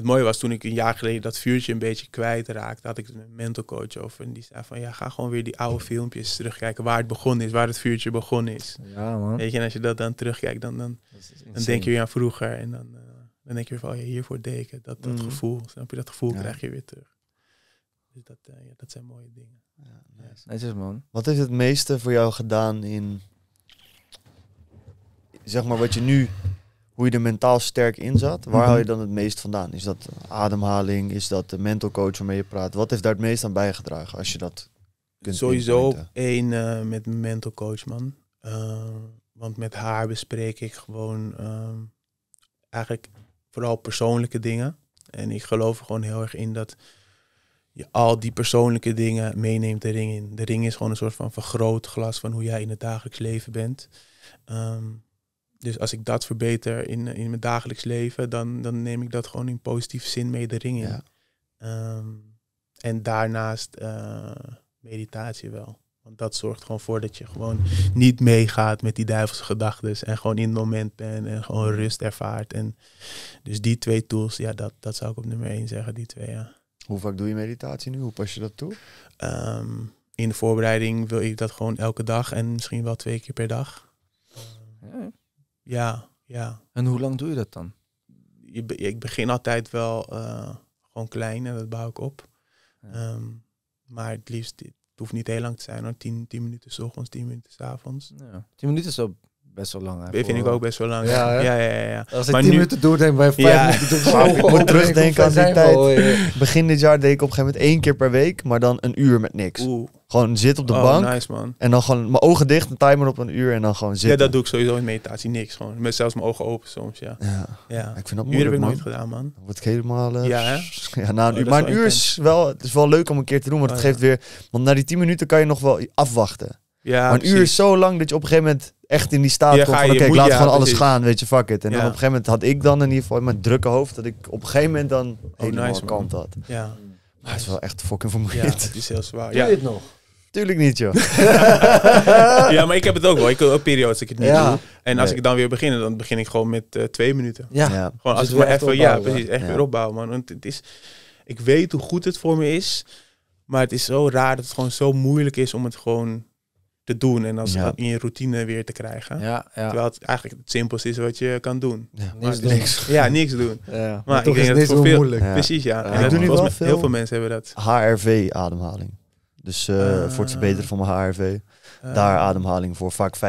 [SPEAKER 1] het mooie was toen ik een jaar geleden dat vuurtje een beetje kwijtraakte, had ik met een mental coach over. En die zei van ja, ga gewoon weer die oude filmpjes terugkijken waar het begonnen is, waar het vuurtje begonnen is. Ja, man. Weet je, en als je dat dan terugkijkt, dan, dan, dan denk je weer aan vroeger. En dan, eh, dan denk je weer van oh ja, hiervoor deken. Dat, dat mm. gevoel, snap je, dat gevoel krijg je weer terug. Dus dat, eh, dat zijn mooie dingen.
[SPEAKER 2] Ja, nice. is, man. Wat heeft het meeste voor jou gedaan in, zeg maar, wat je nu hoe je er mentaal sterk in zat, waar haal je mhm. dan het meest vandaan? Is dat ademhaling? Is dat de mental coach waarmee je praat? Wat heeft daar het meest aan bijgedragen als je dat kunt Sowieso
[SPEAKER 1] één eh, met mijn mental coach, man. Eh, want met haar bespreek ik gewoon ehm, eigenlijk vooral persoonlijke dingen. En ik geloof er gewoon heel erg in dat je al die persoonlijke dingen meeneemt de ring in. De ring is gewoon een soort van vergrootglas van hoe jij in het dagelijks leven bent. Ehm, dus als ik dat verbeter in, in mijn dagelijks leven, dan, dan neem ik dat gewoon in positieve zin mee de ring in. Ehm, en daarnaast eh, meditatie wel. Want dat zorgt gewoon voor dat je gewoon niet meegaat met die duivelse gedachten. En gewoon in het moment bent en gewoon mm. rust ervaart. En dus die twee tools, ja, dat, dat zou ik op nummer één zeggen, die twee, ja.
[SPEAKER 2] Hoe vaak doe je meditatie nu? Hoe
[SPEAKER 1] pas je dat toe? Ehm, in de voorbereiding wil ik dat gewoon elke dag en misschien wel twee keer per dag. Ja. Ja, ja. En hoe lang doe je dat dan? Je, ik begin altijd wel eh, gewoon klein en dat bouw ik op. Ehm, maar het liefst, het hoeft niet heel lang te zijn hoor. 10, 10 minuten s ochtends, tien minuten s avonds. Ja. 10 minuten is al
[SPEAKER 3] best wel lang. Ik vind ik ook best wel lang. Ja, ja, ja. ja, Als ik maar 10 nu... minuten doordenk, bij 5 ja. minuten doe. ik moet terugdenken aan die tijd.
[SPEAKER 2] Begin dit jaar deed ik op een gegeven moment één keer per week, maar dan een uur met niks. Oeh. Gewoon zit op de oh, bank. Nice, man. En dan gewoon mijn ogen dicht, een timer op een uur en dan gewoon zitten. Ja,
[SPEAKER 1] dat doe ik sowieso in meditatie. Niks gewoon. Met zelfs mijn ogen open soms, ja. Ja. Ik vind dat mooi. heb ik nooit gedaan,
[SPEAKER 2] man. Wat helemaal... Eh, ja, ja, uur. Nou, oh, maar een uur is wel, het is wel leuk om een keer te doen, want het oh, geeft weer... Want na die 10 minuten kan je nog wel afwachten. Ja, maar een uur is zo lang dat je op een gegeven moment echt in die staat ja, van... Oké, ik laat ja, gewoon alles gaan, weet je, fuck it. En dan op een gegeven moment had ik dan in ieder geval in mijn drukke hoofd... dat ik op een gegeven moment dan oh, een helemaal kant had. Ja. Maar het is wel echt fucking vermoeiend. het is heel zwaar. Doe je het nog? Tuurlijk niet, joh. ja, maar ik heb het ook wel. Ik heb eh, ook periodes dat ik het niet doe. En als ik
[SPEAKER 1] dan weer begin, dan begin ik gewoon met eh, twee minuten. Ja. Gewoon dus als we ik even, ja, precies, echt weer opbouwen, man. Want het is, ik weet hoe goed het voor me is, maar het is zo raar dat het gewoon zo moeilijk is om het gewoon te doen en als dat in je routine weer te krijgen. Ja, ja. Terwijl het eigenlijk het simpelste is wat je kan doen. Ja, niks doen. Dus- ja, niks doen. Maar, maar ik denk dat het veel, moeilijk. Precies, ja. En veel heel veel mensen hebben dat.
[SPEAKER 2] HRV-ademhaling. Dus eh, ah. voor het verbeteren van mijn HRV. Ah. daar ademhaling voor. Vaak 5,5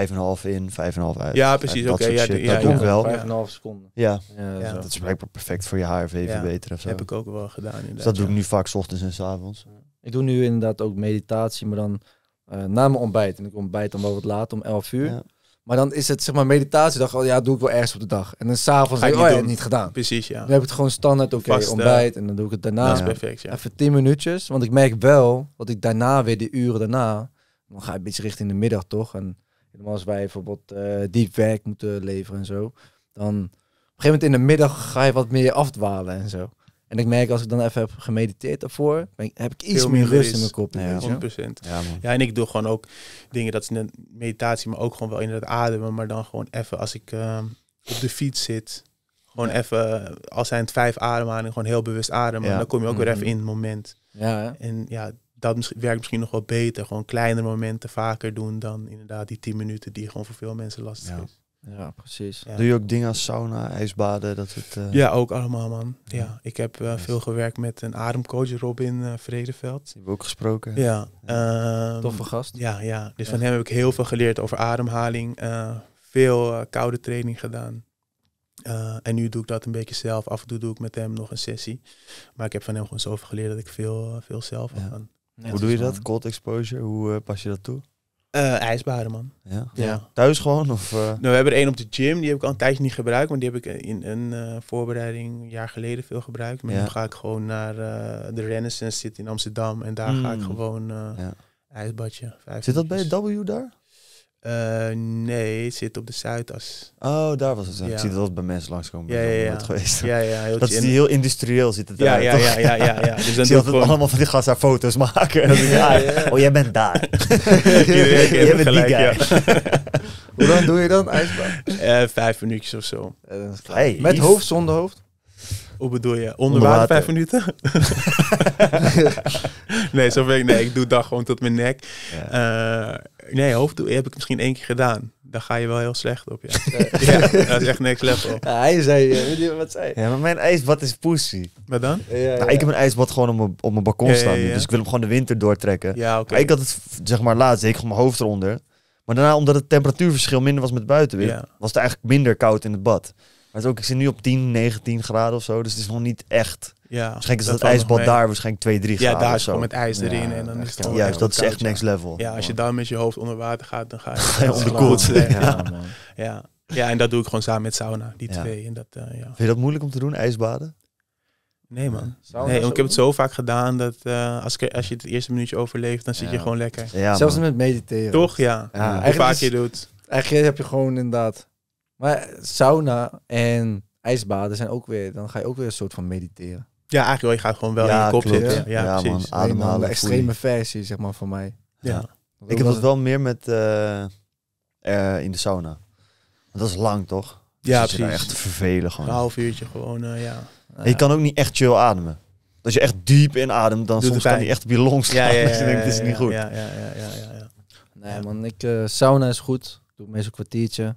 [SPEAKER 2] in, 5,5 uit. Ja, precies. Eh, Oké, okay, ja, dat ja, doe ja, ik wel. 5,5 seconden. Ja. ja dat is blijkbaar perfect voor je HRV verbeteren. Dat Heb ik ook wel gedaan. Dus dat doe ik nu vaak s ochtends en s avonds. Ik doe nu inderdaad
[SPEAKER 3] ook meditatie, maar dan uh, na mijn ontbijt. En ik ontbijt dan wel wat laat, om 11 uur. Maar dan is het, zeg maar, meditatiedag. Oh, ja, doe ik wel ergens op de dag. En dan s'avonds heb ik oh, ja, niet gedaan. Precies, ja. Dan heb ik het gewoon standaard, oké, ontbijt. En dan doe ik het daarna. Dat is perfect, ja. Even 10 minuutjes. Want ik merk wel dat ik daarna weer de uren daarna... Dan ga je een beetje richting de middag, toch? En als wij bijvoorbeeld eh, diep werk moeten leveren en zo. Dan op een gegeven moment in de middag ga je wat meer afdwalen en zo. En ik merk als ik dan even heb gemediteerd daarvoor, heb ik iets meer, rust in mijn kop. Ja, 100%. Ja,
[SPEAKER 1] ja, en ik doe gewoon ook dingen, dat is een meditatie, maar ook gewoon wel inderdaad ademen. Maar dan gewoon even als ik ehm, op de fiets zit, gewoon even, eh, als zijn het vijf ademhalingen, gewoon heel bewust ademen. dan kom je ook weer mhm. even in het moment. Ja, En ja, dat werkt misschien nog wel beter. Gewoon kleinere momenten vaker doen dan inderdaad die tien minuten die gewoon voor veel mensen lastig is. Ja, precies.
[SPEAKER 3] Doe je ook
[SPEAKER 2] dingen als sauna, ijsbaden? Dat het, eh, Ja, ook
[SPEAKER 1] allemaal, man. Ja, ik heb eh, veel gewerkt met een ademcoach, Robin uh, Vredeveld. Die
[SPEAKER 2] hebben ook gesproken. Ja.
[SPEAKER 1] Ehm, Toffe gast. Ja, ja. Dus van hem heb ik heel veel geleerd over ademhaling. veel koude training gedaan. en nu doe ik dat een beetje zelf. Af en toe doe ik met hem nog een sessie. Maar ik heb van hem gewoon zoveel geleerd dat ik veel, veel zelf aan. Hoe doe je dat?
[SPEAKER 2] Cold exposure, hoe pas je dat toe?
[SPEAKER 1] Uh, eh, ijsbaden, man.
[SPEAKER 2] Ja. ja. Thuis gewoon? Of, eh? nou, we
[SPEAKER 1] hebben er één op de gym. Die heb ik al een tijdje niet gebruikt. Maar die heb ik in een eh, voorbereiding een jaar geleden veel gebruikt. Maar dan nu ga ik gewoon naar de Renaissance zit in Amsterdam. En daar ga ik mm. gewoon ijsbadje.
[SPEAKER 2] Zit dat bij de W daar?
[SPEAKER 1] Eh, nee, het
[SPEAKER 2] zit op de Zuidas. Oh, daar was het. Ja. Ik zie dat het bij mensen langskomen. Ja, Geweest. ja, ja heel dat is heel industrieel zit het ja, ja, ja, ja, ja, dus ja, allemaal van die gasten foto's maken. Oh, jij bent daar.
[SPEAKER 1] jij bent gelijk, die guy. Hoe lang doe je dan, ijsbaan? Eh, vijf minuutjes of zo. Met hoofd, zonder hoofd? Hoe bedoel je? Onder, water, vijf minuten? nee, zo ik. Nee, ik doe dag gewoon tot mijn nek. Ja. Eh, nee, hoofddoel heb ik misschien één keer gedaan. Daar ga je wel heel slecht op. Ja, ja dat is echt niks level. hij zei, wat zei
[SPEAKER 2] Ja, maar mijn ijsbad is pussy. Wat dan? Ja, nou, ik heb een ijsbad gewoon op mijn, balkon staan. Dus ik wil hem gewoon de winter doortrekken. Ja, oké. Ik had het, zeg maar, laatst. Ik mijn hoofd eronder. Maar daarna, omdat het temperatuurverschil minder was met buiten weer, was het eigenlijk minder koud in het bad. Maar ook, ik zit nu op 10, 19 graden of zo. Dus het is nog niet echt. Ja, waarschijnlijk is dat, dat ijsbad daar waarschijnlijk 2, 3 graden. Ja, daar is met ijs erin. en dan is het ja, juist, dat is echt next level. Ja, als je
[SPEAKER 1] dan met je hoofd onder water gaat, dan ga je onderkoeld. ja, ja. ja, en dat doe ik gewoon samen met sauna, die twee. En dat, eh, Vind
[SPEAKER 2] je dat moeilijk om te doen, ijsbaden? Nee, man.
[SPEAKER 1] Nee, ik heb het zo vaak gedaan dat uh, als, als je het eerste minuutje overleeft, dan zit je gewoon lekker. Zelfs met mediteren. Toch? Ja. Hoe vaak je
[SPEAKER 3] doet. Eigenlijk heb je gewoon inderdaad maar sauna en ijsbaden zijn ook weer, dan ga je ook weer een soort van mediteren. Ja, eigenlijk wel. Je gewoon wel in je kop zitten. Ja, ja Man, ademhalen. Een extreme versie,
[SPEAKER 1] zeg maar, van
[SPEAKER 2] mij. Ja. Ik heb dat wel meer met eh, eh, in de sauna. dat is lang, toch? Dus ja, ze precies. echt te vervelen gewoon. Een
[SPEAKER 1] half uurtje gewoon, eh, ja.
[SPEAKER 2] je kan ook niet echt chill ademen. Als je echt diep inademt, dan soms kan je echt op je longs slaan. Ja, dus ja, dit is niet goed. Ja,
[SPEAKER 3] ja, ja, ja. Nee, man, ik, sauna is goed. Doe meestal een kwartiertje.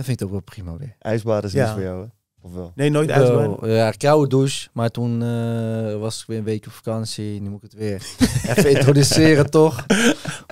[SPEAKER 3] Dat vind ik ook wel prima weer. Ijsbad is niet voor jou, hè? Of wel? Nee, nooit ijsbaden. Eh, ja, koude douche. Maar toen eh, was ik weer een week op vakantie. Nu moet ik het weer even introduceren, toch?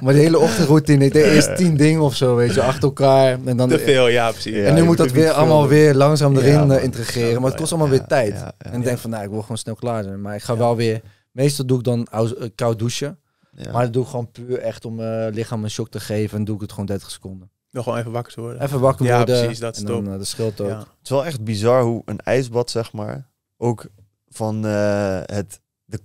[SPEAKER 3] Maar de hele ochtendroutine. Ik deed eerst tien dingen of zo, weet je, achter elkaar. En dan... Te veel, ja, precies. en nu moet dat weer allemaal weer langzaam erin eh, integreren. Maar het kost allemaal weer tijd. en ik denk van, nou, ik wil gewoon snel klaar zijn. Maar ik ga wel weer... Meestal doe ik dan koude koud douchen. Ja. Maar dat doe ik gewoon puur echt om mijn lichaam een shock te geven. En doe ik het gewoon 30 seconden.
[SPEAKER 1] Nog gewoon even wakker worden.
[SPEAKER 3] Even wakker ja, worden. Ja, precies, dat is dan, eh, dat scheelt ook. Het
[SPEAKER 2] is wel echt bizar hoe een ijsbad, zeg maar, ook van eh, het, de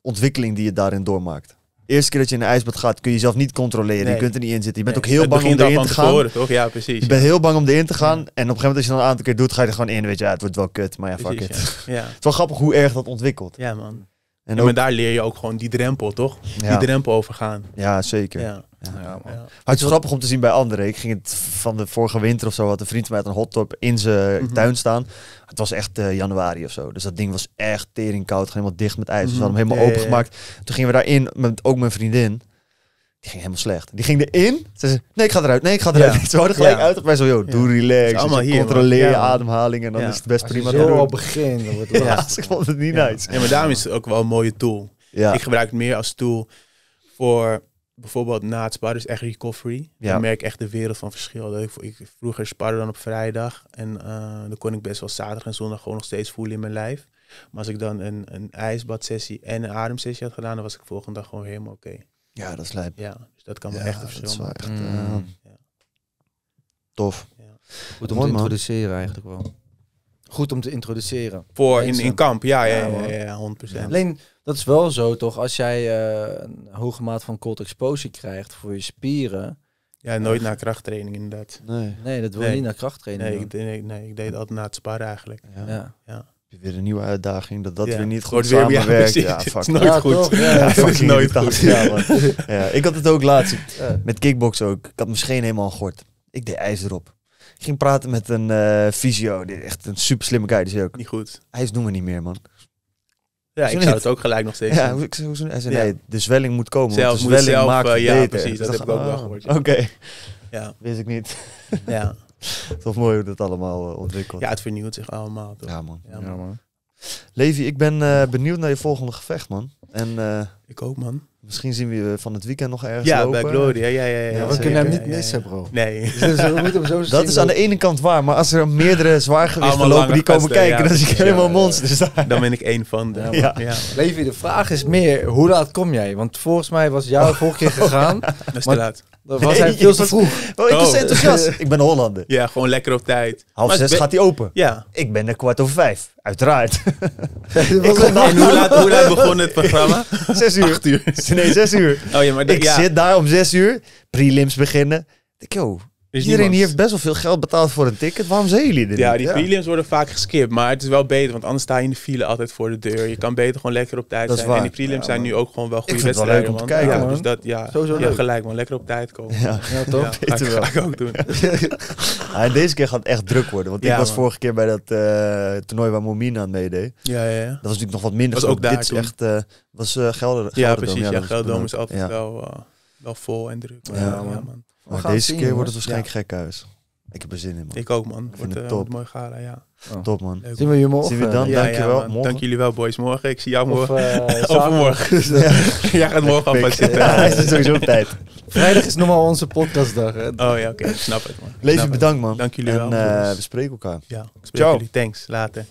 [SPEAKER 2] ontwikkeling die je daarin doormaakt. eerste keer dat je in een ijsbad gaat, kun je jezelf niet controleren. Je kunt er niet in zitten. Je bent ook heel bang om erin te gaan. toch? Ja, precies. Je bent heel bang om erin te gaan. En op een gegeven moment, als je dan een aantal keer doet, ga je er gewoon in. Weet je, ja, het wordt wel kut, maar ja, fuck precies, it. Het is wel grappig hoe erg dat ontwikkelt. Ja, man. En,
[SPEAKER 1] daar leer je ook gewoon die drempel, toch? Die drempel
[SPEAKER 2] overgaan. Ja, zeker. Ja. ja het is grappig om te zien bij anderen. Ik ging het van de vorige winter of zo, had een vriend van mij een hot in zijn mhm. tuin staan. Het was echt eh, januari of zo. Dus dat ding was echt tering koud, helemaal dicht met ijs. Dus we hadden hem helemaal opengemaakt. Toen gingen we daarin, met ook mijn vriendin ging helemaal slecht. Die ging erin. Ze zei, nee, ik ga eruit. Nee, ik ga eruit. Ze worden gelijk uit op mij zo, joh, doe relax. allemaal dus hier, controleer je ademhaling en dan is het best prima. Je zo al begin, wordt het
[SPEAKER 3] ja, ik vond het niet nice. En maar daarom is het
[SPEAKER 1] ook wel een mooie tool. Ja. Ik gebruik het meer als tool voor bijvoorbeeld na het sparren, dus echt recovery. Ja. Dan merk echt de wereld van verschil. Dat ik, ik vroeger sparren dan op vrijdag en eh, dan kon ik best wel zaterdag en zondag gewoon nog steeds voelen in mijn lijf. Maar als ik dan een, een ijsbadsessie en een ademsessie had gedaan, dan was ik volgende dag gewoon helemaal oké. Okay.
[SPEAKER 3] Ja, dat is lijp. Ja, dus dat kan wel echt een verschil Echt, eh, mm. ja. Tof. Ja. Goed om Mooi, te man. introduceren eigenlijk wel. Goed om te introduceren. Voor in, in kamp, ja, ja, ja, 100%. Alleen, dat is wel zo toch, als jij eh, een hoge
[SPEAKER 1] maat van cold exposure krijgt voor je spieren... Ja, nooit naar krachttraining inderdaad.
[SPEAKER 3] Nee,
[SPEAKER 2] nee dat wil nee. niet naar krachttraining. Nee ik,
[SPEAKER 1] nee, nee, ik deed altijd na het sparen eigenlijk. Ja. ja
[SPEAKER 2] weer een nieuwe uitdaging, dat dat ja. weer niet goed Wordt Weer, ja, ja, fuck. nooit ja, goed. Ja, is nooit goed. Ja, ik had het ook laatst met kickbox ook. Ik had misschien helemaal gehoord Ik deed ijs erop. ging praten met een uh, eh, dit echt een super slimme guy. Die zei ook, niet goed. ijs doen we niet meer, man. Ja, ik zou het ook gelijk nog steeds ja, ik, zo, nee, de zwelling moet komen. Zelf, de zwelling zelf, maakt eh, Ja, precies. Dat, heb ik ook wel oh, gehoord. Oké. Ja. Wist ik niet. Ja. Toch mooi hoe dat allemaal eh, ontwikkelt. Ja, het vernieuwt zich allemaal. Toch? Ja, man. Ja, man. Levi, ik ben eh, benieuwd naar je volgende gevecht, man. En, eh, ik ook, man. Misschien zien we van het weekend nog ergens ja, Bij Glory, ja, ja, ja, ja. ja we kunnen hem niet missen, bro. Nee. Dus dat is aan de ene kant waar, maar als er meerdere zwaargewichten lopen die komen kijken, dan zie ik helemaal monsters
[SPEAKER 1] daar. Dan ben ik één van.
[SPEAKER 3] ja Levi, de vraag is meer, hoe laat kom jij? Want volgens mij was
[SPEAKER 2] jouw vorige keer gegaan. dat is te laat. Dat was hij veel te vroeg. Oh, ik was oh. enthousiast. ik ben Hollander. Ja, gewoon lekker op tijd. Half zes ben... gaat hij open. Ja. Ik ben er kwart over vijf. Uiteraard. en hoe laat, hoe laat begon het programma? zes uur. Acht uur. Nee, zes uur. Oh, ja, maar ik ja. zit daar om zes uur. Prelims beginnen. Ik, joh, Iedereen die hier heeft best wel veel geld betaald voor een ticket. Waarom zijn jullie dit? Ja, die ja. prelims
[SPEAKER 1] worden vaak geskipt. Maar het is wel beter, want anders sta je in de file altijd voor de deur. Je kan beter gewoon lekker op tijd dat zijn. En die prelims zijn nu ook gewoon wel goede wedstrijden. leuk om te kijken. man. dus dat, ja, Sowieso leuk. gelijk man. Lekker op tijd komen. Ja, toch? dat ga ik ook doen.
[SPEAKER 2] en deze keer gaat het echt druk worden. Want ik was vorige keer bij dat eh, toernooi waar Momina aan meedeed. Ja, ja, Dat was natuurlijk nog wat minder. Was ook Dit is echt... Eh, was uh, Gelder, Ja, precies. Ja, Gelderdom is altijd
[SPEAKER 1] wel wel vol en druk. ja, man. Maar deze keer wordt het waarschijnlijk
[SPEAKER 2] gek thuis. Ik heb er zin in, man. Ik ook, man. Ik vind eh, top. mooi gala, ja. Oh. Top, man. zien we je morgen? Zien we dan? Dankjewel.
[SPEAKER 1] Ja, Dank jullie wel, boys. Morgen. Ik zie jou morgen. Of, uh, Overmorgen. Jij gaat morgen alvast zitten. Eh, ja, is sowieso tijd. Vrijdag is
[SPEAKER 3] normaal onze podcastdag. Oh ja, oké. Snap het, man. Leef bedankt, man. Dank jullie wel. En eh, we spreken elkaar. Ja, Ciao. Jullie.
[SPEAKER 1] Thanks. Later.